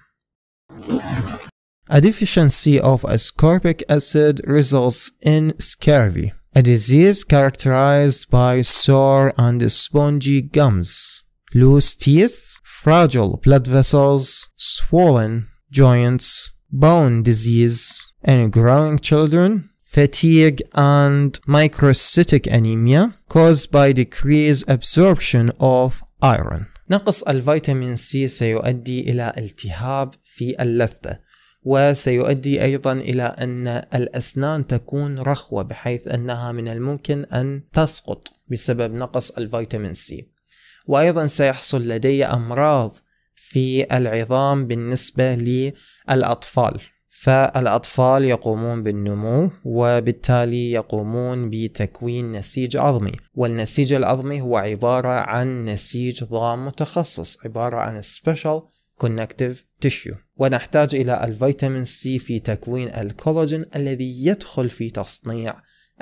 A deficiency of ascorbic acid results in scurvy a disease characterized by sore and spongy gums, loose teeth, fragile blood vessels, swollen joints, bone disease, and growing children, fatigue and microcytic anemia caused by decreased absorption of iron. نقص الفيتامين سي سيؤدي إلى التهاب في اللثة وسيؤدي أيضا إلى أن الأسنان تكون رخوة بحيث أنها من الممكن أن تسقط بسبب نقص الفيتامين سي وأيضا سيحصل لدي أمراض في العظام بالنسبة للأطفال فالأطفال يقومون بالنمو وبالتالي يقومون بتكوين نسيج عظمي والنسيج العظمي هو عبارة عن نسيج ضام متخصص عبارة عن Special Connective Tissue ونحتاج إلى الفيتامين سي في تكوين الكولاجين الذي يدخل في تصنيع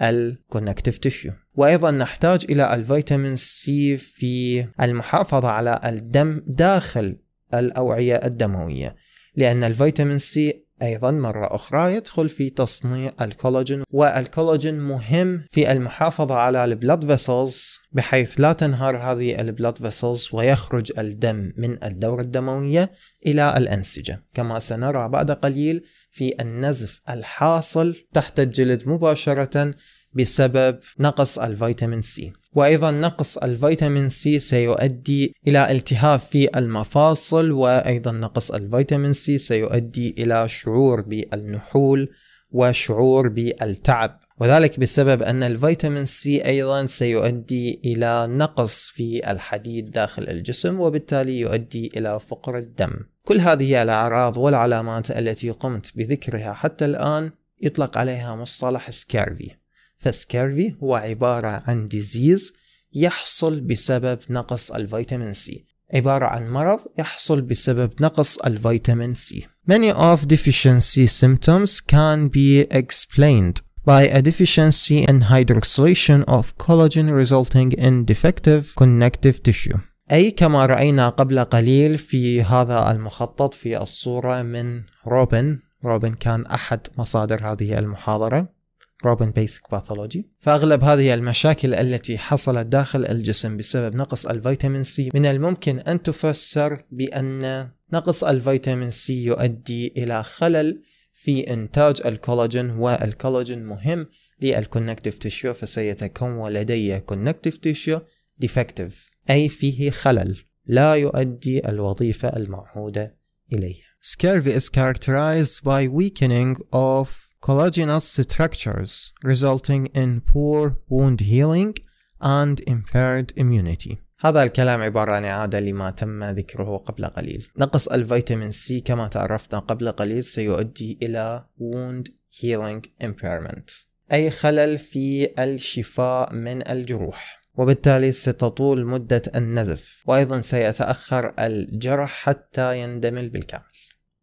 الكونكتيف تيشيو وايضا نحتاج الى الفيتامين سي في المحافظه على الدم داخل الاوعيه الدمويه لان الفيتامين سي أيضا مرة أخرى يدخل في تصنيع الكولاجين والكولاجين مهم في المحافظة على البلاد فيسلز بحيث لا تنهار هذه البلاد فيسلز ويخرج الدم من الدورة الدموية إلى الأنسجة كما سنرى بعد قليل في النزف الحاصل تحت الجلد مباشرة بسبب نقص الفيتامين سي وأيضا نقص الفيتامين سي سيؤدي إلى التهاب في المفاصل وأيضا نقص الفيتامين سي سيؤدي إلى شعور بالنحول وشعور بالتعب وذلك بسبب أن الفيتامين سي أيضا سيؤدي إلى نقص في الحديد داخل الجسم وبالتالي يؤدي إلى فقر الدم كل هذه الأعراض والعلامات التي قمت بذكرها حتى الآن يطلق عليها مصطلح سكاربي فسكيرفي هو عبارة عن ديزيز يحصل بسبب نقص الفيتامين سي عبارة عن مرض يحصل بسبب نقص الفيتامين سي Many of deficiency symptoms can be explained by a deficiency in hydroxylation of collagen resulting in defective connective tissue أي كما رأينا قبل قليل في هذا المخطط في الصورة من روبن روبن كان أحد مصادر هذه المحاضرة روبن بيسك باثولوجي فأغلب هذه المشاكل التي حصلت داخل الجسم بسبب نقص الفيتامين سي من الممكن أن تفسر بأن نقص الفيتامين سي يؤدي إلى خلل في إنتاج الكولاجين والكولاجين مهم للكونكتيف تيشيو فسيتكون لدي كونكتيف تيشيو ديفكتيف أي فيه خلل لا يؤدي الوظيفة المعهودة إليه Scurvy is characterized by weakening of collagenous structures resulting in poor wound healing and impaired immunity هذا الكلام عبارة عن إعادة لما تم ذكره قبل قليل نقص الفيتامين سي كما تعرفنا قبل قليل سيؤدي إلى wound healing impairment أي خلل في الشفاء من الجروح وبالتالي ستطول مدة النزف وأيضا سيتأخر الجرح حتى يندمل بالكامل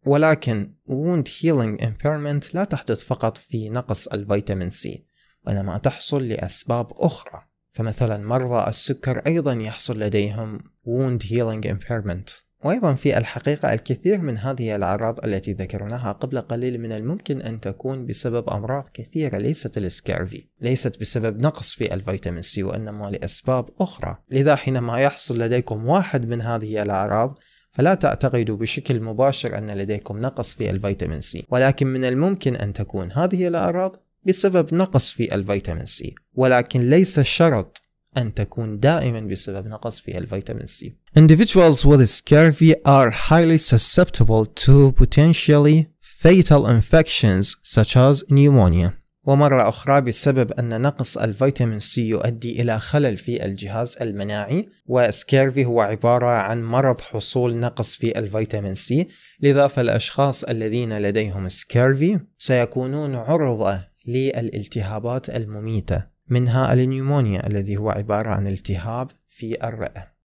ولكن wound healing impairment لا تحدث فقط في نقص الفيتامين سي وإنما تحصل لأسباب أخرى فمثلا مرضى السكر أيضا يحصل لديهم wound healing impairment وأيضا في الحقيقة الكثير من هذه الأعراض التي ذكرناها قبل قليل من الممكن أن تكون بسبب أمراض كثيرة ليست السكيرفي ليست بسبب نقص في الفيتامين سي وإنما لأسباب أخرى لذا حينما يحصل لديكم واحد من هذه الأعراض فلا تعتقدوا بشكل مباشر أن لديكم نقص في الفيتامين سي ولكن من الممكن أن تكون هذه الأعراض بسبب نقص في الفيتامين سي ولكن ليس شرط أن تكون دائما بسبب نقص في الفيتامين سي. Individuals with scurvy are highly susceptible to potentially fatal infections such as pneumonia. ومرة أخرى بسبب أن نقص الفيتامين سي يؤدي إلى خلل في الجهاز المناعي وسكيرفي هو عبارة عن مرض حصول نقص في الفيتامين سي لذا فالأشخاص الذين لديهم سكيرفي سيكونون عرضة للالتهابات المميتة منها النيومونيا الذي هو عبارة عن التهاب في الرئة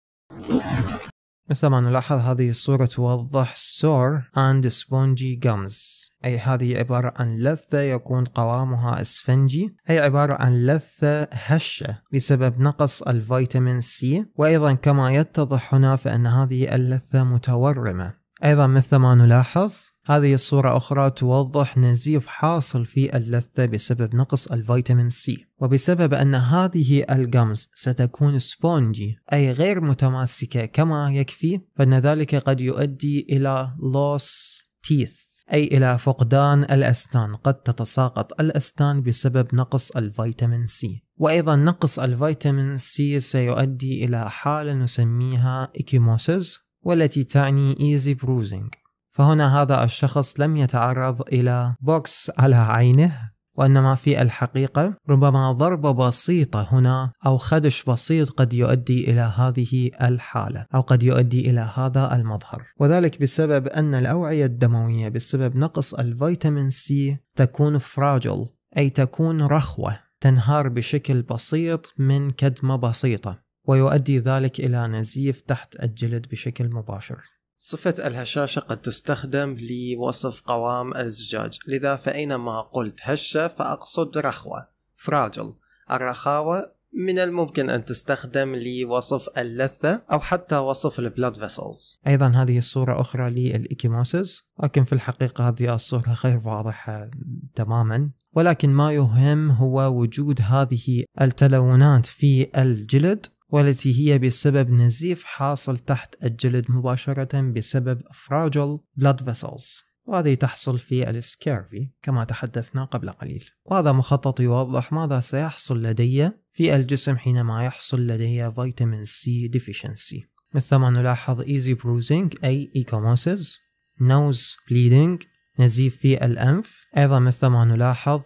مثل ما نلاحظ هذه الصورة توضح sore and spongy gums أي هذه عبارة عن لثة يكون قوامها اسفنجي أي عبارة عن لثة هشة بسبب نقص الفيتامين سي وأيضا كما يتضح هنا فإن هذه اللثة متورمة أيضا مثل ما نلاحظ هذه الصورة أخرى توضح نزيف حاصل في اللثة بسبب نقص الفيتامين سي وبسبب أن هذه الجمز ستكون سبونجي أي غير متماسكة كما يكفي فإن ذلك قد يؤدي إلى لوس تيث أي إلى فقدان الأسنان قد تتساقط الأسنان بسبب نقص الفيتامين سي وأيضا نقص الفيتامين سي سيؤدي إلى حالة نسميها إكيموسيس والتي تعني إيزي بروزنج فهنا هذا الشخص لم يتعرض إلى بوكس على عينه وإنما في الحقيقة ربما ضربة بسيطة هنا أو خدش بسيط قد يؤدي إلى هذه الحالة أو قد يؤدي إلى هذا المظهر وذلك بسبب أن الأوعية الدموية بسبب نقص الفيتامين سي تكون فراجل أي تكون رخوة تنهار بشكل بسيط من كدمة بسيطة ويؤدي ذلك إلى نزيف تحت الجلد بشكل مباشر صفة الهشاشة قد تستخدم لوصف قوام الزجاج لذا فأينما قلت هشة فأقصد رخوة فراجل الرخاوة من الممكن أن تستخدم لوصف اللثة أو حتى وصف البلاد فيسلز أيضا هذه الصورة أخرى للإيكيموسيس لكن في الحقيقة هذه الصورة غير واضحة تماما ولكن ما يهم هو وجود هذه التلونات في الجلد والتي هي بسبب نزيف حاصل تحت الجلد مباشرة بسبب فراجل blood vessels وهذه تحصل في السكيرفي كما تحدثنا قبل قليل وهذا مخطط يوضح ماذا سيحصل لدي في الجسم حينما يحصل لدي فيتامين سي ديفيشنسي مثل ما نلاحظ easy bruising أي إيكوموسيس نوز بليدنج نزيف في الأنف أيضا مثل ما نلاحظ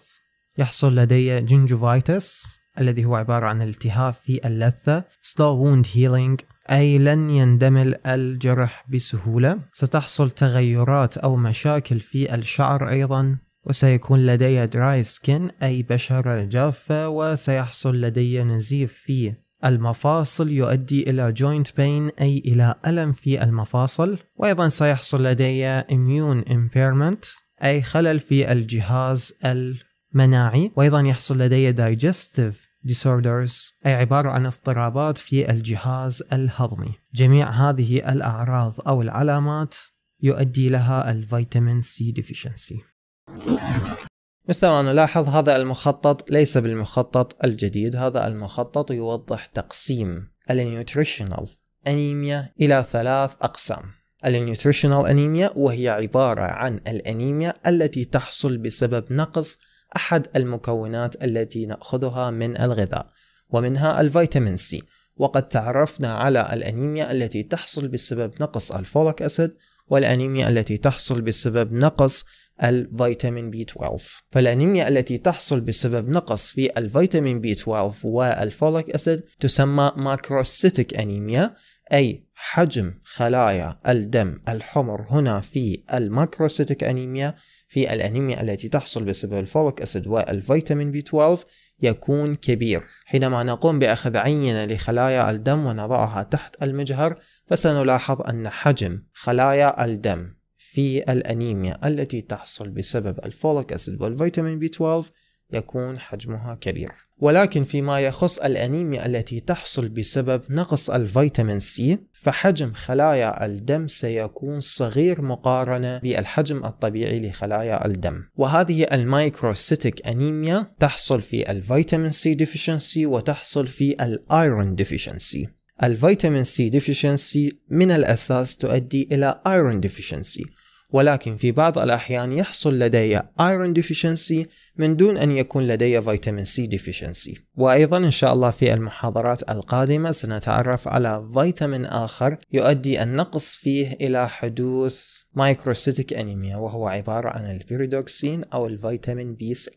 يحصل لدي جنجوفايتس الذي هو عبارة عن التهاب في اللثة slow wound healing أي لن يندمل الجرح بسهولة ستحصل تغيرات أو مشاكل في الشعر أيضا وسيكون لدي دراي skin أي بشرة جافة وسيحصل لدي نزيف في المفاصل يؤدي إلى joint pain أي إلى ألم في المفاصل وأيضا سيحصل لدي immune impairment أي خلل في الجهاز المناعي وأيضا يحصل لدي digestive disorders أي عبارة عن اضطرابات في الجهاز الهضمي جميع هذه الأعراض أو العلامات يؤدي لها الفيتامين سي deficiency مثل ما نلاحظ هذا المخطط ليس بالمخطط الجديد هذا المخطط يوضح تقسيم النيوتريشنال أنيميا إلى ثلاث أقسام النيوتريشنال أنيميا وهي عبارة عن الأنيميا التي تحصل بسبب نقص أحد المكونات التي نأخذها من الغذاء ومنها الفيتامين سي وقد تعرفنا على الأنيميا التي تحصل بسبب نقص الفوليك أسيد والأنيميا التي تحصل بسبب نقص الفيتامين بي 12 فالأنيميا التي تحصل بسبب نقص في الفيتامين بي 12 والفوليك أسيد تسمى ماكروسيتيك أنيميا أي حجم خلايا الدم الحمر هنا في الماكروسيتيك أنيميا في الأنيميا التي تحصل بسبب الفوليك أسيد والفيتامين بي 12 يكون كبير حينما نقوم بأخذ عينة لخلايا الدم ونضعها تحت المجهر فسنلاحظ أن حجم خلايا الدم في الأنيميا التي تحصل بسبب الفوليك أسيد والفيتامين بي 12 يكون حجمها كبير ولكن فيما يخص الأنيميا التي تحصل بسبب نقص الفيتامين سي فحجم خلايا الدم سيكون صغير مقارنة بالحجم الطبيعي لخلايا الدم وهذه المايكروسيتيك أنيميا تحصل في الفيتامين سي ديفيشنسي وتحصل في الايرون ديفيشنسي الفيتامين سي ديفيشنسي من الأساس تؤدي إلى ايرون ديفيشنسي ولكن في بعض الأحيان يحصل لدي Iron Deficiency من دون أن يكون لدي فيتامين C Deficiency وأيضا إن شاء الله في المحاضرات القادمة سنتعرف على فيتامين آخر يؤدي النقص فيه إلى حدوث Microcytic أنيميا وهو عبارة عن البيريدوكسين أو الفيتامين B6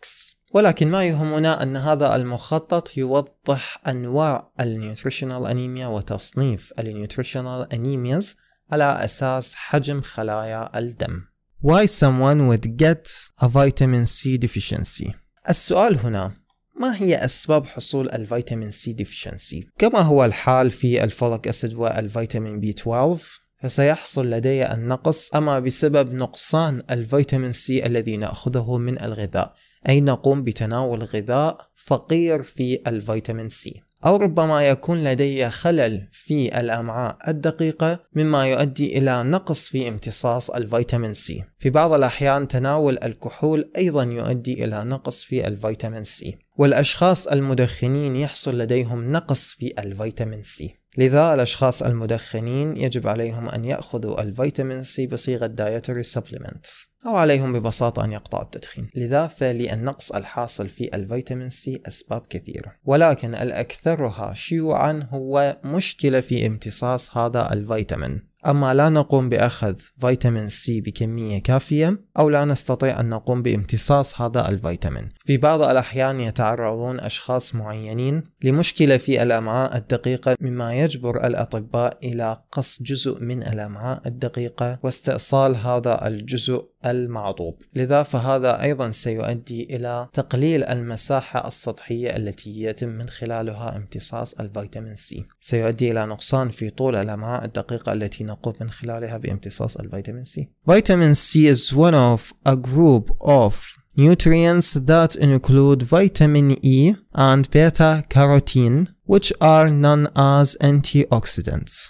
ولكن ما يهمنا أن هذا المخطط يوضح أنواع النيوتريشنال أنيميا وتصنيف النيوتريشنال أنيمياز على أساس حجم خلايا الدم Why someone would get a vitamin C deficiency السؤال هنا ما هي أسباب حصول الفيتامين C deficiency؟ كما هو الحال في الفوليك أسيد والفيتامين B12 فسيحصل لدي النقص أما بسبب نقصان الفيتامين C الذي نأخذه من الغذاء أي نقوم بتناول غذاء فقير في الفيتامين C أو ربما يكون لدي خلل في الأمعاء الدقيقة مما يؤدي إلى نقص في امتصاص الفيتامين سي في بعض الأحيان تناول الكحول أيضا يؤدي إلى نقص في الفيتامين سي والأشخاص المدخنين يحصل لديهم نقص في الفيتامين سي لذا الأشخاص المدخنين يجب عليهم أن يأخذوا الفيتامين سي بصيغة دايتوري سبليمنت أو عليهم ببساطة أن يقطعوا التدخين لذا فللنقص الحاصل في الفيتامين سي أسباب كثيرة ولكن الأكثرها شيوعا هو مشكلة في امتصاص هذا الفيتامين أما لا نقوم بأخذ فيتامين سي بكمية كافية أو لا نستطيع أن نقوم بامتصاص هذا الفيتامين في بعض الأحيان يتعرضون أشخاص معينين لمشكلة في الأمعاء الدقيقة مما يجبر الأطباء إلى قص جزء من الأمعاء الدقيقة واستئصال هذا الجزء المعضوب لذا فهذا أيضا سيؤدي إلى تقليل المساحة السطحية التي يتم من خلالها امتصاص الفيتامين سي سيؤدي إلى نقصان في طول الأمعاء الدقيقة التي نقوم من خلالها بامتصاص الفيتامين سي فيتامين سي is one of a group of nutrients that include vitamin E and beta-carotene which are known as antioxidants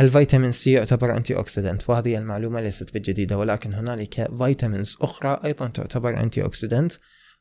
الفيتامين سي يعتبر أنتي أوكسيدنت وهذه المعلومة ليست بالجديدة ولكن هنالك فيتامينز أخرى أيضا تعتبر أنتي أوكسيدنت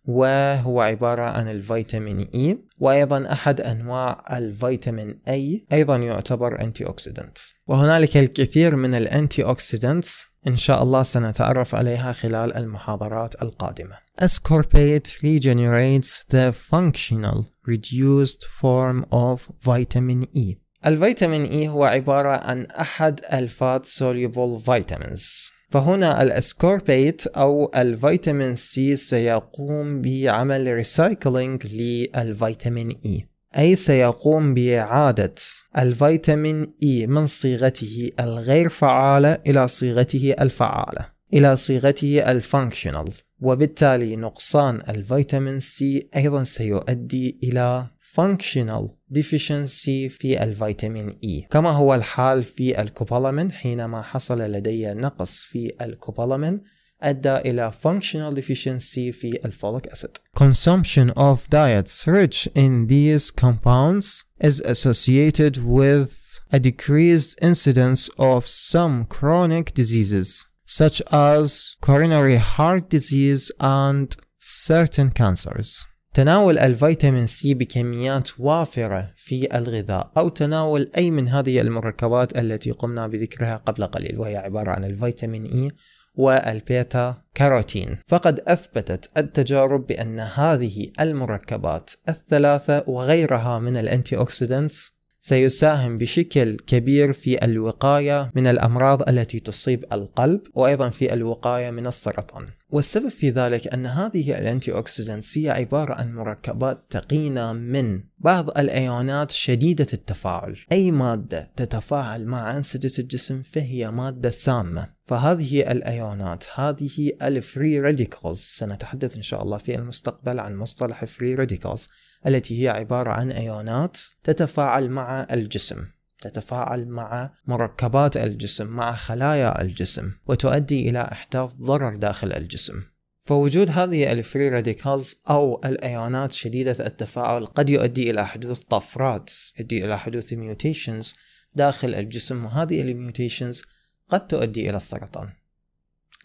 وهو عبارة عن الفيتامين إي e، وأيضا أحد أنواع الفيتامين أي أيضا يعتبر أنتي أوكسيدنت وهنالك الكثير من الأنتي أوكسيدنتس إن شاء الله سنتعرف عليها خلال المحاضرات القادمة اسكوربيت ريجينيريتس ذا فانكشنال reduced form of vitamin E الفيتامين إي e هو عبارة عن أحد الفات سوليبل فيتامينز فهنا الاسكوربيت أو الفيتامين سي سيقوم بعمل ريسايكلينج للفيتامين إي e. أي سيقوم بإعادة الفيتامين إي e من صيغته الغير فعالة إلى صيغته الفعالة إلى صيغته الفانكشنال وبالتالي نقصان الفيتامين سي أيضا سيؤدي إلى functional deficiency في الفيتامين E كما هو الحال في الكوبالامين حينما حصل لدي نقص في الكوبالامين أدى إلى functional deficiency في الفوليك acid. Consumption of diets rich in these compounds is associated with a decreased incidence of some chronic diseases such as coronary heart disease and certain cancers. تناول الفيتامين سي بكميات وافرة في الغذاء أو تناول أي من هذه المركبات التي قمنا بذكرها قبل قليل وهي عبارة عن الفيتامين إي e والبيتا كاروتين فقد أثبتت التجارب بأن هذه المركبات الثلاثة وغيرها من الأنتي أوكسيدنتس سيساهم بشكل كبير في الوقاية من الأمراض التي تصيب القلب وأيضا في الوقاية من السرطان والسبب في ذلك أن هذه الأنتي أوكسيدنتس هي عبارة عن مركبات تقينة من بعض الأيونات شديدة التفاعل أي مادة تتفاعل مع أنسجة الجسم فهي مادة سامة فهذه الأيونات هذه الفري راديكالز سنتحدث إن شاء الله في المستقبل عن مصطلح فري راديكالز التي هي عبارة عن أيونات تتفاعل مع الجسم تتفاعل مع مركبات الجسم مع خلايا الجسم وتؤدي إلى إحداث ضرر داخل الجسم فوجود هذه الفري راديكالز أو الأيونات شديدة التفاعل قد يؤدي إلى حدوث طفرات يؤدي إلى حدوث ميوتيشنز داخل الجسم وهذه الميوتيشنز قد تؤدي إلى السرطان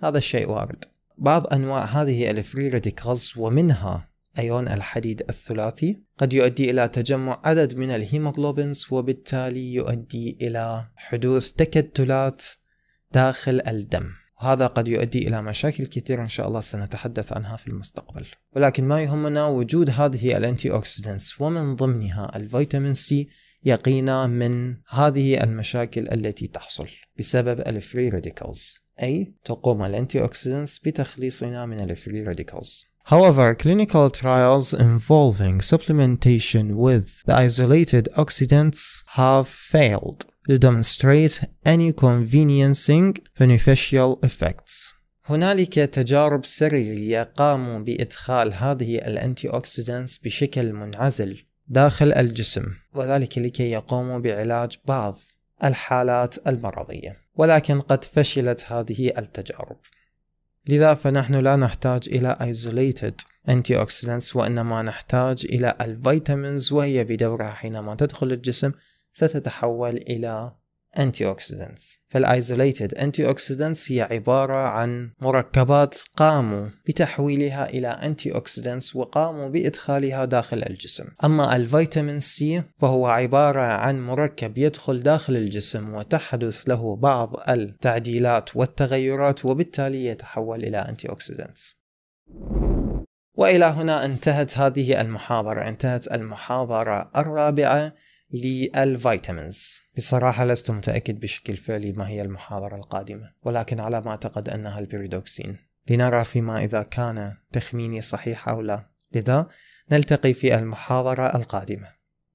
هذا الشيء وارد بعض أنواع هذه الفري راديكالز ومنها أيون الحديد الثلاثي قد يؤدي إلى تجمع عدد من الهيموغلوبينز وبالتالي يؤدي إلى حدوث تكتلات داخل الدم وهذا قد يؤدي إلى مشاكل كثيرة إن شاء الله سنتحدث عنها في المستقبل ولكن ما يهمنا وجود هذه الأنتي أوكسيدنتس ومن ضمنها الفيتامين سي يقينا من هذه المشاكل التي تحصل بسبب الفري راديكالز أي تقوم الأنتي أوكسيدنتس بتخليصنا من الفري راديكالز However, clinical trials involving supplementation with the isolated oxidants have failed to demonstrate any conveniencing beneficial effects. هنالك تجارب سريرية قاموا بإدخال هذه الأنتي أوكسيدنس بشكل منعزل داخل الجسم وذلك لكي يقوموا بعلاج بعض الحالات المرضية ولكن قد فشلت هذه التجارب لذا فنحن لا نحتاج إلى isolated antioxidants وإنما نحتاج إلى الفيتامينز وهي بدورها حينما تدخل الجسم ستتحول إلى انتي اوكسيدنتس فالايزوليتد انتي اوكسيدنتس هي عبارة عن مركبات قاموا بتحويلها الى انتي اوكسيدنتس وقاموا بادخالها داخل الجسم اما الفيتامين سي فهو عبارة عن مركب يدخل داخل الجسم وتحدث له بعض التعديلات والتغيرات وبالتالي يتحول الى انتي اوكسيدنتس والى هنا انتهت هذه المحاضرة انتهت المحاضرة الرابعة للفيتامينز بصراحة لست متأكد بشكل فعلي ما هي المحاضرة القادمة ولكن على ما أعتقد أنها البيريدوكسين لنرى فيما إذا كان تخميني صحيح أو لا لذا نلتقي في المحاضرة القادمة